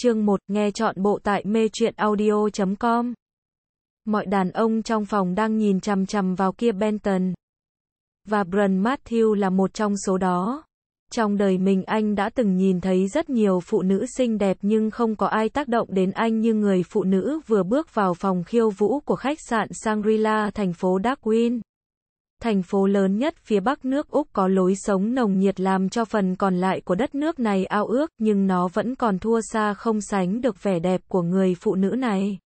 chương 1, nghe chọn bộ tại mê truyện audio.com. Mọi đàn ông trong phòng đang nhìn chằm chằm vào kia Benton. Và Bran Matthew là một trong số đó. Trong đời mình anh đã từng nhìn thấy rất nhiều phụ nữ xinh đẹp nhưng không có ai tác động đến anh như người phụ nữ vừa bước vào phòng khiêu vũ của khách sạn Shangri-La thành phố Darwin thành phố lớn nhất phía bắc nước Úc có lối sống nồng nhiệt làm cho phần còn lại của đất nước này ao ước, nhưng nó vẫn còn thua xa không sánh được vẻ đẹp của người phụ nữ này.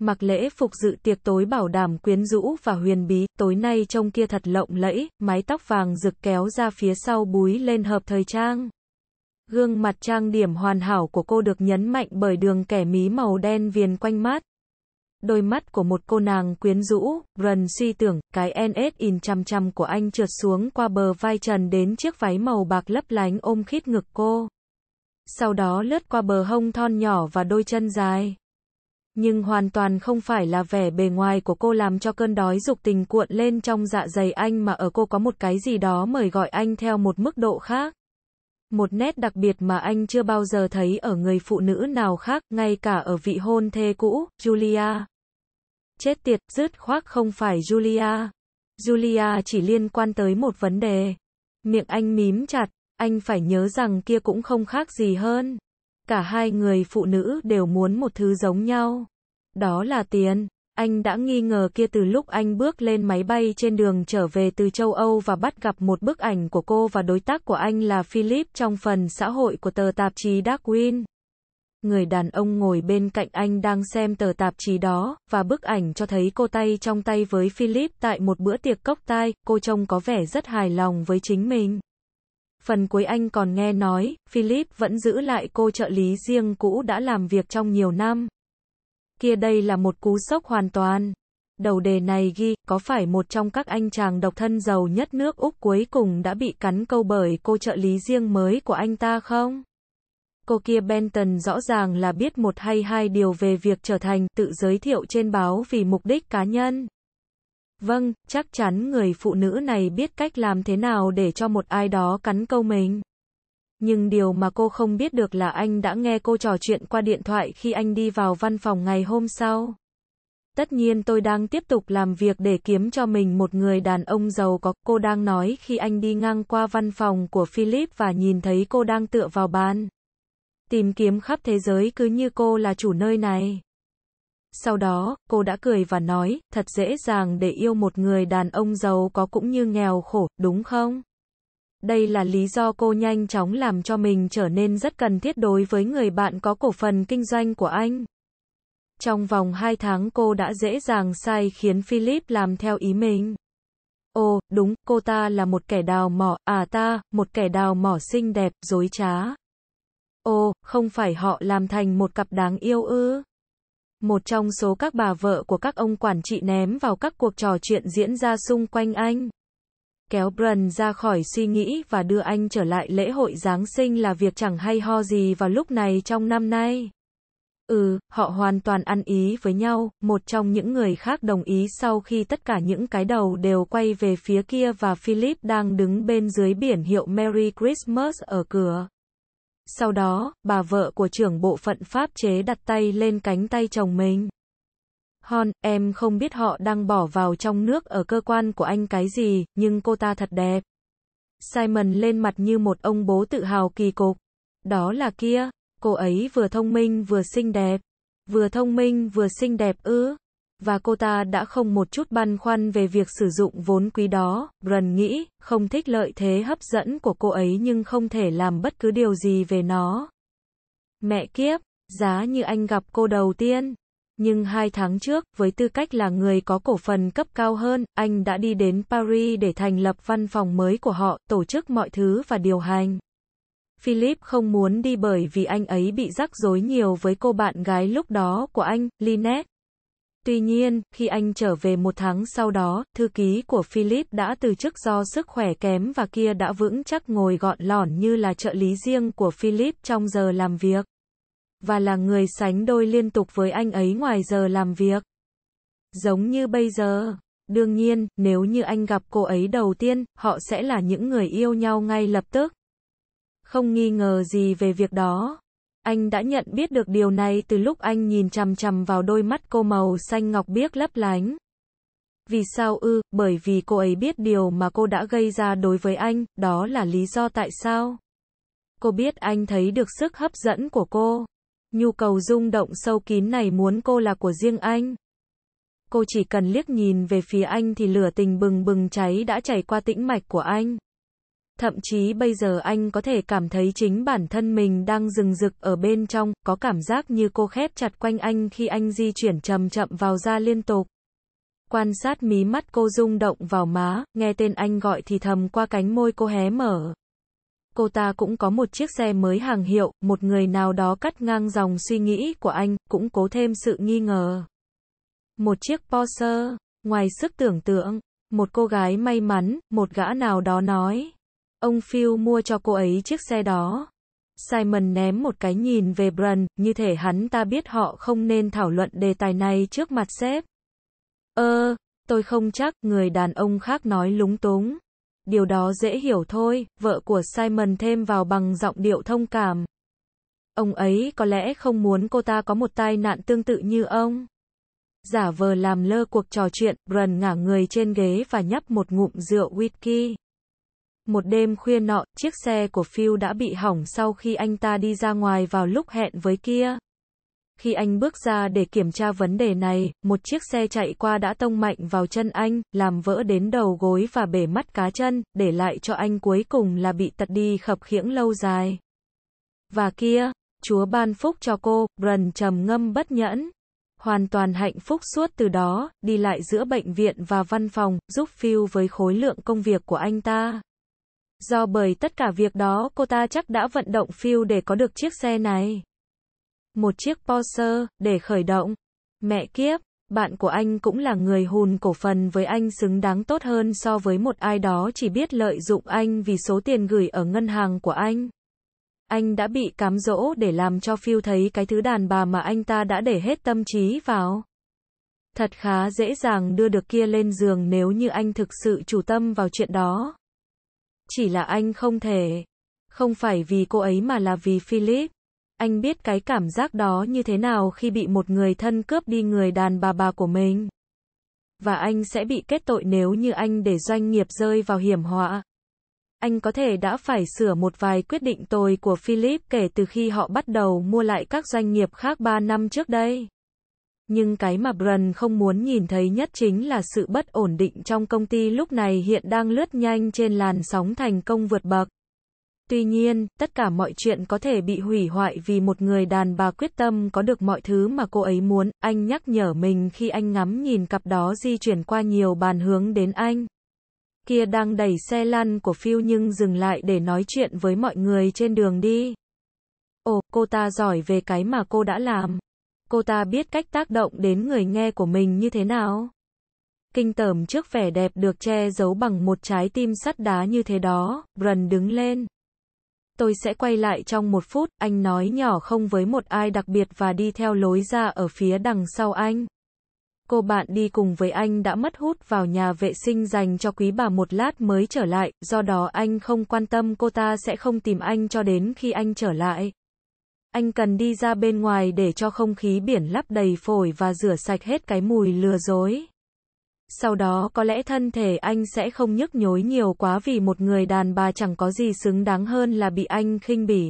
Mặc lễ phục dự tiệc tối bảo đảm quyến rũ và huyền bí, tối nay trông kia thật lộng lẫy, mái tóc vàng rực kéo ra phía sau búi lên hợp thời trang. Gương mặt trang điểm hoàn hảo của cô được nhấn mạnh bởi đường kẻ mí màu đen viền quanh mắt. Đôi mắt của một cô nàng quyến rũ, Rần suy tưởng, cái NS in chăm chăm của anh trượt xuống qua bờ vai trần đến chiếc váy màu bạc lấp lánh ôm khít ngực cô. Sau đó lướt qua bờ hông thon nhỏ và đôi chân dài. Nhưng hoàn toàn không phải là vẻ bề ngoài của cô làm cho cơn đói dục tình cuộn lên trong dạ dày anh mà ở cô có một cái gì đó mời gọi anh theo một mức độ khác. Một nét đặc biệt mà anh chưa bao giờ thấy ở người phụ nữ nào khác, ngay cả ở vị hôn thê cũ, Julia. Chết tiệt, dứt khoác không phải Julia. Julia chỉ liên quan tới một vấn đề. Miệng anh mím chặt, anh phải nhớ rằng kia cũng không khác gì hơn. Cả hai người phụ nữ đều muốn một thứ giống nhau. Đó là tiền. Anh đã nghi ngờ kia từ lúc anh bước lên máy bay trên đường trở về từ châu Âu và bắt gặp một bức ảnh của cô và đối tác của anh là Philip trong phần xã hội của tờ tạp chí Darwin. Người đàn ông ngồi bên cạnh anh đang xem tờ tạp chí đó, và bức ảnh cho thấy cô tay trong tay với Philip tại một bữa tiệc cốc tai, cô trông có vẻ rất hài lòng với chính mình. Phần cuối anh còn nghe nói, Philip vẫn giữ lại cô trợ lý riêng cũ đã làm việc trong nhiều năm kia đây là một cú sốc hoàn toàn. Đầu đề này ghi, có phải một trong các anh chàng độc thân giàu nhất nước Úc cuối cùng đã bị cắn câu bởi cô trợ lý riêng mới của anh ta không? Cô kia Benton rõ ràng là biết một hay hai điều về việc trở thành tự giới thiệu trên báo vì mục đích cá nhân. Vâng, chắc chắn người phụ nữ này biết cách làm thế nào để cho một ai đó cắn câu mình. Nhưng điều mà cô không biết được là anh đã nghe cô trò chuyện qua điện thoại khi anh đi vào văn phòng ngày hôm sau. Tất nhiên tôi đang tiếp tục làm việc để kiếm cho mình một người đàn ông giàu có. Cô đang nói khi anh đi ngang qua văn phòng của Philip và nhìn thấy cô đang tựa vào bàn. Tìm kiếm khắp thế giới cứ như cô là chủ nơi này. Sau đó, cô đã cười và nói, thật dễ dàng để yêu một người đàn ông giàu có cũng như nghèo khổ, đúng không? Đây là lý do cô nhanh chóng làm cho mình trở nên rất cần thiết đối với người bạn có cổ phần kinh doanh của anh. Trong vòng 2 tháng cô đã dễ dàng sai khiến Philip làm theo ý mình. Ồ, đúng, cô ta là một kẻ đào mỏ, à ta, một kẻ đào mỏ xinh đẹp, dối trá. Ồ, không phải họ làm thành một cặp đáng yêu ư. Một trong số các bà vợ của các ông quản trị ném vào các cuộc trò chuyện diễn ra xung quanh anh kéo Brun ra khỏi suy nghĩ và đưa anh trở lại lễ hội Giáng sinh là việc chẳng hay ho gì vào lúc này trong năm nay. Ừ, họ hoàn toàn ăn ý với nhau, một trong những người khác đồng ý sau khi tất cả những cái đầu đều quay về phía kia và Philip đang đứng bên dưới biển hiệu Merry Christmas ở cửa. Sau đó, bà vợ của trưởng bộ phận pháp chế đặt tay lên cánh tay chồng mình. Hon, em không biết họ đang bỏ vào trong nước ở cơ quan của anh cái gì, nhưng cô ta thật đẹp. Simon lên mặt như một ông bố tự hào kỳ cục. Đó là kia, cô ấy vừa thông minh vừa xinh đẹp. Vừa thông minh vừa xinh đẹp ư. Và cô ta đã không một chút băn khoăn về việc sử dụng vốn quý đó. Brun nghĩ, không thích lợi thế hấp dẫn của cô ấy nhưng không thể làm bất cứ điều gì về nó. Mẹ kiếp, giá như anh gặp cô đầu tiên. Nhưng hai tháng trước, với tư cách là người có cổ phần cấp cao hơn, anh đã đi đến Paris để thành lập văn phòng mới của họ, tổ chức mọi thứ và điều hành. Philip không muốn đi bởi vì anh ấy bị rắc rối nhiều với cô bạn gái lúc đó của anh, Lynette. Tuy nhiên, khi anh trở về một tháng sau đó, thư ký của Philip đã từ chức do sức khỏe kém và kia đã vững chắc ngồi gọn lỏn như là trợ lý riêng của Philip trong giờ làm việc và là người sánh đôi liên tục với anh ấy ngoài giờ làm việc. Giống như bây giờ, đương nhiên, nếu như anh gặp cô ấy đầu tiên, họ sẽ là những người yêu nhau ngay lập tức. Không nghi ngờ gì về việc đó. Anh đã nhận biết được điều này từ lúc anh nhìn chằm chằm vào đôi mắt cô màu xanh ngọc biếc lấp lánh. Vì sao ư, bởi vì cô ấy biết điều mà cô đã gây ra đối với anh, đó là lý do tại sao. Cô biết anh thấy được sức hấp dẫn của cô. Nhu cầu rung động sâu kín này muốn cô là của riêng anh. Cô chỉ cần liếc nhìn về phía anh thì lửa tình bừng bừng cháy đã chảy qua tĩnh mạch của anh. Thậm chí bây giờ anh có thể cảm thấy chính bản thân mình đang rừng rực ở bên trong, có cảm giác như cô khép chặt quanh anh khi anh di chuyển chậm chậm vào ra liên tục. Quan sát mí mắt cô rung động vào má, nghe tên anh gọi thì thầm qua cánh môi cô hé mở cô ta cũng có một chiếc xe mới hàng hiệu, một người nào đó cắt ngang dòng suy nghĩ của anh, cũng cố thêm sự nghi ngờ. Một chiếc Porsche, ngoài sức tưởng tượng, một cô gái may mắn, một gã nào đó nói. Ông Phil mua cho cô ấy chiếc xe đó. Simon ném một cái nhìn về Brun, như thể hắn ta biết họ không nên thảo luận đề tài này trước mặt sếp. Ơ, tôi không chắc, người đàn ông khác nói lúng túng điều đó dễ hiểu thôi, vợ của Simon thêm vào bằng giọng điệu thông cảm. Ông ấy có lẽ không muốn cô ta có một tai nạn tương tự như ông. Giả vờ làm lơ cuộc trò chuyện, Brun ngả người trên ghế và nhấp một ngụm rượu whisky. Một đêm khuya nọ, chiếc xe của Phil đã bị hỏng sau khi anh ta đi ra ngoài vào lúc hẹn với kia. Khi anh bước ra để kiểm tra vấn đề này, một chiếc xe chạy qua đã tông mạnh vào chân anh, làm vỡ đến đầu gối và bể mắt cá chân, để lại cho anh cuối cùng là bị tật đi khập khiễng lâu dài. Và kia, Chúa ban phúc cho cô, Brần trầm ngâm bất nhẫn. Hoàn toàn hạnh phúc suốt từ đó, đi lại giữa bệnh viện và văn phòng, giúp phiêu với khối lượng công việc của anh ta. Do bởi tất cả việc đó cô ta chắc đã vận động phiêu để có được chiếc xe này một chiếc Porsche, để khởi động. Mẹ kiếp, bạn của anh cũng là người hùn cổ phần với anh xứng đáng tốt hơn so với một ai đó chỉ biết lợi dụng anh vì số tiền gửi ở ngân hàng của anh. Anh đã bị cám dỗ để làm cho Phil thấy cái thứ đàn bà mà anh ta đã để hết tâm trí vào. Thật khá dễ dàng đưa được kia lên giường nếu như anh thực sự chủ tâm vào chuyện đó. Chỉ là anh không thể. Không phải vì cô ấy mà là vì Philip. Anh biết cái cảm giác đó như thế nào khi bị một người thân cướp đi người đàn bà bà của mình. Và anh sẽ bị kết tội nếu như anh để doanh nghiệp rơi vào hiểm họa. Anh có thể đã phải sửa một vài quyết định tồi của Philip kể từ khi họ bắt đầu mua lại các doanh nghiệp khác 3 năm trước đây. Nhưng cái mà Brun không muốn nhìn thấy nhất chính là sự bất ổn định trong công ty lúc này hiện đang lướt nhanh trên làn sóng thành công vượt bậc. Tuy nhiên, tất cả mọi chuyện có thể bị hủy hoại vì một người đàn bà quyết tâm có được mọi thứ mà cô ấy muốn. Anh nhắc nhở mình khi anh ngắm nhìn cặp đó di chuyển qua nhiều bàn hướng đến anh. Kia đang đẩy xe lăn của Phil nhưng dừng lại để nói chuyện với mọi người trên đường đi. Ồ, cô ta giỏi về cái mà cô đã làm. Cô ta biết cách tác động đến người nghe của mình như thế nào. Kinh tởm trước vẻ đẹp được che giấu bằng một trái tim sắt đá như thế đó, Brần đứng lên tôi sẽ quay lại trong một phút, anh nói nhỏ không với một ai đặc biệt và đi theo lối ra ở phía đằng sau anh. Cô bạn đi cùng với anh đã mất hút vào nhà vệ sinh dành cho quý bà một lát mới trở lại, do đó anh không quan tâm cô ta sẽ không tìm anh cho đến khi anh trở lại. Anh cần đi ra bên ngoài để cho không khí biển lấp đầy phổi và rửa sạch hết cái mùi lừa dối. Sau đó có lẽ thân thể anh sẽ không nhức nhối nhiều quá vì một người đàn bà chẳng có gì xứng đáng hơn là bị anh khinh bỉ.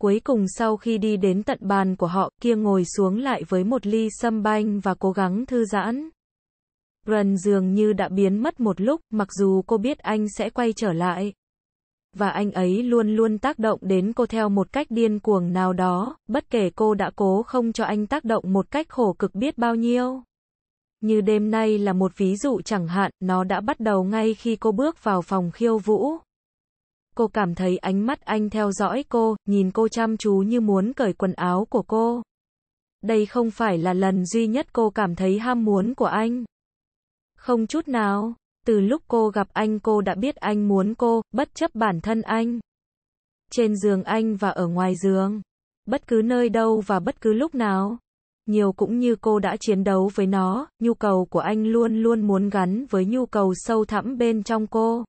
Cuối cùng sau khi đi đến tận bàn của họ kia ngồi xuống lại với một ly sâm banh và cố gắng thư giãn. Rần dường như đã biến mất một lúc mặc dù cô biết anh sẽ quay trở lại. Và anh ấy luôn luôn tác động đến cô theo một cách điên cuồng nào đó, bất kể cô đã cố không cho anh tác động một cách khổ cực biết bao nhiêu. Như đêm nay là một ví dụ chẳng hạn, nó đã bắt đầu ngay khi cô bước vào phòng khiêu vũ. Cô cảm thấy ánh mắt anh theo dõi cô, nhìn cô chăm chú như muốn cởi quần áo của cô. Đây không phải là lần duy nhất cô cảm thấy ham muốn của anh. Không chút nào, từ lúc cô gặp anh cô đã biết anh muốn cô, bất chấp bản thân anh. Trên giường anh và ở ngoài giường, bất cứ nơi đâu và bất cứ lúc nào nhiều cũng như cô đã chiến đấu với nó, nhu cầu của anh luôn luôn muốn gắn với nhu cầu sâu thẳm bên trong cô.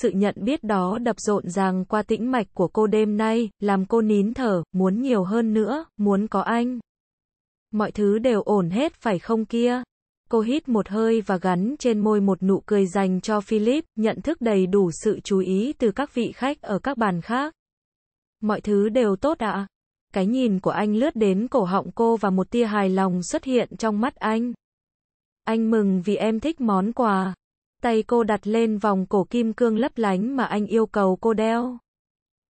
Sự nhận biết đó đập rộn ràng qua tĩnh mạch của cô đêm nay, làm cô nín thở, muốn nhiều hơn nữa, muốn có anh. Mọi thứ đều ổn hết phải không kia? Cô hít một hơi và gắn trên môi một nụ cười dành cho Philip, nhận thức đầy đủ sự chú ý từ các vị khách ở các bàn khác. Mọi thứ đều tốt ạ. Cái nhìn của anh lướt đến cổ họng cô và một tia hài lòng xuất hiện trong mắt anh. Anh mừng vì em thích món quà. Tay cô đặt lên vòng cổ kim cương lấp lánh mà anh yêu cầu cô đeo.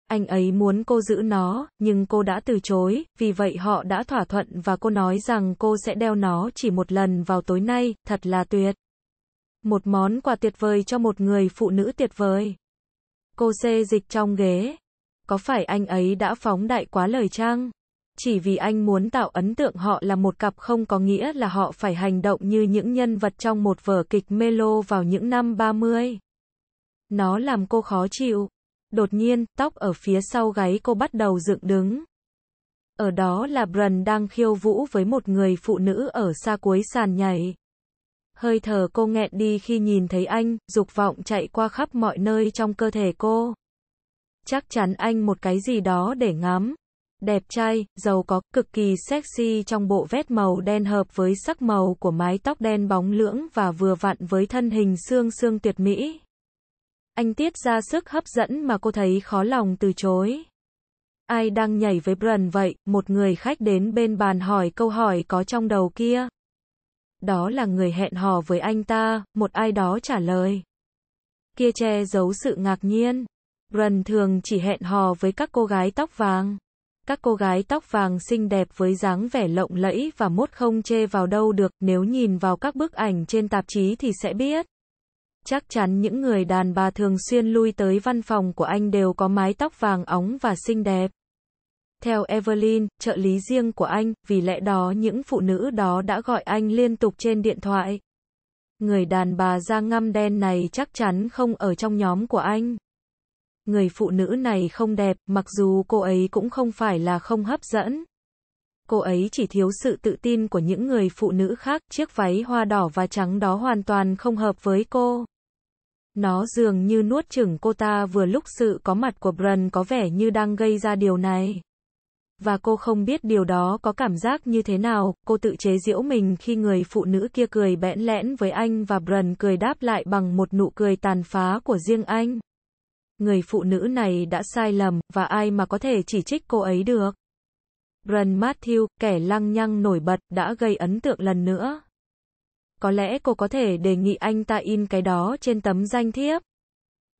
Anh ấy muốn cô giữ nó, nhưng cô đã từ chối, vì vậy họ đã thỏa thuận và cô nói rằng cô sẽ đeo nó chỉ một lần vào tối nay, thật là tuyệt. Một món quà tuyệt vời cho một người phụ nữ tuyệt vời. Cô xê dịch trong ghế, có phải anh ấy đã phóng đại quá lời chăng? Chỉ vì anh muốn tạo ấn tượng họ là một cặp không có nghĩa là họ phải hành động như những nhân vật trong một vở kịch melo vào những năm 30. Nó làm cô khó chịu. Đột nhiên, tóc ở phía sau gáy cô bắt đầu dựng đứng. Ở đó là Bren đang khiêu vũ với một người phụ nữ ở xa cuối sàn nhảy. Hơi thở cô nghẹn đi khi nhìn thấy anh, dục vọng chạy qua khắp mọi nơi trong cơ thể cô chắc chắn anh một cái gì đó để ngắm. Đẹp trai, giàu có, cực kỳ sexy trong bộ vest màu đen hợp với sắc màu của mái tóc đen bóng lưỡng và vừa vặn với thân hình xương xương tuyệt mỹ. Anh tiết ra sức hấp dẫn mà cô thấy khó lòng từ chối. Ai đang nhảy với Brần vậy, một người khách đến bên bàn hỏi câu hỏi có trong đầu kia. Đó là người hẹn hò với anh ta, một ai đó trả lời. Kia che giấu sự ngạc nhiên. Run thường chỉ hẹn hò với các cô gái tóc vàng. Các cô gái tóc vàng xinh đẹp với dáng vẻ lộng lẫy và mốt không chê vào đâu được, nếu nhìn vào các bức ảnh trên tạp chí thì sẽ biết. Chắc chắn những người đàn bà thường xuyên lui tới văn phòng của anh đều có mái tóc vàng óng và xinh đẹp. Theo Evelyn, trợ lý riêng của anh, vì lẽ đó những phụ nữ đó đã gọi anh liên tục trên điện thoại. Người đàn bà da ngăm đen này chắc chắn không ở trong nhóm của anh người phụ nữ này không đẹp, mặc dù cô ấy cũng không phải là không hấp dẫn. Cô ấy chỉ thiếu sự tự tin của những người phụ nữ khác, chiếc váy hoa đỏ và trắng đó hoàn toàn không hợp với cô. Nó dường như nuốt chửng cô ta vừa lúc sự có mặt của Bran có vẻ như đang gây ra điều này. Và cô không biết điều đó có cảm giác như thế nào, cô tự chế giễu mình khi người phụ nữ kia cười bẽn lẽn với anh và Bran cười đáp lại bằng một nụ cười tàn phá của riêng anh người phụ nữ này đã sai lầm, và ai mà có thể chỉ trích cô ấy được. Bren Matthew, kẻ lăng nhăng nổi bật, đã gây ấn tượng lần nữa. Có lẽ cô có thể đề nghị anh ta in cái đó trên tấm danh thiếp.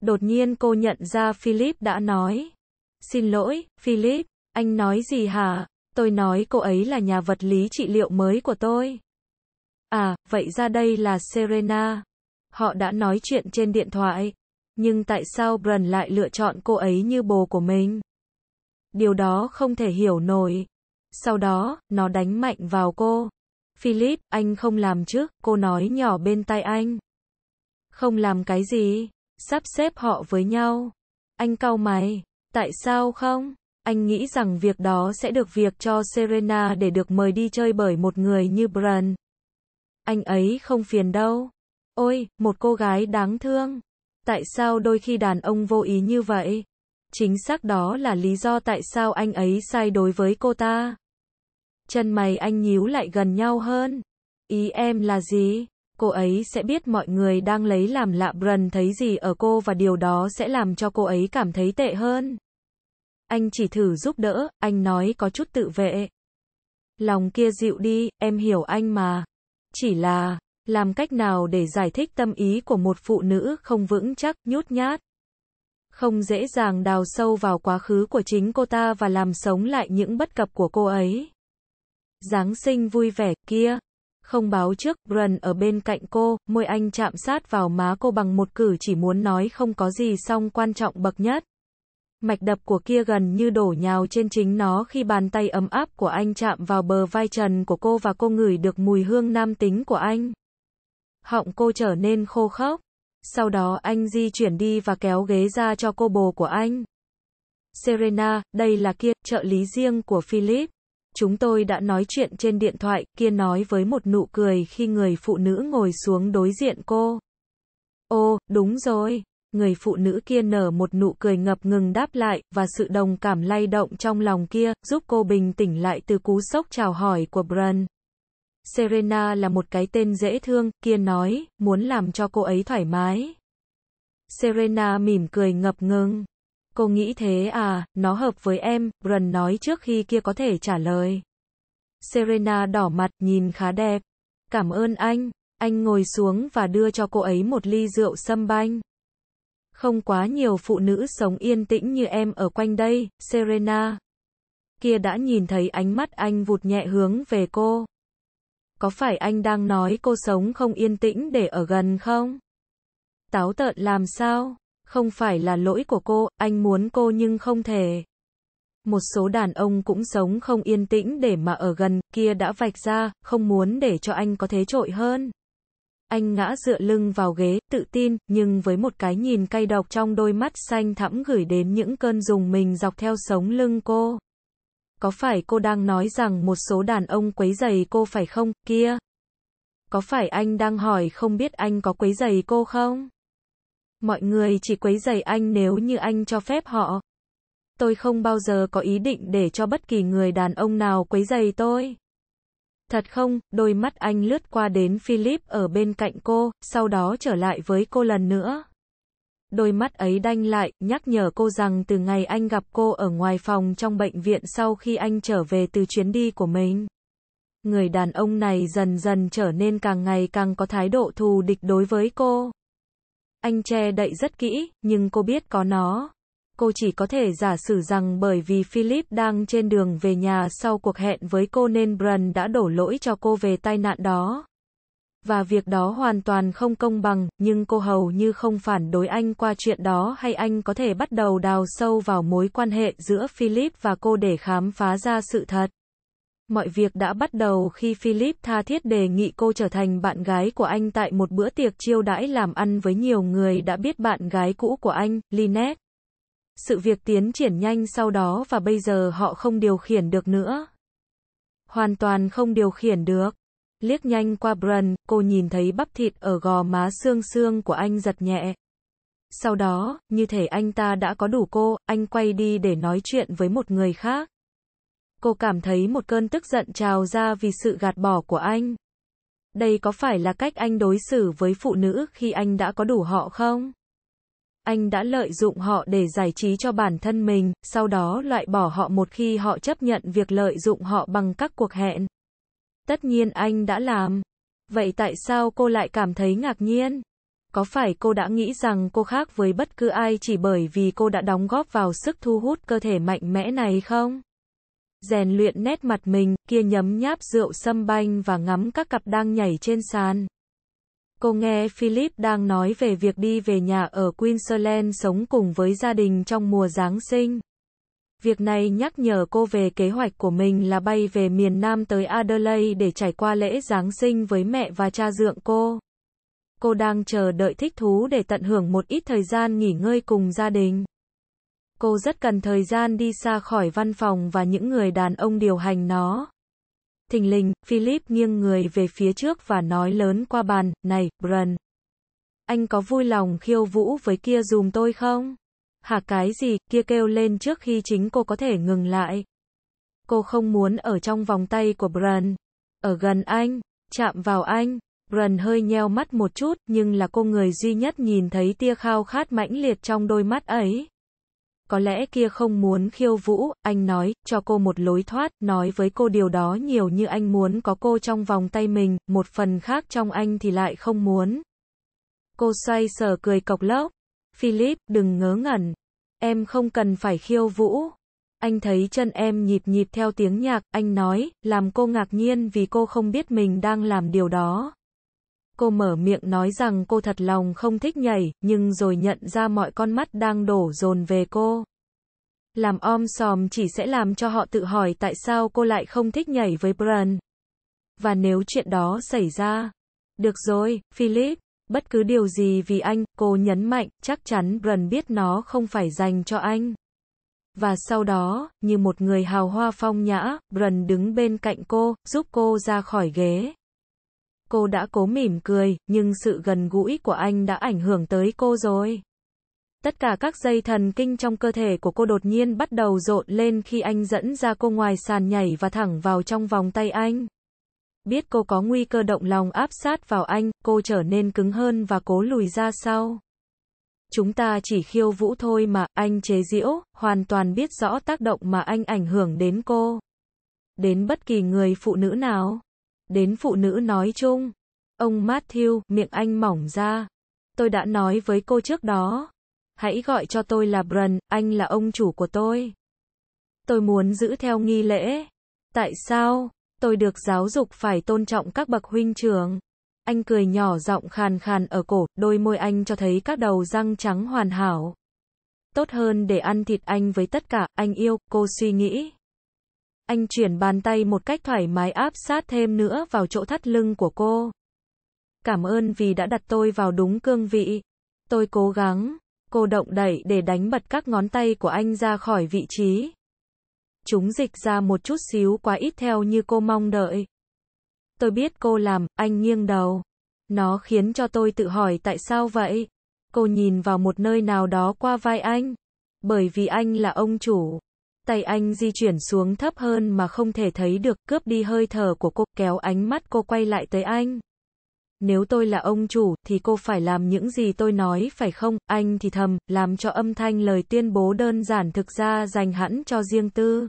Đột nhiên cô nhận ra Philip đã nói. Xin lỗi, Philip, anh nói gì hả? Tôi nói cô ấy là nhà vật lý trị liệu mới của tôi. À, vậy ra đây là Serena. Họ đã nói chuyện trên điện thoại, nhưng tại sao Bran lại lựa chọn cô ấy như bồ của mình? Điều đó không thể hiểu nổi. Sau đó, nó đánh mạnh vào cô. Philip, anh không làm chứ? cô nói nhỏ bên tai anh. Không làm cái gì, sắp xếp họ với nhau. Anh cau mày, tại sao không? Anh nghĩ rằng việc đó sẽ được việc cho Serena để được mời đi chơi bởi một người như Bran. Anh ấy không phiền đâu. Ôi, một cô gái đáng thương. Tại sao đôi khi đàn ông vô ý như vậy? Chính xác đó là lý do tại sao anh ấy sai đối với cô ta. Chân mày anh nhíu lại gần nhau hơn. Ý em là gì? Cô ấy sẽ biết mọi người đang lấy làm lạ Brần thấy gì ở cô và điều đó sẽ làm cho cô ấy cảm thấy tệ hơn. Anh chỉ thử giúp đỡ, anh nói có chút tự vệ. Lòng kia dịu đi, em hiểu anh mà. Chỉ là, làm cách nào để giải thích tâm ý của một phụ nữ không vững chắc, nhút nhát. Không dễ dàng đào sâu vào quá khứ của chính cô ta và làm sống lại những bất cập của cô ấy. Giáng sinh vui vẻ kia. Không báo trước, Brun ở bên cạnh cô, môi anh chạm sát vào má cô bằng một cử chỉ muốn nói không có gì song quan trọng bậc nhất. Mạch đập của kia gần như đổ nhào trên chính nó khi bàn tay ấm áp của anh chạm vào bờ vai trần của cô và cô ngửi được mùi hương nam tính của anh họng cô trở nên khô khốc. Sau đó anh di chuyển đi và kéo ghế ra cho cô bồ của anh. Serena, đây là kia trợ lý riêng của Philip. Chúng tôi đã nói chuyện trên điện thoại, Kia nói với một nụ cười khi người phụ nữ ngồi xuống đối diện cô. Ô, đúng rồi. Người phụ nữ kia nở một nụ cười ngập ngừng đáp lại, và sự đồng cảm lay động trong lòng kia, giúp cô bình tĩnh lại từ cú sốc chào hỏi của Brun. Serena là một cái tên dễ thương, Kiên nói, muốn làm cho cô ấy thoải mái. Serena mỉm cười ngập ngừng. Cô nghĩ thế à, nó hợp với em, Brun nói trước khi kia có thể trả lời. Serena đỏ mặt nhìn khá đẹp. Cảm ơn anh, anh ngồi xuống và đưa cho cô ấy một ly rượu sâm banh. Không quá nhiều phụ nữ sống yên tĩnh như em ở quanh đây, Serena. Kia đã nhìn thấy ánh mắt anh vụt nhẹ hướng về cô có phải anh đang nói cô sống không yên tĩnh để ở gần không? Táo tợn làm sao? Không phải là lỗi của cô, anh muốn cô nhưng không thể. Một số đàn ông cũng sống không yên tĩnh để mà ở gần, kia đã vạch ra, không muốn để cho anh có thế trội hơn. Anh ngã dựa lưng vào ghế, tự tin, nhưng với một cái nhìn cay độc trong đôi mắt xanh thẳm gửi đến những cơn dùng mình dọc theo sống lưng cô có phải cô đang nói rằng một số đàn ông quấy giày cô phải không, kia? Có phải anh đang hỏi không biết anh có quấy giày cô không? Mọi người chỉ quấy giày anh nếu như anh cho phép họ. Tôi không bao giờ có ý định để cho bất kỳ người đàn ông nào quấy giày tôi. Thật không, đôi mắt anh lướt qua đến Philip ở bên cạnh cô, sau đó trở lại với cô lần nữa đôi mắt ấy đanh lại, nhắc nhở cô rằng từ ngày anh gặp cô ở ngoài phòng trong bệnh viện sau khi anh trở về từ chuyến đi của mình. Người đàn ông này dần dần trở nên càng ngày càng có thái độ thù địch đối với cô. Anh che đậy rất kỹ, nhưng cô biết có nó. Cô chỉ có thể giả sử rằng bởi vì Philip đang trên đường về nhà sau cuộc hẹn với cô nên Brun đã đổ lỗi cho cô về tai nạn đó và việc đó hoàn toàn không công bằng, nhưng cô hầu như không phản đối anh qua chuyện đó hay anh có thể bắt đầu đào sâu vào mối quan hệ giữa Philip và cô để khám phá ra sự thật. Mọi việc đã bắt đầu khi Philip tha thiết đề nghị cô trở thành bạn gái của anh tại một bữa tiệc chiêu đãi làm ăn với nhiều người đã biết bạn gái cũ của anh, Lynette. Sự việc tiến triển nhanh sau đó và bây giờ họ không điều khiển được nữa. Hoàn toàn không điều khiển được. Liếc nhanh qua Brun, cô nhìn thấy bắp thịt ở gò má xương xương của anh giật nhẹ. Sau đó, như thể anh ta đã có đủ cô, anh quay đi để nói chuyện với một người khác. Cô cảm thấy một cơn tức giận trào ra vì sự gạt bỏ của anh. Đây có phải là cách anh đối xử với phụ nữ khi anh đã có đủ họ không? Anh đã lợi dụng họ để giải trí cho bản thân mình, sau đó loại bỏ họ một khi họ chấp nhận việc lợi dụng họ bằng các cuộc hẹn. Tất nhiên anh đã làm. Vậy tại sao cô lại cảm thấy ngạc nhiên? Có phải cô đã nghĩ rằng cô khác với bất cứ ai chỉ bởi vì cô đã đóng góp vào sức thu hút cơ thể mạnh mẽ này không? Rèn luyện nét mặt mình, kia nhấm nháp rượu sâm banh và ngắm các cặp đang nhảy trên sàn. Cô nghe Philip đang nói về việc đi về nhà ở Queensland sống cùng với gia đình trong mùa Giáng sinh. Việc này nhắc nhở cô về kế hoạch của mình là bay về miền Nam tới Adelaide để trải qua lễ Giáng sinh với mẹ và cha dượng cô. Cô đang chờ đợi thích thú để tận hưởng một ít thời gian nghỉ ngơi cùng gia đình. Cô rất cần thời gian đi xa khỏi văn phòng và những người đàn ông điều hành nó. Thình lình, Philip nghiêng người về phía trước và nói lớn qua bàn, này, Bren. Anh có vui lòng khiêu vũ với kia dùm tôi không? Hả cái gì, kia kêu lên trước khi chính cô có thể ngừng lại. Cô không muốn ở trong vòng tay của Bran. Ở gần anh, chạm vào anh, Bran hơi nheo mắt một chút, nhưng là cô người duy nhất nhìn thấy tia khao khát mãnh liệt trong đôi mắt ấy. Có lẽ kia không muốn khiêu vũ, anh nói, cho cô một lối thoát, nói với cô điều đó nhiều như anh muốn có cô trong vòng tay mình, một phần khác trong anh thì lại không muốn. Cô xoay sở cười cọc lốc Philip, đừng ngớ ngẩn. Em không cần phải khiêu vũ. Anh thấy chân em nhịp nhịp theo tiếng nhạc, anh nói, làm cô ngạc nhiên vì cô không biết mình đang làm điều đó. Cô mở miệng nói rằng cô thật lòng không thích nhảy, nhưng rồi nhận ra mọi con mắt đang đổ dồn về cô. Làm om sòm chỉ sẽ làm cho họ tự hỏi tại sao cô lại không thích nhảy với Bran. Và nếu chuyện đó xảy ra. Được rồi, Philip, bất cứ điều gì vì anh, cô nhấn mạnh, chắc chắn Bren biết nó không phải dành cho anh. Và sau đó, như một người hào hoa phong nhã, Bren đứng bên cạnh cô, giúp cô ra khỏi ghế. Cô đã cố mỉm cười, nhưng sự gần gũi của anh đã ảnh hưởng tới cô rồi. Tất cả các dây thần kinh trong cơ thể của cô đột nhiên bắt đầu rộn lên khi anh dẫn ra cô ngoài sàn nhảy và thẳng vào trong vòng tay anh. Biết cô có nguy cơ động lòng áp sát vào anh, cô trở nên cứng hơn và cố lùi ra sau. Chúng ta chỉ khiêu vũ thôi mà, anh chế giễu, hoàn toàn biết rõ tác động mà anh ảnh hưởng đến cô. Đến bất kỳ người phụ nữ nào. Đến phụ nữ nói chung. Ông Matthew, miệng anh mỏng ra. Tôi đã nói với cô trước đó. Hãy gọi cho tôi là Brun, anh là ông chủ của tôi. Tôi muốn giữ theo nghi lễ. Tại sao? tôi được giáo dục phải tôn trọng các bậc huynh trưởng. Anh cười nhỏ giọng khàn khàn ở cổ, đôi môi anh cho thấy các đầu răng trắng hoàn hảo. Tốt hơn để ăn thịt anh với tất cả, anh yêu, cô suy nghĩ. Anh chuyển bàn tay một cách thoải mái áp sát thêm nữa vào chỗ thắt lưng của cô. Cảm ơn vì đã đặt tôi vào đúng cương vị. Tôi cố gắng. Cô động đẩy để đánh bật các ngón tay của anh ra khỏi vị trí. Chúng dịch ra một chút xíu quá ít theo như cô mong đợi. Tôi biết cô làm, anh nghiêng đầu. Nó khiến cho tôi tự hỏi tại sao vậy? Cô nhìn vào một nơi nào đó qua vai anh. Bởi vì anh là ông chủ. Tay anh di chuyển xuống thấp hơn mà không thể thấy được, cướp đi hơi thở của cô, kéo ánh mắt cô quay lại tới anh nếu tôi là ông chủ, thì cô phải làm những gì tôi nói phải không, anh thì thầm, làm cho âm thanh lời tuyên bố đơn giản thực ra dành hẳn cho riêng tư.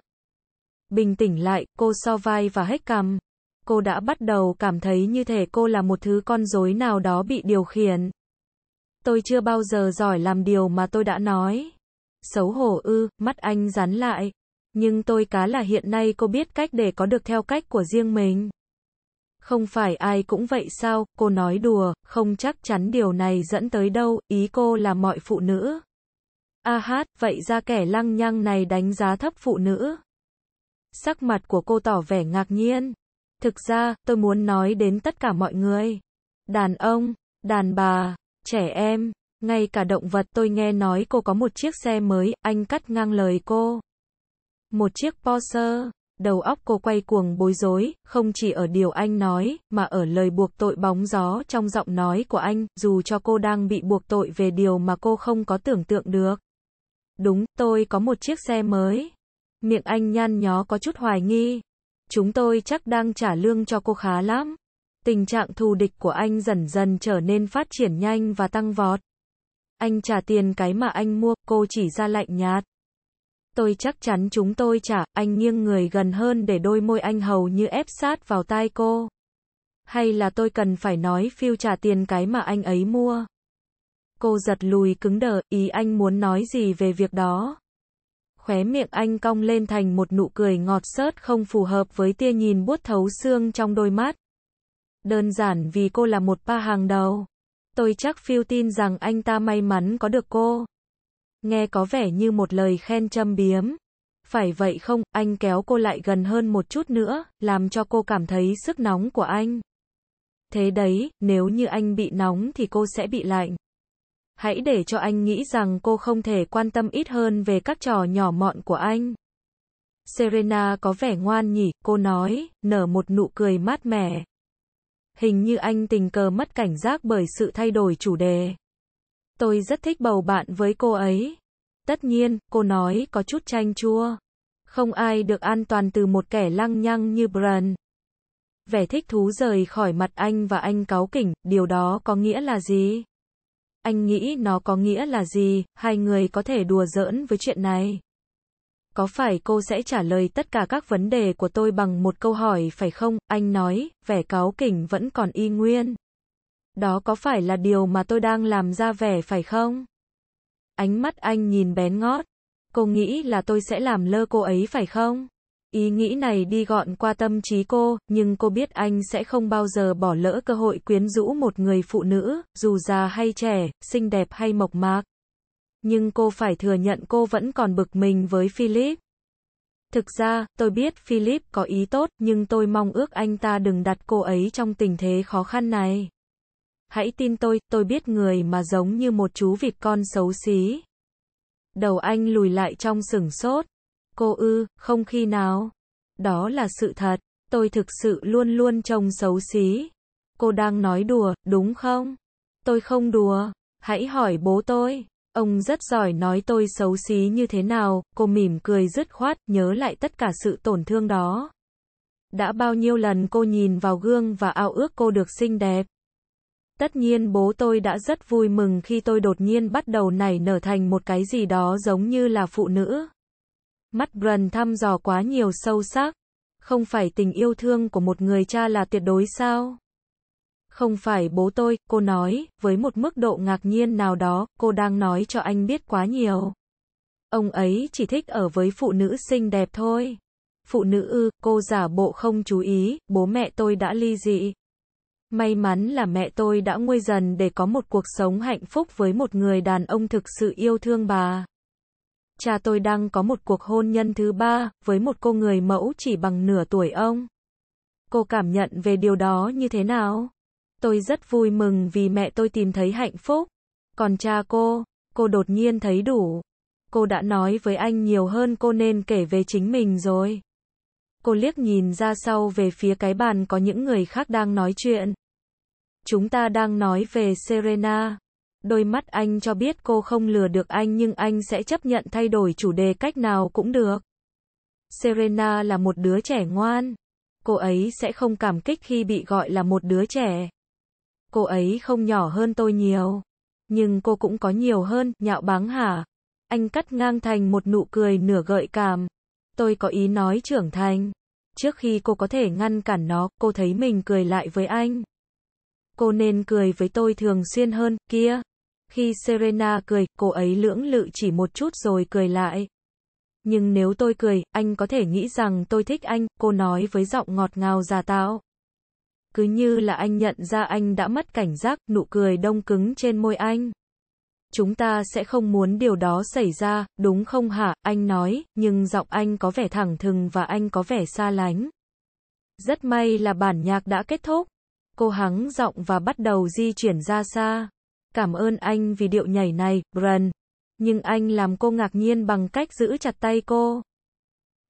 Bình tĩnh lại, cô so vai và hết cằm. Cô đã bắt đầu cảm thấy như thể cô là một thứ con rối nào đó bị điều khiển. Tôi chưa bao giờ giỏi làm điều mà tôi đã nói. Xấu hổ ư, mắt anh rắn lại. Nhưng tôi cá là hiện nay cô biết cách để có được theo cách của riêng mình. Không phải ai cũng vậy sao, cô nói đùa, không chắc chắn điều này dẫn tới đâu, ý cô là mọi phụ nữ. A hát, vậy ra kẻ lăng nhăng này đánh giá thấp phụ nữ. Sắc mặt của cô tỏ vẻ ngạc nhiên. Thực ra, tôi muốn nói đến tất cả mọi người. Đàn ông, đàn bà, trẻ em, ngay cả động vật tôi nghe nói cô có một chiếc xe mới, anh cắt ngang lời cô. Một chiếc Porsche đầu óc cô quay cuồng bối rối, không chỉ ở điều anh nói, mà ở lời buộc tội bóng gió trong giọng nói của anh, dù cho cô đang bị buộc tội về điều mà cô không có tưởng tượng được. Đúng, tôi có một chiếc xe mới. Miệng anh nhăn nhó có chút hoài nghi. Chúng tôi chắc đang trả lương cho cô khá lắm. Tình trạng thù địch của anh dần dần trở nên phát triển nhanh và tăng vọt. Anh trả tiền cái mà anh mua, cô chỉ ra lạnh nhạt tôi chắc chắn chúng tôi trả, anh nghiêng người gần hơn để đôi môi anh hầu như ép sát vào tai cô. Hay là tôi cần phải nói phiêu trả tiền cái mà anh ấy mua? Cô giật lùi cứng đờ, ý anh muốn nói gì về việc đó? Khóe miệng anh cong lên thành một nụ cười ngọt sớt không phù hợp với tia nhìn buốt thấu xương trong đôi mắt. Đơn giản vì cô là một pa hàng đầu. Tôi chắc phiêu tin rằng anh ta may mắn có được cô. Nghe có vẻ như một lời khen châm biếm. Phải vậy không, anh kéo cô lại gần hơn một chút nữa, làm cho cô cảm thấy sức nóng của anh. Thế đấy, nếu như anh bị nóng thì cô sẽ bị lạnh. Hãy để cho anh nghĩ rằng cô không thể quan tâm ít hơn về các trò nhỏ mọn của anh. Serena có vẻ ngoan nhỉ, cô nói, nở một nụ cười mát mẻ. Hình như anh tình cờ mất cảnh giác bởi sự thay đổi chủ đề tôi rất thích bầu bạn với cô ấy. Tất nhiên, cô nói có chút chanh chua. Không ai được an toàn từ một kẻ lăng nhăng như Bran. Vẻ thích thú rời khỏi mặt anh và anh cáu kỉnh, điều đó có nghĩa là gì? Anh nghĩ nó có nghĩa là gì, hai người có thể đùa giỡn với chuyện này. Có phải cô sẽ trả lời tất cả các vấn đề của tôi bằng một câu hỏi phải không? Anh nói, vẻ cáu kỉnh vẫn còn y nguyên. Đó có phải là điều mà tôi đang làm ra vẻ phải không? Ánh mắt anh nhìn bén ngót. Cô nghĩ là tôi sẽ làm lơ cô ấy phải không? Ý nghĩ này đi gọn qua tâm trí cô, nhưng cô biết anh sẽ không bao giờ bỏ lỡ cơ hội quyến rũ một người phụ nữ, dù già hay trẻ, xinh đẹp hay mộc mạc. Nhưng cô phải thừa nhận cô vẫn còn bực mình với Philip. Thực ra, tôi biết Philip có ý tốt, nhưng tôi mong ước anh ta đừng đặt cô ấy trong tình thế khó khăn này. Hãy tin tôi, tôi biết người mà giống như một chú vịt con xấu xí. Đầu anh lùi lại trong sừng sốt. Cô ư, không khi nào. Đó là sự thật, tôi thực sự luôn luôn trông xấu xí. Cô đang nói đùa, đúng không? Tôi không đùa, hãy hỏi bố tôi. Ông rất giỏi nói tôi xấu xí như thế nào, cô mỉm cười dứt khoát, nhớ lại tất cả sự tổn thương đó. Đã bao nhiêu lần cô nhìn vào gương và ao ước cô được xinh đẹp. Tất nhiên bố tôi đã rất vui mừng khi tôi đột nhiên bắt đầu nảy nở thành một cái gì đó giống như là phụ nữ. Mắt brun thăm dò quá nhiều sâu sắc. Không phải tình yêu thương của một người cha là tuyệt đối sao? Không phải bố tôi, cô nói, với một mức độ ngạc nhiên nào đó, cô đang nói cho anh biết quá nhiều. Ông ấy chỉ thích ở với phụ nữ xinh đẹp thôi. Phụ nữ ư, cô giả bộ không chú ý, bố mẹ tôi đã ly dị. May mắn là mẹ tôi đã nguôi dần để có một cuộc sống hạnh phúc với một người đàn ông thực sự yêu thương bà. Cha tôi đang có một cuộc hôn nhân thứ ba, với một cô người mẫu chỉ bằng nửa tuổi ông. Cô cảm nhận về điều đó như thế nào? Tôi rất vui mừng vì mẹ tôi tìm thấy hạnh phúc. Còn cha cô, cô đột nhiên thấy đủ. Cô đã nói với anh nhiều hơn cô nên kể về chính mình rồi. Cô liếc nhìn ra sau về phía cái bàn có những người khác đang nói chuyện. Chúng ta đang nói về Serena. Đôi mắt anh cho biết cô không lừa được anh nhưng anh sẽ chấp nhận thay đổi chủ đề cách nào cũng được. Serena là một đứa trẻ ngoan. Cô ấy sẽ không cảm kích khi bị gọi là một đứa trẻ. Cô ấy không nhỏ hơn tôi nhiều. Nhưng cô cũng có nhiều hơn, nhạo báng hả? Anh cắt ngang thành một nụ cười nửa gợi cảm. Tôi có ý nói trưởng thành. Trước khi cô có thể ngăn cản nó, cô thấy mình cười lại với anh cô nên cười với tôi thường xuyên hơn, kia. Khi Serena cười, cô ấy lưỡng lự chỉ một chút rồi cười lại. Nhưng nếu tôi cười, anh có thể nghĩ rằng tôi thích anh, cô nói với giọng ngọt ngào già tạo. Cứ như là anh nhận ra anh đã mất cảnh giác, nụ cười đông cứng trên môi anh. Chúng ta sẽ không muốn điều đó xảy ra, đúng không hả, anh nói, nhưng giọng anh có vẻ thẳng thừng và anh có vẻ xa lánh. Rất may là bản nhạc đã kết thúc. Cô hắng giọng và bắt đầu di chuyển ra xa. Cảm ơn anh vì điệu nhảy này, Bran. Nhưng anh làm cô ngạc nhiên bằng cách giữ chặt tay cô.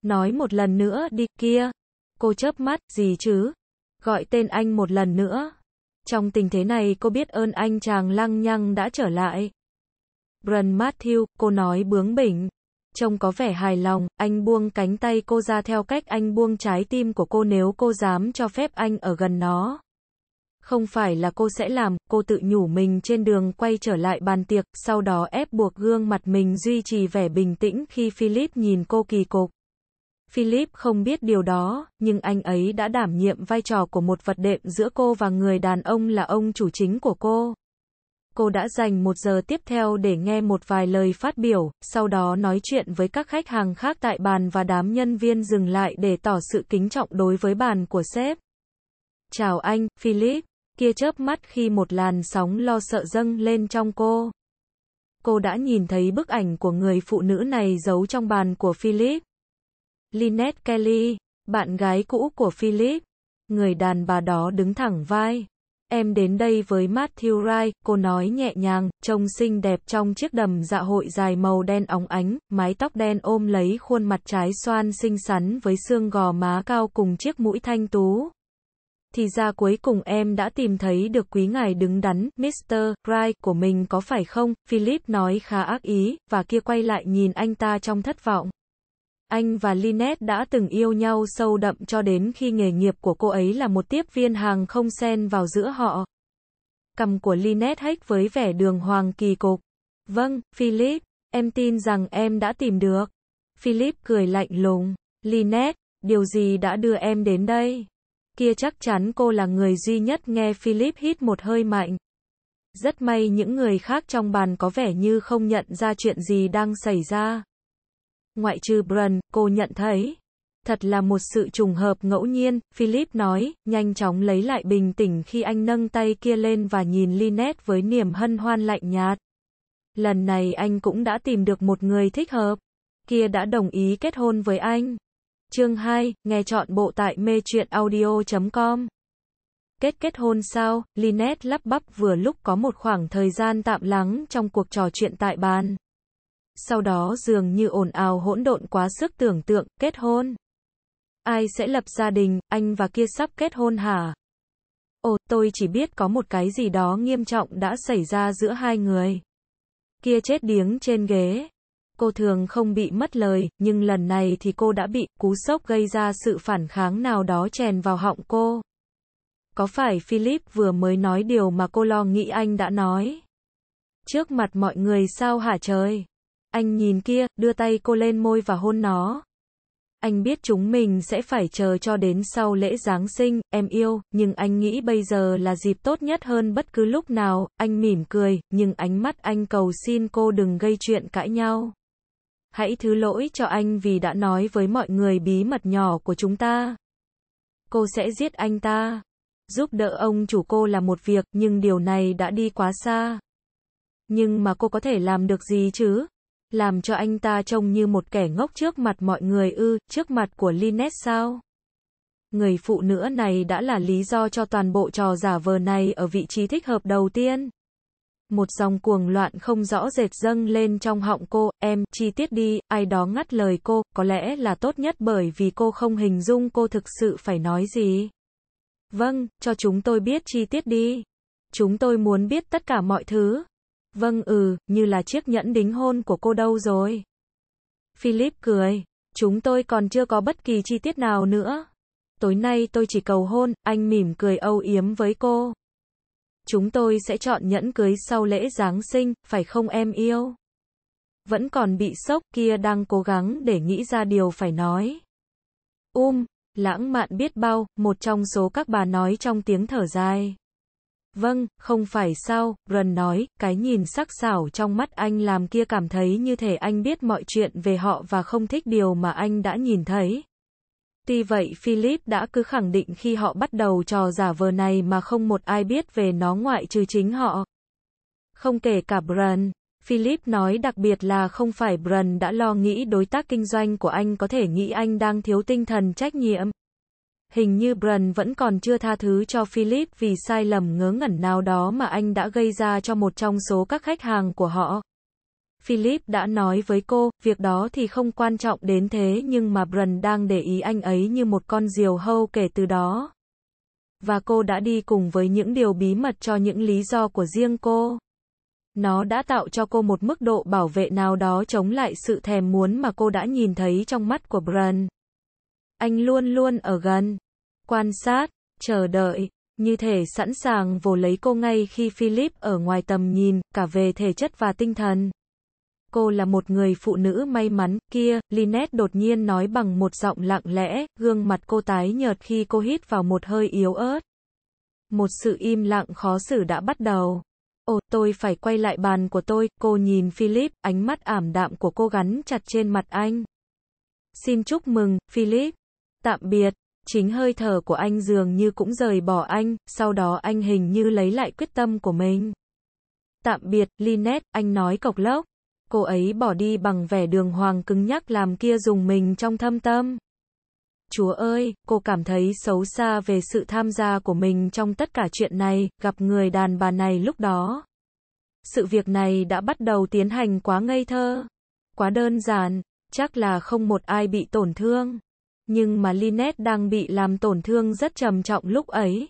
Nói một lần nữa đi kia. Cô chớp mắt, gì chứ? Gọi tên anh một lần nữa. Trong tình thế này cô biết ơn anh chàng lăng nhăng đã trở lại. Bran Matthew, cô nói bướng bỉnh. Trông có vẻ hài lòng, anh buông cánh tay cô ra theo cách anh buông trái tim của cô nếu cô dám cho phép anh ở gần nó. Không phải là cô sẽ làm, cô tự nhủ mình trên đường quay trở lại bàn tiệc, sau đó ép buộc gương mặt mình duy trì vẻ bình tĩnh khi Philip nhìn cô kỳ cục. Philip không biết điều đó, nhưng anh ấy đã đảm nhiệm vai trò của một vật đệm giữa cô và người đàn ông là ông chủ chính của cô. Cô đã dành một giờ tiếp theo để nghe một vài lời phát biểu, sau đó nói chuyện với các khách hàng khác tại bàn và đám nhân viên dừng lại để tỏ sự kính trọng đối với bàn của sếp. Chào anh, Philip kia chớp mắt khi một làn sóng lo sợ dâng lên trong cô. Cô đã nhìn thấy bức ảnh của người phụ nữ này giấu trong bàn của Philip. Lynette Kelly, bạn gái cũ của Philip. Người đàn bà đó đứng thẳng vai. Em đến đây với Matthew Wright, cô nói nhẹ nhàng, trông xinh đẹp trong chiếc đầm dạ hội dài màu đen óng ánh, mái tóc đen ôm lấy khuôn mặt trái xoan xinh xắn với xương gò má cao cùng chiếc mũi thanh tú thì ra cuối cùng em đã tìm thấy được quý ngài đứng đắn, Mr. Right của mình có phải không? Philip nói khá ác ý, và kia quay lại nhìn anh ta trong thất vọng. Anh và Lynette đã từng yêu nhau sâu đậm cho đến khi nghề nghiệp của cô ấy là một tiếp viên hàng không xen vào giữa họ. Cầm của Lynette hách với vẻ đường hoàng kỳ cục. Vâng, Philip, em tin rằng em đã tìm được. Philip cười lạnh lùng. Lynette, điều gì đã đưa em đến đây? kia chắc chắn cô là người duy nhất nghe Philip hít một hơi mạnh. Rất may những người khác trong bàn có vẻ như không nhận ra chuyện gì đang xảy ra. Ngoại trừ Brun, cô nhận thấy. Thật là một sự trùng hợp ngẫu nhiên, Philip nói, nhanh chóng lấy lại bình tĩnh khi anh nâng tay kia lên và nhìn Lynette với niềm hân hoan lạnh nhạt. Lần này anh cũng đã tìm được một người thích hợp. Kia đã đồng ý kết hôn với anh. Chương 2, nghe chọn bộ tại mê chuyện audio.com Kết kết hôn sao, Lynette lắp bắp vừa lúc có một khoảng thời gian tạm lắng trong cuộc trò chuyện tại bàn. Sau đó dường như ồn ào hỗn độn quá sức tưởng tượng, kết hôn. Ai sẽ lập gia đình, anh và kia sắp kết hôn hả? Ồ, tôi chỉ biết có một cái gì đó nghiêm trọng đã xảy ra giữa hai người. Kia chết điếng trên ghế, Cô thường không bị mất lời, nhưng lần này thì cô đã bị cú sốc gây ra sự phản kháng nào đó chèn vào họng cô. Có phải Philip vừa mới nói điều mà cô lo nghĩ anh đã nói? Trước mặt mọi người sao hả trời? Anh nhìn kia, đưa tay cô lên môi và hôn nó. Anh biết chúng mình sẽ phải chờ cho đến sau lễ Giáng sinh, em yêu, nhưng anh nghĩ bây giờ là dịp tốt nhất hơn bất cứ lúc nào, anh mỉm cười, nhưng ánh mắt anh cầu xin cô đừng gây chuyện cãi nhau hãy thứ lỗi cho anh vì đã nói với mọi người bí mật nhỏ của chúng ta. Cô sẽ giết anh ta. Giúp đỡ ông chủ cô là một việc, nhưng điều này đã đi quá xa. Nhưng mà cô có thể làm được gì chứ? Làm cho anh ta trông như một kẻ ngốc trước mặt mọi người ư, trước mặt của Linet sao? Người phụ nữ này đã là lý do cho toàn bộ trò giả vờ này ở vị trí thích hợp đầu tiên một dòng cuồng loạn không rõ rệt dâng lên trong họng cô, em, chi tiết đi, ai đó ngắt lời cô, có lẽ là tốt nhất bởi vì cô không hình dung cô thực sự phải nói gì. Vâng, cho chúng tôi biết chi tiết đi. Chúng tôi muốn biết tất cả mọi thứ. Vâng ừ, như là chiếc nhẫn đính hôn của cô đâu rồi. Philip cười. Chúng tôi còn chưa có bất kỳ chi tiết nào nữa. Tối nay tôi chỉ cầu hôn, anh mỉm cười âu yếm với cô. Chúng tôi sẽ chọn nhẫn cưới sau lễ Giáng sinh, phải không em yêu? Vẫn còn bị sốc kia đang cố gắng để nghĩ ra điều phải nói. Um, lãng mạn biết bao, một trong số các bà nói trong tiếng thở dài. Vâng, không phải sao, Brun nói, cái nhìn sắc sảo trong mắt anh làm kia cảm thấy như thể anh biết mọi chuyện về họ và không thích điều mà anh đã nhìn thấy. Tuy vậy Philip đã cứ khẳng định khi họ bắt đầu trò giả vờ này mà không một ai biết về nó ngoại trừ chính họ. Không kể cả Brun, Philip nói đặc biệt là không phải Brun đã lo nghĩ đối tác kinh doanh của anh có thể nghĩ anh đang thiếu tinh thần trách nhiệm. Hình như Brun vẫn còn chưa tha thứ cho Philip vì sai lầm ngớ ngẩn nào đó mà anh đã gây ra cho một trong số các khách hàng của họ. Philip đã nói với cô, việc đó thì không quan trọng đến thế nhưng mà Bren đang để ý anh ấy như một con diều hâu kể từ đó. Và cô đã đi cùng với những điều bí mật cho những lý do của riêng cô. Nó đã tạo cho cô một mức độ bảo vệ nào đó chống lại sự thèm muốn mà cô đã nhìn thấy trong mắt của Bren. Anh luôn luôn ở gần, quan sát, chờ đợi, như thể sẵn sàng vồ lấy cô ngay khi Philip ở ngoài tầm nhìn, cả về thể chất và tinh thần cô là một người phụ nữ may mắn, kia, Linet đột nhiên nói bằng một giọng lặng lẽ, gương mặt cô tái nhợt khi cô hít vào một hơi yếu ớt. Một sự im lặng khó xử đã bắt đầu. Ồ, tôi phải quay lại bàn của tôi, cô nhìn Philip, ánh mắt ảm đạm của cô gắn chặt trên mặt anh. Xin chúc mừng, Philip. Tạm biệt. Chính hơi thở của anh dường như cũng rời bỏ anh, sau đó anh hình như lấy lại quyết tâm của mình. Tạm biệt, Linet, anh nói cộc lốc cô ấy bỏ đi bằng vẻ đường hoàng cứng nhắc làm kia dùng mình trong thâm tâm. Chúa ơi, cô cảm thấy xấu xa về sự tham gia của mình trong tất cả chuyện này, gặp người đàn bà này lúc đó. Sự việc này đã bắt đầu tiến hành quá ngây thơ, quá đơn giản, chắc là không một ai bị tổn thương. Nhưng mà Linet đang bị làm tổn thương rất trầm trọng lúc ấy.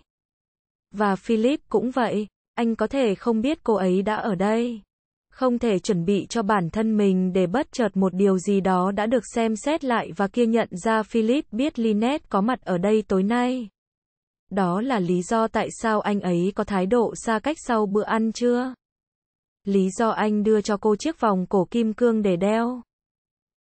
Và Philip cũng vậy, anh có thể không biết cô ấy đã ở đây không thể chuẩn bị cho bản thân mình để bất chợt một điều gì đó đã được xem xét lại và kia nhận ra Philip biết Lynette có mặt ở đây tối nay. Đó là lý do tại sao anh ấy có thái độ xa cách sau bữa ăn chưa? Lý do anh đưa cho cô chiếc vòng cổ kim cương để đeo.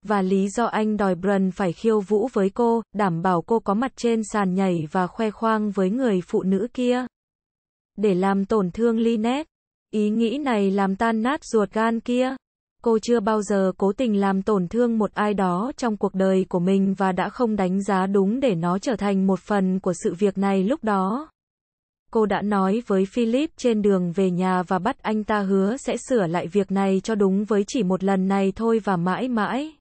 Và lý do anh đòi Brun phải khiêu vũ với cô, đảm bảo cô có mặt trên sàn nhảy và khoe khoang với người phụ nữ kia. Để làm tổn thương Lynette. Ý nghĩ này làm tan nát ruột gan kia. Cô chưa bao giờ cố tình làm tổn thương một ai đó trong cuộc đời của mình và đã không đánh giá đúng để nó trở thành một phần của sự việc này lúc đó. Cô đã nói với Philip trên đường về nhà và bắt anh ta hứa sẽ sửa lại việc này cho đúng với chỉ một lần này thôi và mãi mãi.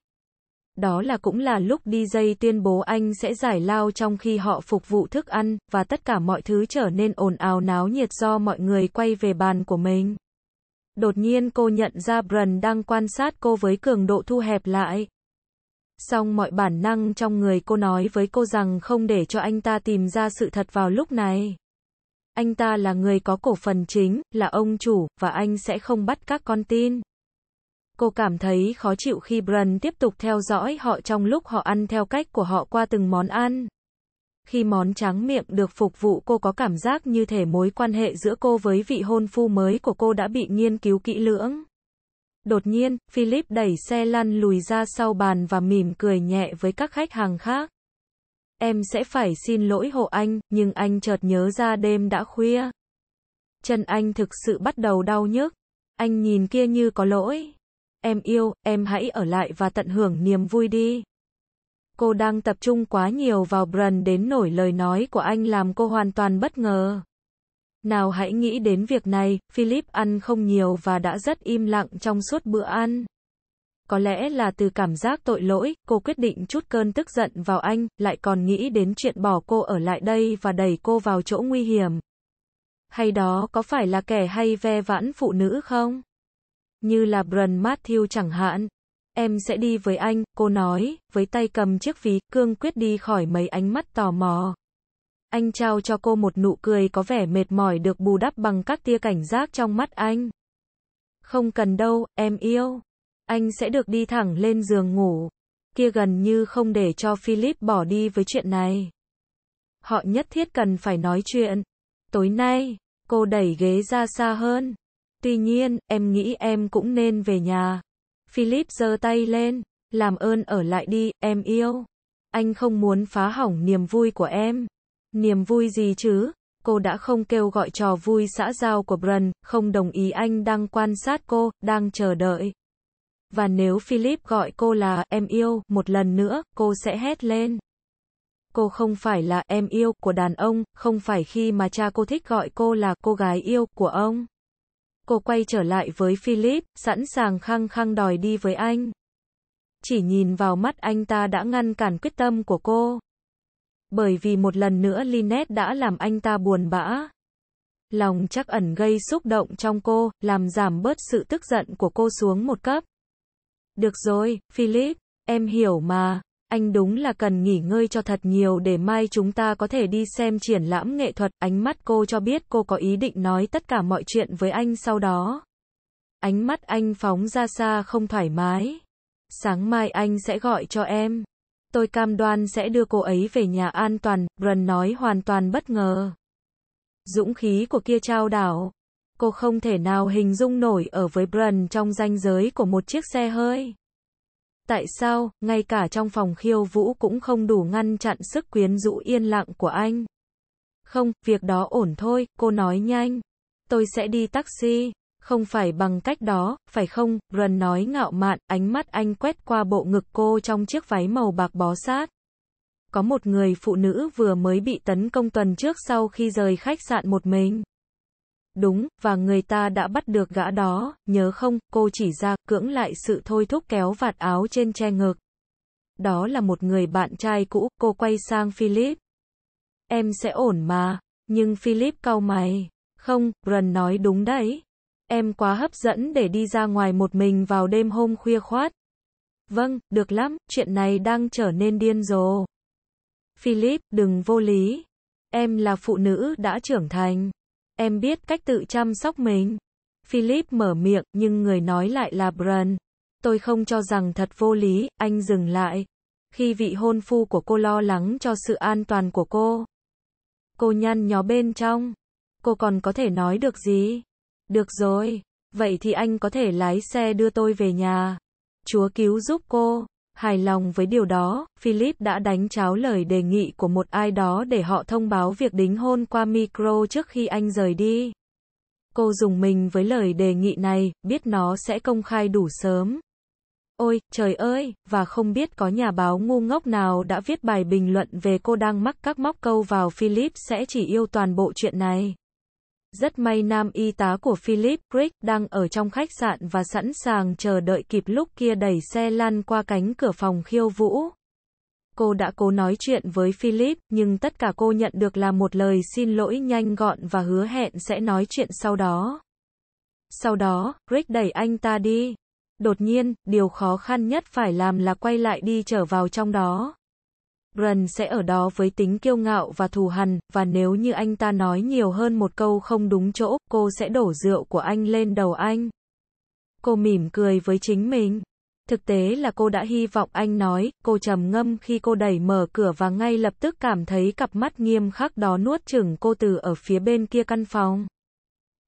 Đó là cũng là lúc DJ tuyên bố anh sẽ giải lao trong khi họ phục vụ thức ăn, và tất cả mọi thứ trở nên ồn ào náo nhiệt do mọi người quay về bàn của mình. Đột nhiên cô nhận ra Bren đang quan sát cô với cường độ thu hẹp lại. Xong mọi bản năng trong người cô nói với cô rằng không để cho anh ta tìm ra sự thật vào lúc này. Anh ta là người có cổ phần chính, là ông chủ, và anh sẽ không bắt các con tin. Cô cảm thấy khó chịu khi Bran tiếp tục theo dõi họ trong lúc họ ăn theo cách của họ qua từng món ăn. Khi món tráng miệng được phục vụ cô có cảm giác như thể mối quan hệ giữa cô với vị hôn phu mới của cô đã bị nghiên cứu kỹ lưỡng. Đột nhiên, Philip đẩy xe lăn lùi ra sau bàn và mỉm cười nhẹ với các khách hàng khác. Em sẽ phải xin lỗi hộ anh, nhưng anh chợt nhớ ra đêm đã khuya. Chân anh thực sự bắt đầu đau nhức. Anh nhìn kia như có lỗi em yêu, em hãy ở lại và tận hưởng niềm vui đi. Cô đang tập trung quá nhiều vào Brun đến nổi lời nói của anh làm cô hoàn toàn bất ngờ. Nào hãy nghĩ đến việc này, Philip ăn không nhiều và đã rất im lặng trong suốt bữa ăn. Có lẽ là từ cảm giác tội lỗi, cô quyết định chút cơn tức giận vào anh, lại còn nghĩ đến chuyện bỏ cô ở lại đây và đẩy cô vào chỗ nguy hiểm. Hay đó có phải là kẻ hay ve vãn phụ nữ không? như là Brun Matthew chẳng hạn. Em sẽ đi với anh, cô nói, với tay cầm chiếc ví, cương quyết đi khỏi mấy ánh mắt tò mò. Anh trao cho cô một nụ cười có vẻ mệt mỏi được bù đắp bằng các tia cảnh giác trong mắt anh. Không cần đâu, em yêu. Anh sẽ được đi thẳng lên giường ngủ. Kia gần như không để cho Philip bỏ đi với chuyện này. Họ nhất thiết cần phải nói chuyện. Tối nay, cô đẩy ghế ra xa hơn. Tuy nhiên, em nghĩ em cũng nên về nhà. Philip giơ tay lên, làm ơn ở lại đi, em yêu. Anh không muốn phá hỏng niềm vui của em. Niềm vui gì chứ? Cô đã không kêu gọi trò vui xã giao của Brun, không đồng ý anh đang quan sát cô, đang chờ đợi. Và nếu Philip gọi cô là em yêu một lần nữa, cô sẽ hét lên. Cô không phải là em yêu của đàn ông, không phải khi mà cha cô thích gọi cô là cô gái yêu của ông cô quay trở lại với Philip, sẵn sàng khăng khăng đòi đi với anh. Chỉ nhìn vào mắt anh ta đã ngăn cản quyết tâm của cô. Bởi vì một lần nữa Linet đã làm anh ta buồn bã. Lòng chắc ẩn gây xúc động trong cô, làm giảm bớt sự tức giận của cô xuống một cấp. Được rồi, Philip, em hiểu mà anh đúng là cần nghỉ ngơi cho thật nhiều để mai chúng ta có thể đi xem triển lãm nghệ thuật. Ánh mắt cô cho biết cô có ý định nói tất cả mọi chuyện với anh sau đó. Ánh mắt anh phóng ra xa không thoải mái. Sáng mai anh sẽ gọi cho em. Tôi cam đoan sẽ đưa cô ấy về nhà an toàn, Rần nói hoàn toàn bất ngờ. Dũng khí của kia trao đảo. Cô không thể nào hình dung nổi ở với Brun trong ranh giới của một chiếc xe hơi tại sao, ngay cả trong phòng khiêu vũ cũng không đủ ngăn chặn sức quyến rũ yên lặng của anh. Không, việc đó ổn thôi, cô nói nhanh. Tôi sẽ đi taxi. Không phải bằng cách đó, phải không? Run nói ngạo mạn, ánh mắt anh quét qua bộ ngực cô trong chiếc váy màu bạc bó sát. Có một người phụ nữ vừa mới bị tấn công tuần trước sau khi rời khách sạn một mình. Đúng, và người ta đã bắt được gã đó, nhớ không, cô chỉ ra, cưỡng lại sự thôi thúc kéo vạt áo trên che ngực. Đó là một người bạn trai cũ, cô quay sang Philip. Em sẽ ổn mà, nhưng Philip cau mày. Không, Brun nói đúng đấy. Em quá hấp dẫn để đi ra ngoài một mình vào đêm hôm khuya khoát. Vâng, được lắm, chuyện này đang trở nên điên rồ. Philip, đừng vô lý. Em là phụ nữ đã trưởng thành. Em biết cách tự chăm sóc mình. Philip mở miệng, nhưng người nói lại là Bran. Tôi không cho rằng thật vô lý, anh dừng lại. Khi vị hôn phu của cô lo lắng cho sự an toàn của cô. Cô nhăn nhó bên trong. Cô còn có thể nói được gì? Được rồi, vậy thì anh có thể lái xe đưa tôi về nhà. Chúa cứu giúp cô. Hài lòng với điều đó, Philip đã đánh cháo lời đề nghị của một ai đó để họ thông báo việc đính hôn qua micro trước khi anh rời đi. Cô dùng mình với lời đề nghị này, biết nó sẽ công khai đủ sớm. Ôi, trời ơi, và không biết có nhà báo ngu ngốc nào đã viết bài bình luận về cô đang mắc các móc câu vào Philip sẽ chỉ yêu toàn bộ chuyện này. Rất may nam y tá của Philip Crick đang ở trong khách sạn và sẵn sàng chờ đợi kịp lúc kia đẩy xe lăn qua cánh cửa phòng khiêu vũ. Cô đã cố nói chuyện với Philip, nhưng tất cả cô nhận được là một lời xin lỗi nhanh gọn và hứa hẹn sẽ nói chuyện sau đó. Sau đó, Rick đẩy anh ta đi. Đột nhiên, điều khó khăn nhất phải làm là quay lại đi trở vào trong đó. Brun sẽ ở đó với tính kiêu ngạo và thù hằn, và nếu như anh ta nói nhiều hơn một câu không đúng chỗ, cô sẽ đổ rượu của anh lên đầu anh. Cô mỉm cười với chính mình. Thực tế là cô đã hy vọng anh nói, cô trầm ngâm khi cô đẩy mở cửa và ngay lập tức cảm thấy cặp mắt nghiêm khắc đó nuốt chửng cô từ ở phía bên kia căn phòng.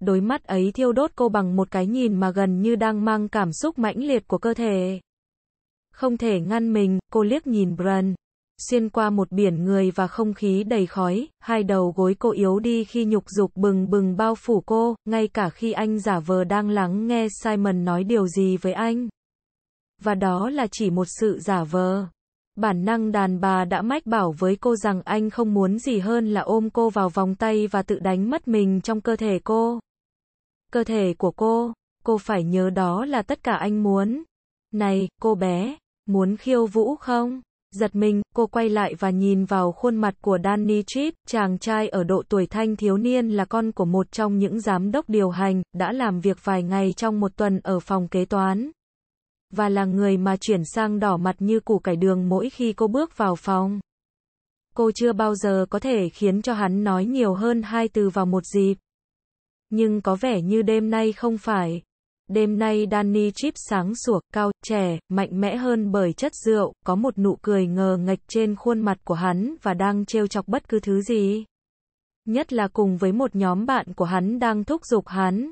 Đôi mắt ấy thiêu đốt cô bằng một cái nhìn mà gần như đang mang cảm xúc mãnh liệt của cơ thể. Không thể ngăn mình, cô liếc nhìn Brun xuyên qua một biển người và không khí đầy khói, hai đầu gối cô yếu đi khi nhục dục bừng bừng bao phủ cô, ngay cả khi anh giả vờ đang lắng nghe Simon nói điều gì với anh. Và đó là chỉ một sự giả vờ. Bản năng đàn bà đã mách bảo với cô rằng anh không muốn gì hơn là ôm cô vào vòng tay và tự đánh mất mình trong cơ thể cô. Cơ thể của cô, cô phải nhớ đó là tất cả anh muốn. Này, cô bé, muốn khiêu vũ không? giật mình, cô quay lại và nhìn vào khuôn mặt của Danny Chip, chàng trai ở độ tuổi thanh thiếu niên là con của một trong những giám đốc điều hành, đã làm việc vài ngày trong một tuần ở phòng kế toán. Và là người mà chuyển sang đỏ mặt như củ cải đường mỗi khi cô bước vào phòng. Cô chưa bao giờ có thể khiến cho hắn nói nhiều hơn hai từ vào một dịp. Nhưng có vẻ như đêm nay không phải. Đêm nay Danny Chip sáng sủa, cao, trẻ, mạnh mẽ hơn bởi chất rượu, có một nụ cười ngờ ngạch trên khuôn mặt của hắn và đang trêu chọc bất cứ thứ gì. Nhất là cùng với một nhóm bạn của hắn đang thúc giục hắn.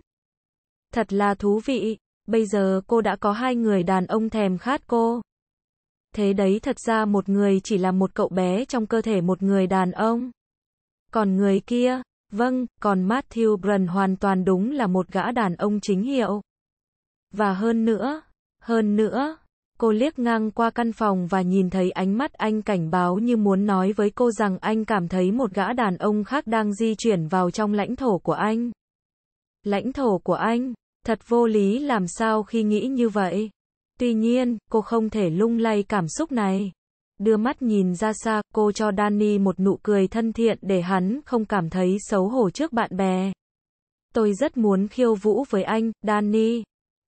Thật là thú vị, bây giờ cô đã có hai người đàn ông thèm khát cô. Thế đấy thật ra một người chỉ là một cậu bé trong cơ thể một người đàn ông. Còn người kia, vâng, còn Matthew Brun hoàn toàn đúng là một gã đàn ông chính hiệu. Và hơn nữa, hơn nữa, cô liếc ngang qua căn phòng và nhìn thấy ánh mắt anh cảnh báo như muốn nói với cô rằng anh cảm thấy một gã đàn ông khác đang di chuyển vào trong lãnh thổ của anh. Lãnh thổ của anh, thật vô lý làm sao khi nghĩ như vậy. Tuy nhiên, cô không thể lung lay cảm xúc này. Đưa mắt nhìn ra xa, cô cho Danny một nụ cười thân thiện để hắn không cảm thấy xấu hổ trước bạn bè. Tôi rất muốn khiêu vũ với anh, Danny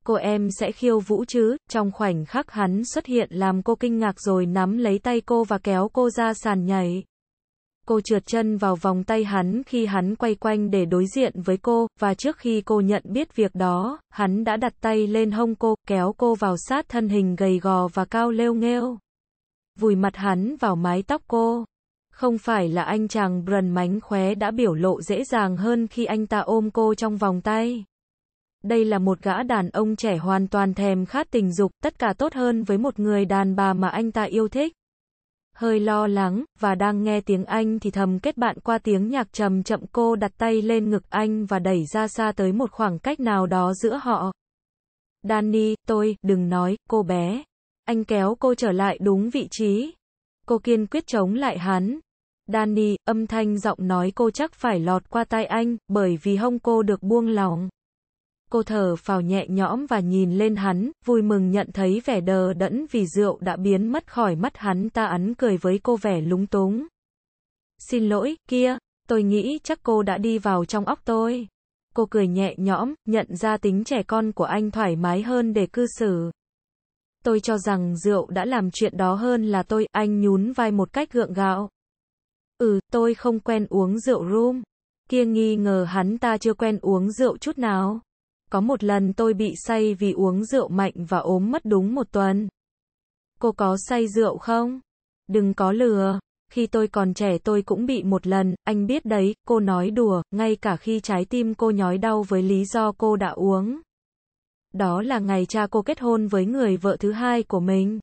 cô em sẽ khiêu vũ chứ, trong khoảnh khắc hắn xuất hiện làm cô kinh ngạc rồi nắm lấy tay cô và kéo cô ra sàn nhảy. Cô trượt chân vào vòng tay hắn khi hắn quay quanh để đối diện với cô, và trước khi cô nhận biết việc đó, hắn đã đặt tay lên hông cô, kéo cô vào sát thân hình gầy gò và cao lêu nghêu. Vùi mặt hắn vào mái tóc cô. Không phải là anh chàng brần mánh khóe đã biểu lộ dễ dàng hơn khi anh ta ôm cô trong vòng tay đây là một gã đàn ông trẻ hoàn toàn thèm khát tình dục, tất cả tốt hơn với một người đàn bà mà anh ta yêu thích. Hơi lo lắng, và đang nghe tiếng anh thì thầm kết bạn qua tiếng nhạc trầm chậm cô đặt tay lên ngực anh và đẩy ra xa tới một khoảng cách nào đó giữa họ. Danny, tôi, đừng nói, cô bé. Anh kéo cô trở lại đúng vị trí. Cô kiên quyết chống lại hắn. Danny, âm thanh giọng nói cô chắc phải lọt qua tai anh, bởi vì hông cô được buông lỏng cô thở phào nhẹ nhõm và nhìn lên hắn, vui mừng nhận thấy vẻ đờ đẫn vì rượu đã biến mất khỏi mắt hắn ta ấn cười với cô vẻ lúng túng. Xin lỗi, kia, tôi nghĩ chắc cô đã đi vào trong óc tôi. Cô cười nhẹ nhõm, nhận ra tính trẻ con của anh thoải mái hơn để cư xử. Tôi cho rằng rượu đã làm chuyện đó hơn là tôi, anh nhún vai một cách gượng gạo. Ừ, tôi không quen uống rượu rum. Kia nghi ngờ hắn ta chưa quen uống rượu chút nào. Có một lần tôi bị say vì uống rượu mạnh và ốm mất đúng một tuần. Cô có say rượu không? Đừng có lừa. Khi tôi còn trẻ tôi cũng bị một lần, anh biết đấy, cô nói đùa, ngay cả khi trái tim cô nhói đau với lý do cô đã uống. Đó là ngày cha cô kết hôn với người vợ thứ hai của mình.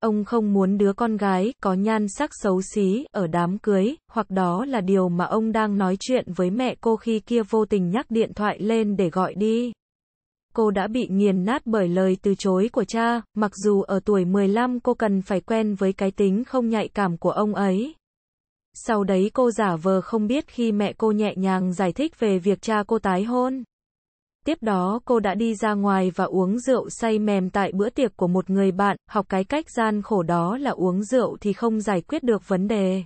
Ông không muốn đứa con gái có nhan sắc xấu xí ở đám cưới, hoặc đó là điều mà ông đang nói chuyện với mẹ cô khi kia vô tình nhắc điện thoại lên để gọi đi. Cô đã bị nghiền nát bởi lời từ chối của cha, mặc dù ở tuổi 15 cô cần phải quen với cái tính không nhạy cảm của ông ấy. Sau đấy cô giả vờ không biết khi mẹ cô nhẹ nhàng giải thích về việc cha cô tái hôn. Tiếp đó cô đã đi ra ngoài và uống rượu say mềm tại bữa tiệc của một người bạn, học cái cách gian khổ đó là uống rượu thì không giải quyết được vấn đề.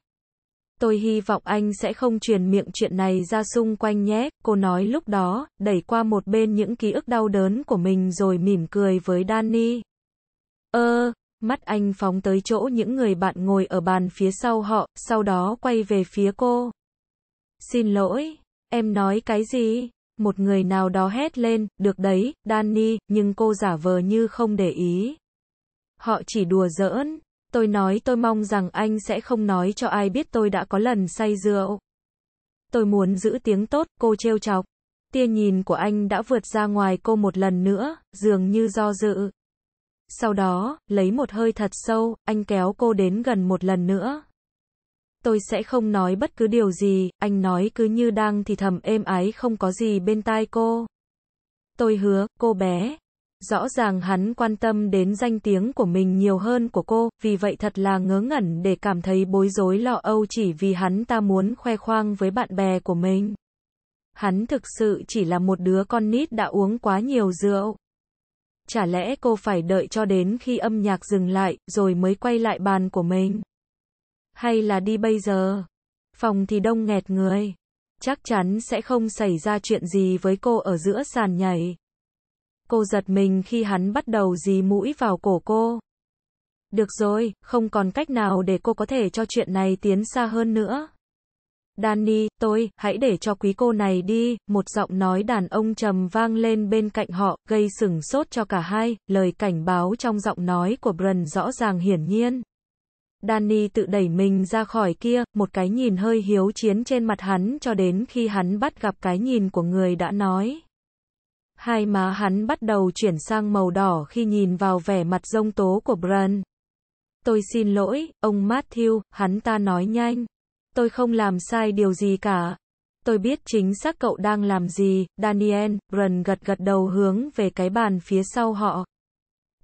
Tôi hy vọng anh sẽ không truyền miệng chuyện này ra xung quanh nhé, cô nói lúc đó, đẩy qua một bên những ký ức đau đớn của mình rồi mỉm cười với Danny. Ơ, mắt anh phóng tới chỗ những người bạn ngồi ở bàn phía sau họ, sau đó quay về phía cô. Xin lỗi, em nói cái gì? một người nào đó hét lên, được đấy, Danny, nhưng cô giả vờ như không để ý. Họ chỉ đùa giỡn. Tôi nói tôi mong rằng anh sẽ không nói cho ai biết tôi đã có lần say rượu. Tôi muốn giữ tiếng tốt, cô trêu chọc. Tia nhìn của anh đã vượt ra ngoài cô một lần nữa, dường như do dự. Sau đó, lấy một hơi thật sâu, anh kéo cô đến gần một lần nữa tôi sẽ không nói bất cứ điều gì, anh nói cứ như đang thì thầm êm ái không có gì bên tai cô. Tôi hứa, cô bé. Rõ ràng hắn quan tâm đến danh tiếng của mình nhiều hơn của cô, vì vậy thật là ngớ ngẩn để cảm thấy bối rối lo âu chỉ vì hắn ta muốn khoe khoang với bạn bè của mình. Hắn thực sự chỉ là một đứa con nít đã uống quá nhiều rượu. Chả lẽ cô phải đợi cho đến khi âm nhạc dừng lại, rồi mới quay lại bàn của mình hay là đi bây giờ? Phòng thì đông nghẹt người. Chắc chắn sẽ không xảy ra chuyện gì với cô ở giữa sàn nhảy. Cô giật mình khi hắn bắt đầu dí mũi vào cổ cô. Được rồi, không còn cách nào để cô có thể cho chuyện này tiến xa hơn nữa. Danny, tôi, hãy để cho quý cô này đi, một giọng nói đàn ông trầm vang lên bên cạnh họ, gây sửng sốt cho cả hai, lời cảnh báo trong giọng nói của Bren rõ ràng hiển nhiên. Danny tự đẩy mình ra khỏi kia, một cái nhìn hơi hiếu chiến trên mặt hắn cho đến khi hắn bắt gặp cái nhìn của người đã nói. Hai má hắn bắt đầu chuyển sang màu đỏ khi nhìn vào vẻ mặt rông tố của Bran. Tôi xin lỗi, ông Matthew, hắn ta nói nhanh. Tôi không làm sai điều gì cả. Tôi biết chính xác cậu đang làm gì, Daniel, Bran gật gật đầu hướng về cái bàn phía sau họ.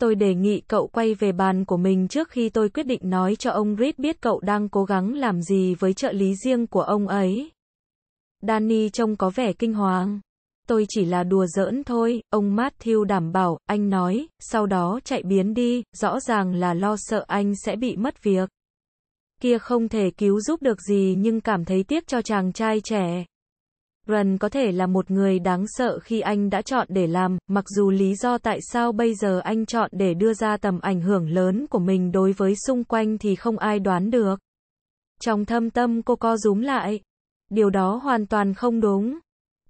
Tôi đề nghị cậu quay về bàn của mình trước khi tôi quyết định nói cho ông Reed biết cậu đang cố gắng làm gì với trợ lý riêng của ông ấy. Danny trông có vẻ kinh hoàng. Tôi chỉ là đùa giỡn thôi, ông Matthew đảm bảo, anh nói, sau đó chạy biến đi, rõ ràng là lo sợ anh sẽ bị mất việc. Kia không thể cứu giúp được gì nhưng cảm thấy tiếc cho chàng trai trẻ. Run có thể là một người đáng sợ khi anh đã chọn để làm, mặc dù lý do tại sao bây giờ anh chọn để đưa ra tầm ảnh hưởng lớn của mình đối với xung quanh thì không ai đoán được. Trong thâm tâm cô co rúm lại. Điều đó hoàn toàn không đúng.